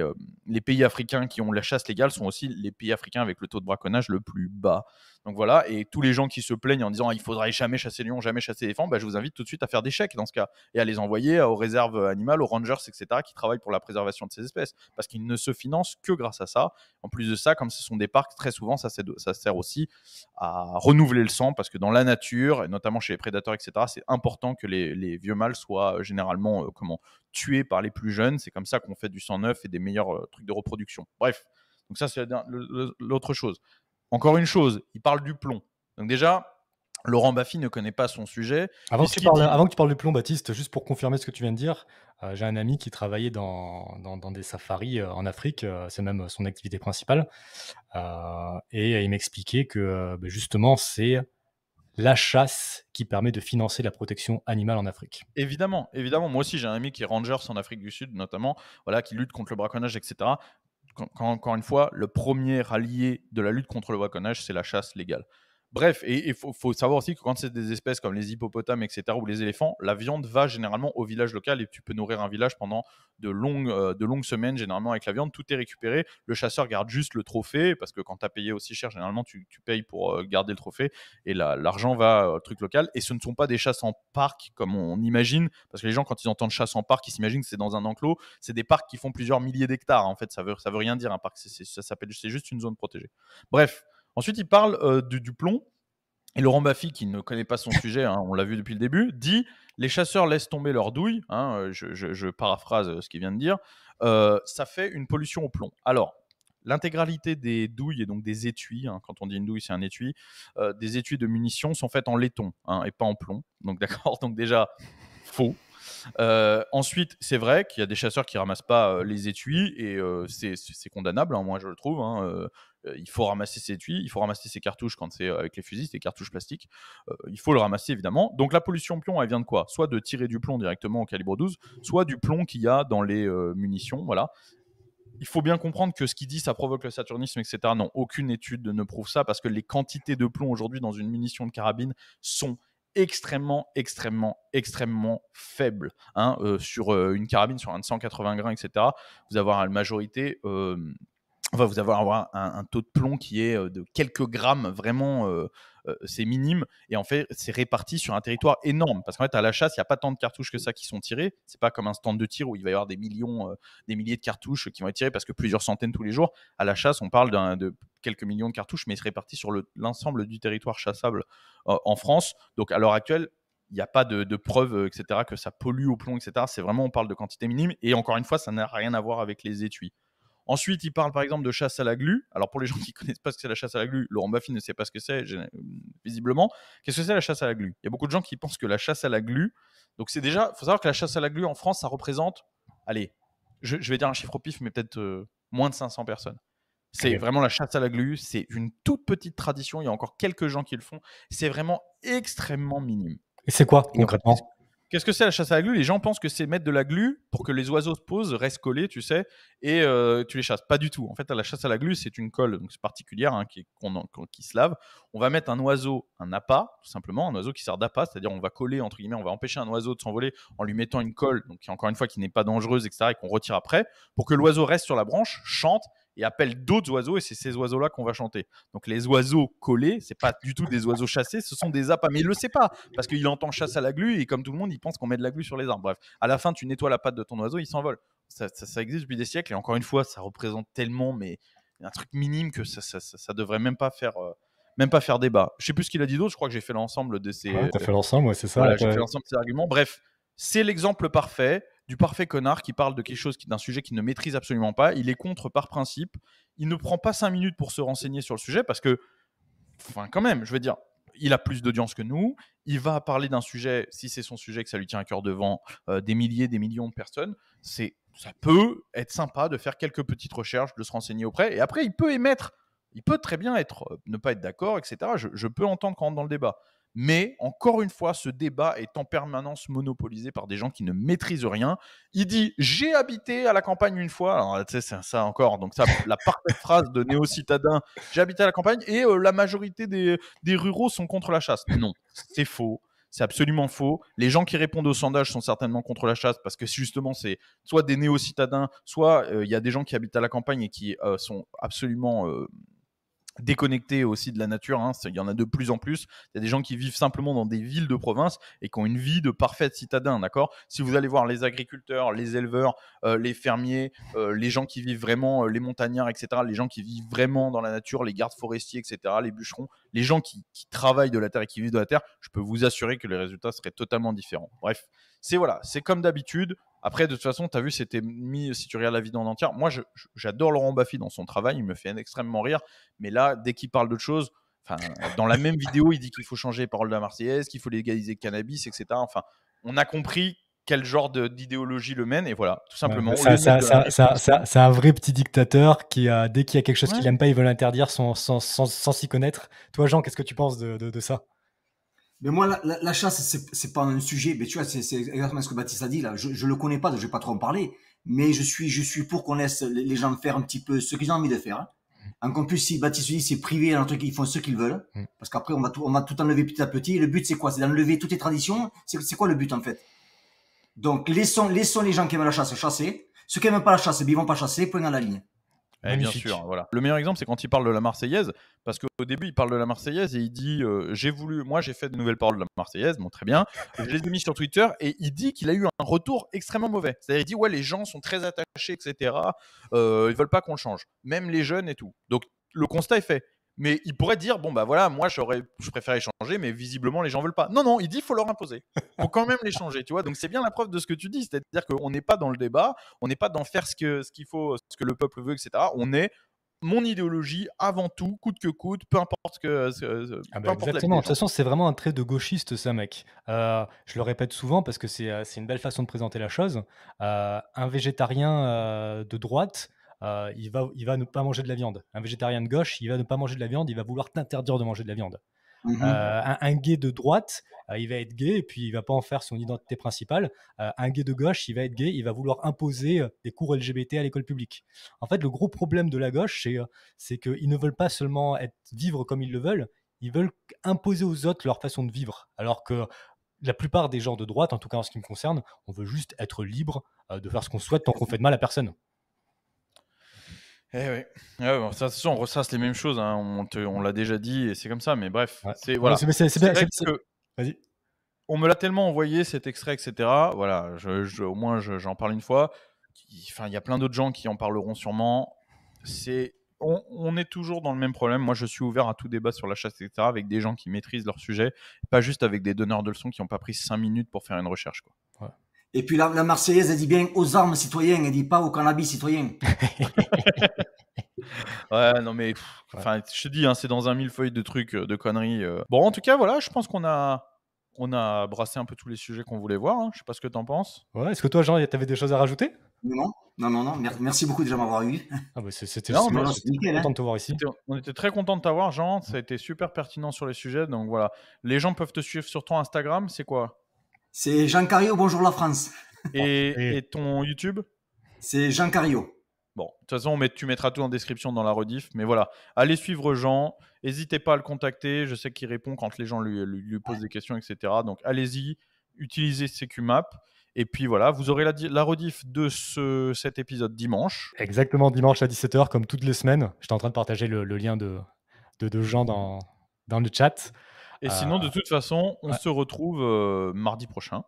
euh, les, pays africains qui ont la chasse légale sont aussi les pays africains avec le taux de braconnage le plus bas. Donc voilà, et tous les gens qui se plaignent en disant il faudrait jamais chasser lion, jamais chasser éléphant, bah, je vous invite tout de suite à faire des chèques dans ce cas et à les envoyer euh, aux réserves animales, aux rangers, etc., qui travaillent pour la préservation de ces espèces parce qu'ils ne se financent que grâce à ça. En plus de ça, comme ce sont des parcs, très souvent, ça, ça sert aussi à renouveler le sang parce que dans la nature, et notamment chez les prédateurs, etc., c'est important que les, vieux mâles soient euh, généralement euh, comment, tués par les plus jeunes. C'est comme ça qu'on fait du sang neuf et des meilleurs euh, trucs de reproduction. Bref, donc ça, c'est l'autre chose. Encore une chose, il parle du plomb. Donc déjà, Laurent Baffy ne connaît pas son sujet. Avant que, tu parles, du plomb, Baptiste, juste pour confirmer ce que tu viens de dire, euh, j'ai un ami qui travaillait dans, des safaris euh, en Afrique, euh, c'est même son activité principale, et il m'expliquait que bah, justement c'est la chasse qui permet de financer la protection animale en Afrique. Évidemment, évidemment. Moi aussi, j'ai un ami qui est rangers en Afrique du Sud, notamment, voilà, qui lutte contre le braconnage, etc. encore une fois, le premier allié de la lutte contre le braconnage, c'est la chasse légale. Bref, et il faut, savoir aussi que quand c'est des espèces comme les hippopotames, etc., ou les éléphants, la viande va généralement au village local et tu peux nourrir un village pendant de longues, euh, de longues semaines, généralement avec la viande. Tout est récupéré. Le chasseur garde juste le trophée parce que quand tu as payé aussi cher, généralement tu, payes pour euh, garder le trophée et l'argent va au truc local. Et ce ne sont pas des chasses en parc comme on, imagine parce que les gens, quand ils entendent chasse en parc, ils s'imaginent que c'est dans un enclos. C'est des parcs qui font plusieurs milliers d'hectares. En fait, ça veut, ça veut rien dire un parc. C'est juste une zone protégée. Bref. Ensuite, il parle euh, du, plomb. Et Laurent Baffy, qui ne connaît pas son sujet, hein, on l'a vu depuis le début, dit Les chasseurs laissent tomber leurs douilles. Hein, euh, je, paraphrase euh, ce qu'il vient de dire. ça fait une pollution au plomb. Alors, l'intégralité des douilles et donc des étuis, hein, quand on dit une douille, c'est un étui, des étuis de munitions sont faites en laiton et pas en plomb. Donc, d'accord Donc, déjà, faux. Euh, ensuite, c'est vrai qu'il y a des chasseurs qui ramassent pas euh, les étuis et euh, c'est condamnable, hein, moi je le trouve. Hein, il faut ramasser ses étuis, il faut ramasser ses cartouches quand c'est avec les fusils, c'est des cartouches plastiques. il faut le ramasser évidemment. Donc la pollution plomb, elle vient de quoi Soit de tirer du plomb directement au calibre 12, soit du plomb qu'il y a dans les munitions, voilà il faut bien comprendre que ce qui dit ça provoque le saturnisme, etc. Non, aucune étude ne prouve ça parce que les quantités de plomb aujourd'hui dans une munition de carabine sont extrêmement, extrêmement, extrêmement faible. Hein, euh, sur euh, une carabine, sur un de 180 grains, etc., vous avez la majorité, on enfin, vous avoir un, taux de plomb qui est euh, de quelques grammes, vraiment, c'est minime. Et en fait, c'est réparti sur un territoire énorme. Parce qu'en fait, à la chasse, il n'y a pas tant de cartouches que ça qui sont tirées. C'est pas comme un stand de tir où il va y avoir des millions, des milliers de cartouches qui vont être tirées parce que plusieurs centaines tous les jours. À la chasse, on parle de quelques millions de cartouches, mais répartissent sur l'ensemble du territoire chassable euh, en France. Donc à l'heure actuelle, il n'y a pas de, preuves, euh, etc., que ça pollue au plomb, etc. C'est vraiment, on parle de quantité minime. Et encore une fois, ça n'a rien à voir avec les étuis. Ensuite, il parle par exemple de chasse à la glu. Alors pour les gens qui ne connaissent pas ce que c'est la chasse à la glu, Laurent baffin ne sait pas ce que c'est, visiblement. Qu'est-ce que c'est la chasse à la glu Il y a beaucoup de gens qui pensent que la chasse à la glu, donc c'est déjà, il faut savoir que la chasse à la glu en France, ça représente, allez, je, vais dire un chiffre au pif, mais peut-être euh, moins de 500 personnes. C'est vraiment la chasse à la glu. C'est une toute petite tradition. Il y a encore quelques gens qui le font. C'est vraiment extrêmement minime. Et c'est quoi concrètement Qu'est-ce que c'est la chasse à la glu Les gens pensent que c'est mettre de la glu pour que les oiseaux se posent, restent collés, tu sais, et euh, tu les chasses. Pas du tout. En fait, la chasse à la glu, c'est une colle donc particulière hein, qui, se lave. On va mettre un oiseau, un appât, tout simplement, un oiseau qui sert d'appât, c'est-à-dire on va coller, entre guillemets, on va empêcher un oiseau de s'envoler en lui mettant une colle, donc encore une fois qui n'est pas dangereuse, etc., et qu'on retire après, pour que l'oiseau reste sur la branche, chante, et appelle d'autres oiseaux et c'est ces oiseaux-là qu'on va chanter. Donc les oiseaux collés, c'est pas du tout des oiseaux chassés, ce sont des appâts. Mais il le sait pas parce qu'il entend chasse à la glu et comme tout le monde, il pense qu'on met de la glu sur les arbres. Bref, à la fin, tu nettoies la patte de ton oiseau, il s'envole. Ça, existe depuis des siècles et encore une fois, ça représente tellement mais un truc minime que ça, ça, ça devrait même pas faire. Euh, même pas faire débat. Je sais plus ce qu'il a dit d'autre, je crois que j'ai fait l'ensemble de ces. T'as fait l'ensemble, c'est ça. j'ai fait l'ensemble de ces arguments. Bref, c'est l'exemple parfait du parfait connard qui parle de quelque chose, d'un sujet qu'il ne maîtrise absolument pas. Il est contre par principe. Il ne prend pas cinq minutes pour se renseigner sur le sujet parce que, enfin, quand même, je veux dire, il a plus d'audience que nous. Il va parler d'un sujet, si c'est son sujet, que ça lui tient à cœur devant euh, des milliers, des millions de personnes. C'est, ça peut être sympa de faire quelques petites recherches, de se renseigner auprès. Et après, il peut émettre. Il peut très bien être, euh, ne pas être d'accord, etc. Je, je peux entendre quand on rentre dans le débat. Mais encore une fois, ce débat est en permanence monopolisé par des gens qui ne maîtrisent rien. Il dit J'ai habité à la campagne une fois. Alors, c'est ça encore. Donc, ça, la parfaite phrase de néo-citadin J'ai habité à la campagne et euh, la majorité des, ruraux sont contre la chasse. Non, c'est faux. C'est absolument faux. Les gens qui répondent au sondage sont certainement contre la chasse parce que justement, c'est soit des néo-citadins, soit euh, il y a des gens qui habitent à la campagne et qui euh, sont absolument déconnectés aussi de la nature. Hein. Il y en a de plus en plus. Il y a des gens qui vivent simplement dans des villes de province et qui ont une vie de parfait citadin, d'accord Si vous allez voir les agriculteurs, les éleveurs, euh, les fermiers, euh, les gens qui vivent vraiment, euh, les montagnards, etc., les gens qui vivent vraiment dans la nature, les gardes forestiers, etc., les bûcherons, les gens qui, travaillent de la terre et qui vivent de la terre, je peux vous assurer que les résultats seraient totalement différents. Bref, c'est voilà, c'est comme d'habitude. Après, de toute façon, tu as vu, c'était mis, si tu regardes la vidéo en entière, moi j'adore Laurent Baffy dans son travail, il me fait extrêmement rire, mais là, dès qu'il parle d'autre chose, dans la même vidéo, il dit qu'il faut changer les paroles de la Marseillaise, qu'il faut légaliser le cannabis, etc. Enfin, on a compris quel genre d'idéologie le mène, et voilà, tout simplement. c'est un vrai petit dictateur qui, a, dès qu'il y a quelque chose qu'il n'aime pas, il veut l'interdire sans s'y sans, sans, connaître. Toi, Jean, qu'est-ce que tu penses de, de, ça mais moi, la, la, la chasse, c'est pas un sujet. Mais tu vois, c'est exactement ce que Baptiste a dit là. Je, je le connais pas, je vais pas trop en parler. Mais je suis, je suis pour qu'on laisse les gens faire un petit peu ce qu'ils ont envie de faire. Hein. Mm. En plus, si Baptiste dit c'est privé, un truc, ils font ce qu'ils veulent. Mm. Parce qu'après, on va tout, on va tout enlever petit à petit. le but, c'est quoi C'est d'enlever toutes les traditions. C'est quoi le but en fait donc, laissons, les gens qui aiment la chasse chasser. Ceux qui n'aiment pas la chasse, eh ben, ils vont pas chasser, point la ligne. Eh, bien sûr, voilà. Le meilleur exemple, c'est quand il parle de la Marseillaise, parce qu'au début, il parle de la Marseillaise et il dit euh, J'ai voulu, moi j'ai fait de nouvelles paroles de la Marseillaise, très bien. Je les ai mis sur Twitter et il dit qu'il a eu un retour extrêmement mauvais. C'est-à-dire, il dit Ouais, les gens sont très attachés, etc. Euh, ils ne veulent pas qu'on le change, même les jeunes et tout. Donc, le constat est fait mais il pourrait dire bon bah voilà, moi j'aurais, je préfère échanger, mais visiblement les gens veulent pas. Non non, il dit faut leur imposer, faut quand même l'échanger, tu vois. Donc c'est bien la preuve de ce que tu dis, c'est-à-dire qu'on n'est pas dans le débat, on n'est pas dans faire ce que ce qu'il faut, ce que le peuple veut, etc. On est mon idéologie avant tout, coûte que coûte, peu importe que. Euh, ah bah, exactement. De toute façon, c'est vraiment un trait de gauchiste, ça, mec. Euh, je le répète souvent parce que euh, c'est une belle façon de présenter la chose. un végétarien de droite euh, il, va, il ne pas manger de la viande. Un végétarien de gauche, il va ne pas manger de la viande, il va vouloir t'interdire de manger de la viande. Mhm. Euh, un, gay de droite, euh, il va être gay et puis il va pas en faire son identité principale. un gay de gauche, il va être gay, il va vouloir imposer des cours LGBT à l'école publique. En fait, le gros problème de la gauche, c'est qu'ils ne veulent pas seulement être, vivre comme ils le veulent, ils veulent imposer aux autres leur façon de vivre. Alors que la plupart des gens de droite, en tout cas en ce qui me concerne, on veut juste être libre de faire ce qu'on souhaite tant qu'on fait de mal à personne. Eh oui. ouais, eh on ressasse les mêmes choses, hein. on, l'a déjà dit et c'est comme ça, mais bref. C'est voilà. Vas-y. On me l'a tellement envoyé cet extrait, etc. Voilà, je, au moins j'en parle une fois. Enfin, il y a plein d'autres gens qui en parleront sûrement. C'est, on, est toujours dans le même problème. Moi, je suis ouvert à tout débat sur la chasse, etc. Avec des gens qui maîtrisent leur sujet, pas juste avec des donneurs de leçons qui n'ont pas pris 5 minutes pour faire une recherche, quoi. Ouais. Et puis la, Marseillaise, elle dit bien aux armes citoyennes », elle dit pas aux cannabis citoyen. ouais, non mais, enfin, je te dis, hein, c'est dans un millefeuille de trucs, euh, de conneries. Euh. Bon, en tout cas, voilà, je pense qu'on a, on a brassé un peu tous les sujets qu'on voulait voir. Hein. Je sais pas ce que t'en penses. Ouais, est-ce que toi, Jean, t'avais des choses à rajouter non, non, non, non. Merci beaucoup déjà m'avoir eu. Ah bah, c'était super nickel, content hein. de te voir ici. On était très content de t'avoir, Jean. Ça a été super pertinent sur les sujets. Donc voilà, les gens peuvent te suivre sur ton Instagram. C'est quoi c'est Jean Cario, bonjour la France. Et, ton YouTube C'est Jean Cario. Bon, de toute façon, tu mettras tout en description dans la rediff. Mais voilà, allez suivre Jean. N'hésitez pas à le contacter. Je sais qu'il répond quand les gens lui, posent des questions, etc. Donc allez-y, utilisez CQMAP. Et puis voilà, vous aurez la, la rediff de cet épisode dimanche. Exactement, dimanche à 17h, comme toutes les semaines. J'étais en train de partager le, lien de, Jean dans le chat. Et euh, sinon, de toute façon, on se retrouve euh, mardi prochain,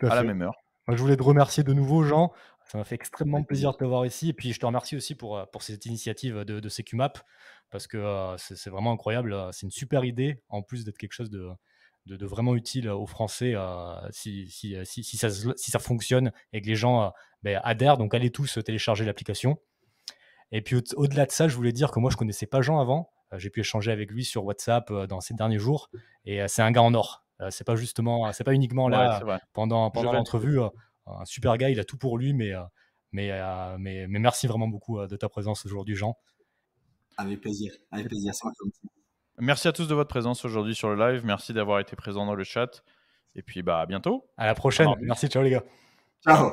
à, la même heure. je voulais te remercier de nouveau, Jean. Ça m'a fait extrêmement plaisir de te voir ici. Et puis, je te remercie aussi pour, euh, pour cette initiative de, CQMAP, parce que c'est vraiment incroyable. C'est une super idée, en plus d'être quelque chose de, de, vraiment utile aux Français si, si, ça, fonctionne et que les gens ben, adhèrent. Donc, allez tous télécharger l'application. Et puis, au-delà de ça, je voulais dire que moi, je connaissais pas Jean avant. Euh, j'ai pu échanger avec lui sur WhatsApp euh, dans ces derniers jours. Et euh, c'est un gars en or. c'est pas justement, c'est pas uniquement là pendant, pendant l'entrevue. un super gars, il a tout pour lui, mais, mais, mais, merci vraiment beaucoup de ta présence aujourd'hui, Jean. Avec plaisir, avec plaisir. Merci à tous de votre présence aujourd'hui sur le live. Merci d'avoir été présent dans le chat. Et puis bah, à bientôt. À la prochaine. Merci, ciao les gars. Ciao.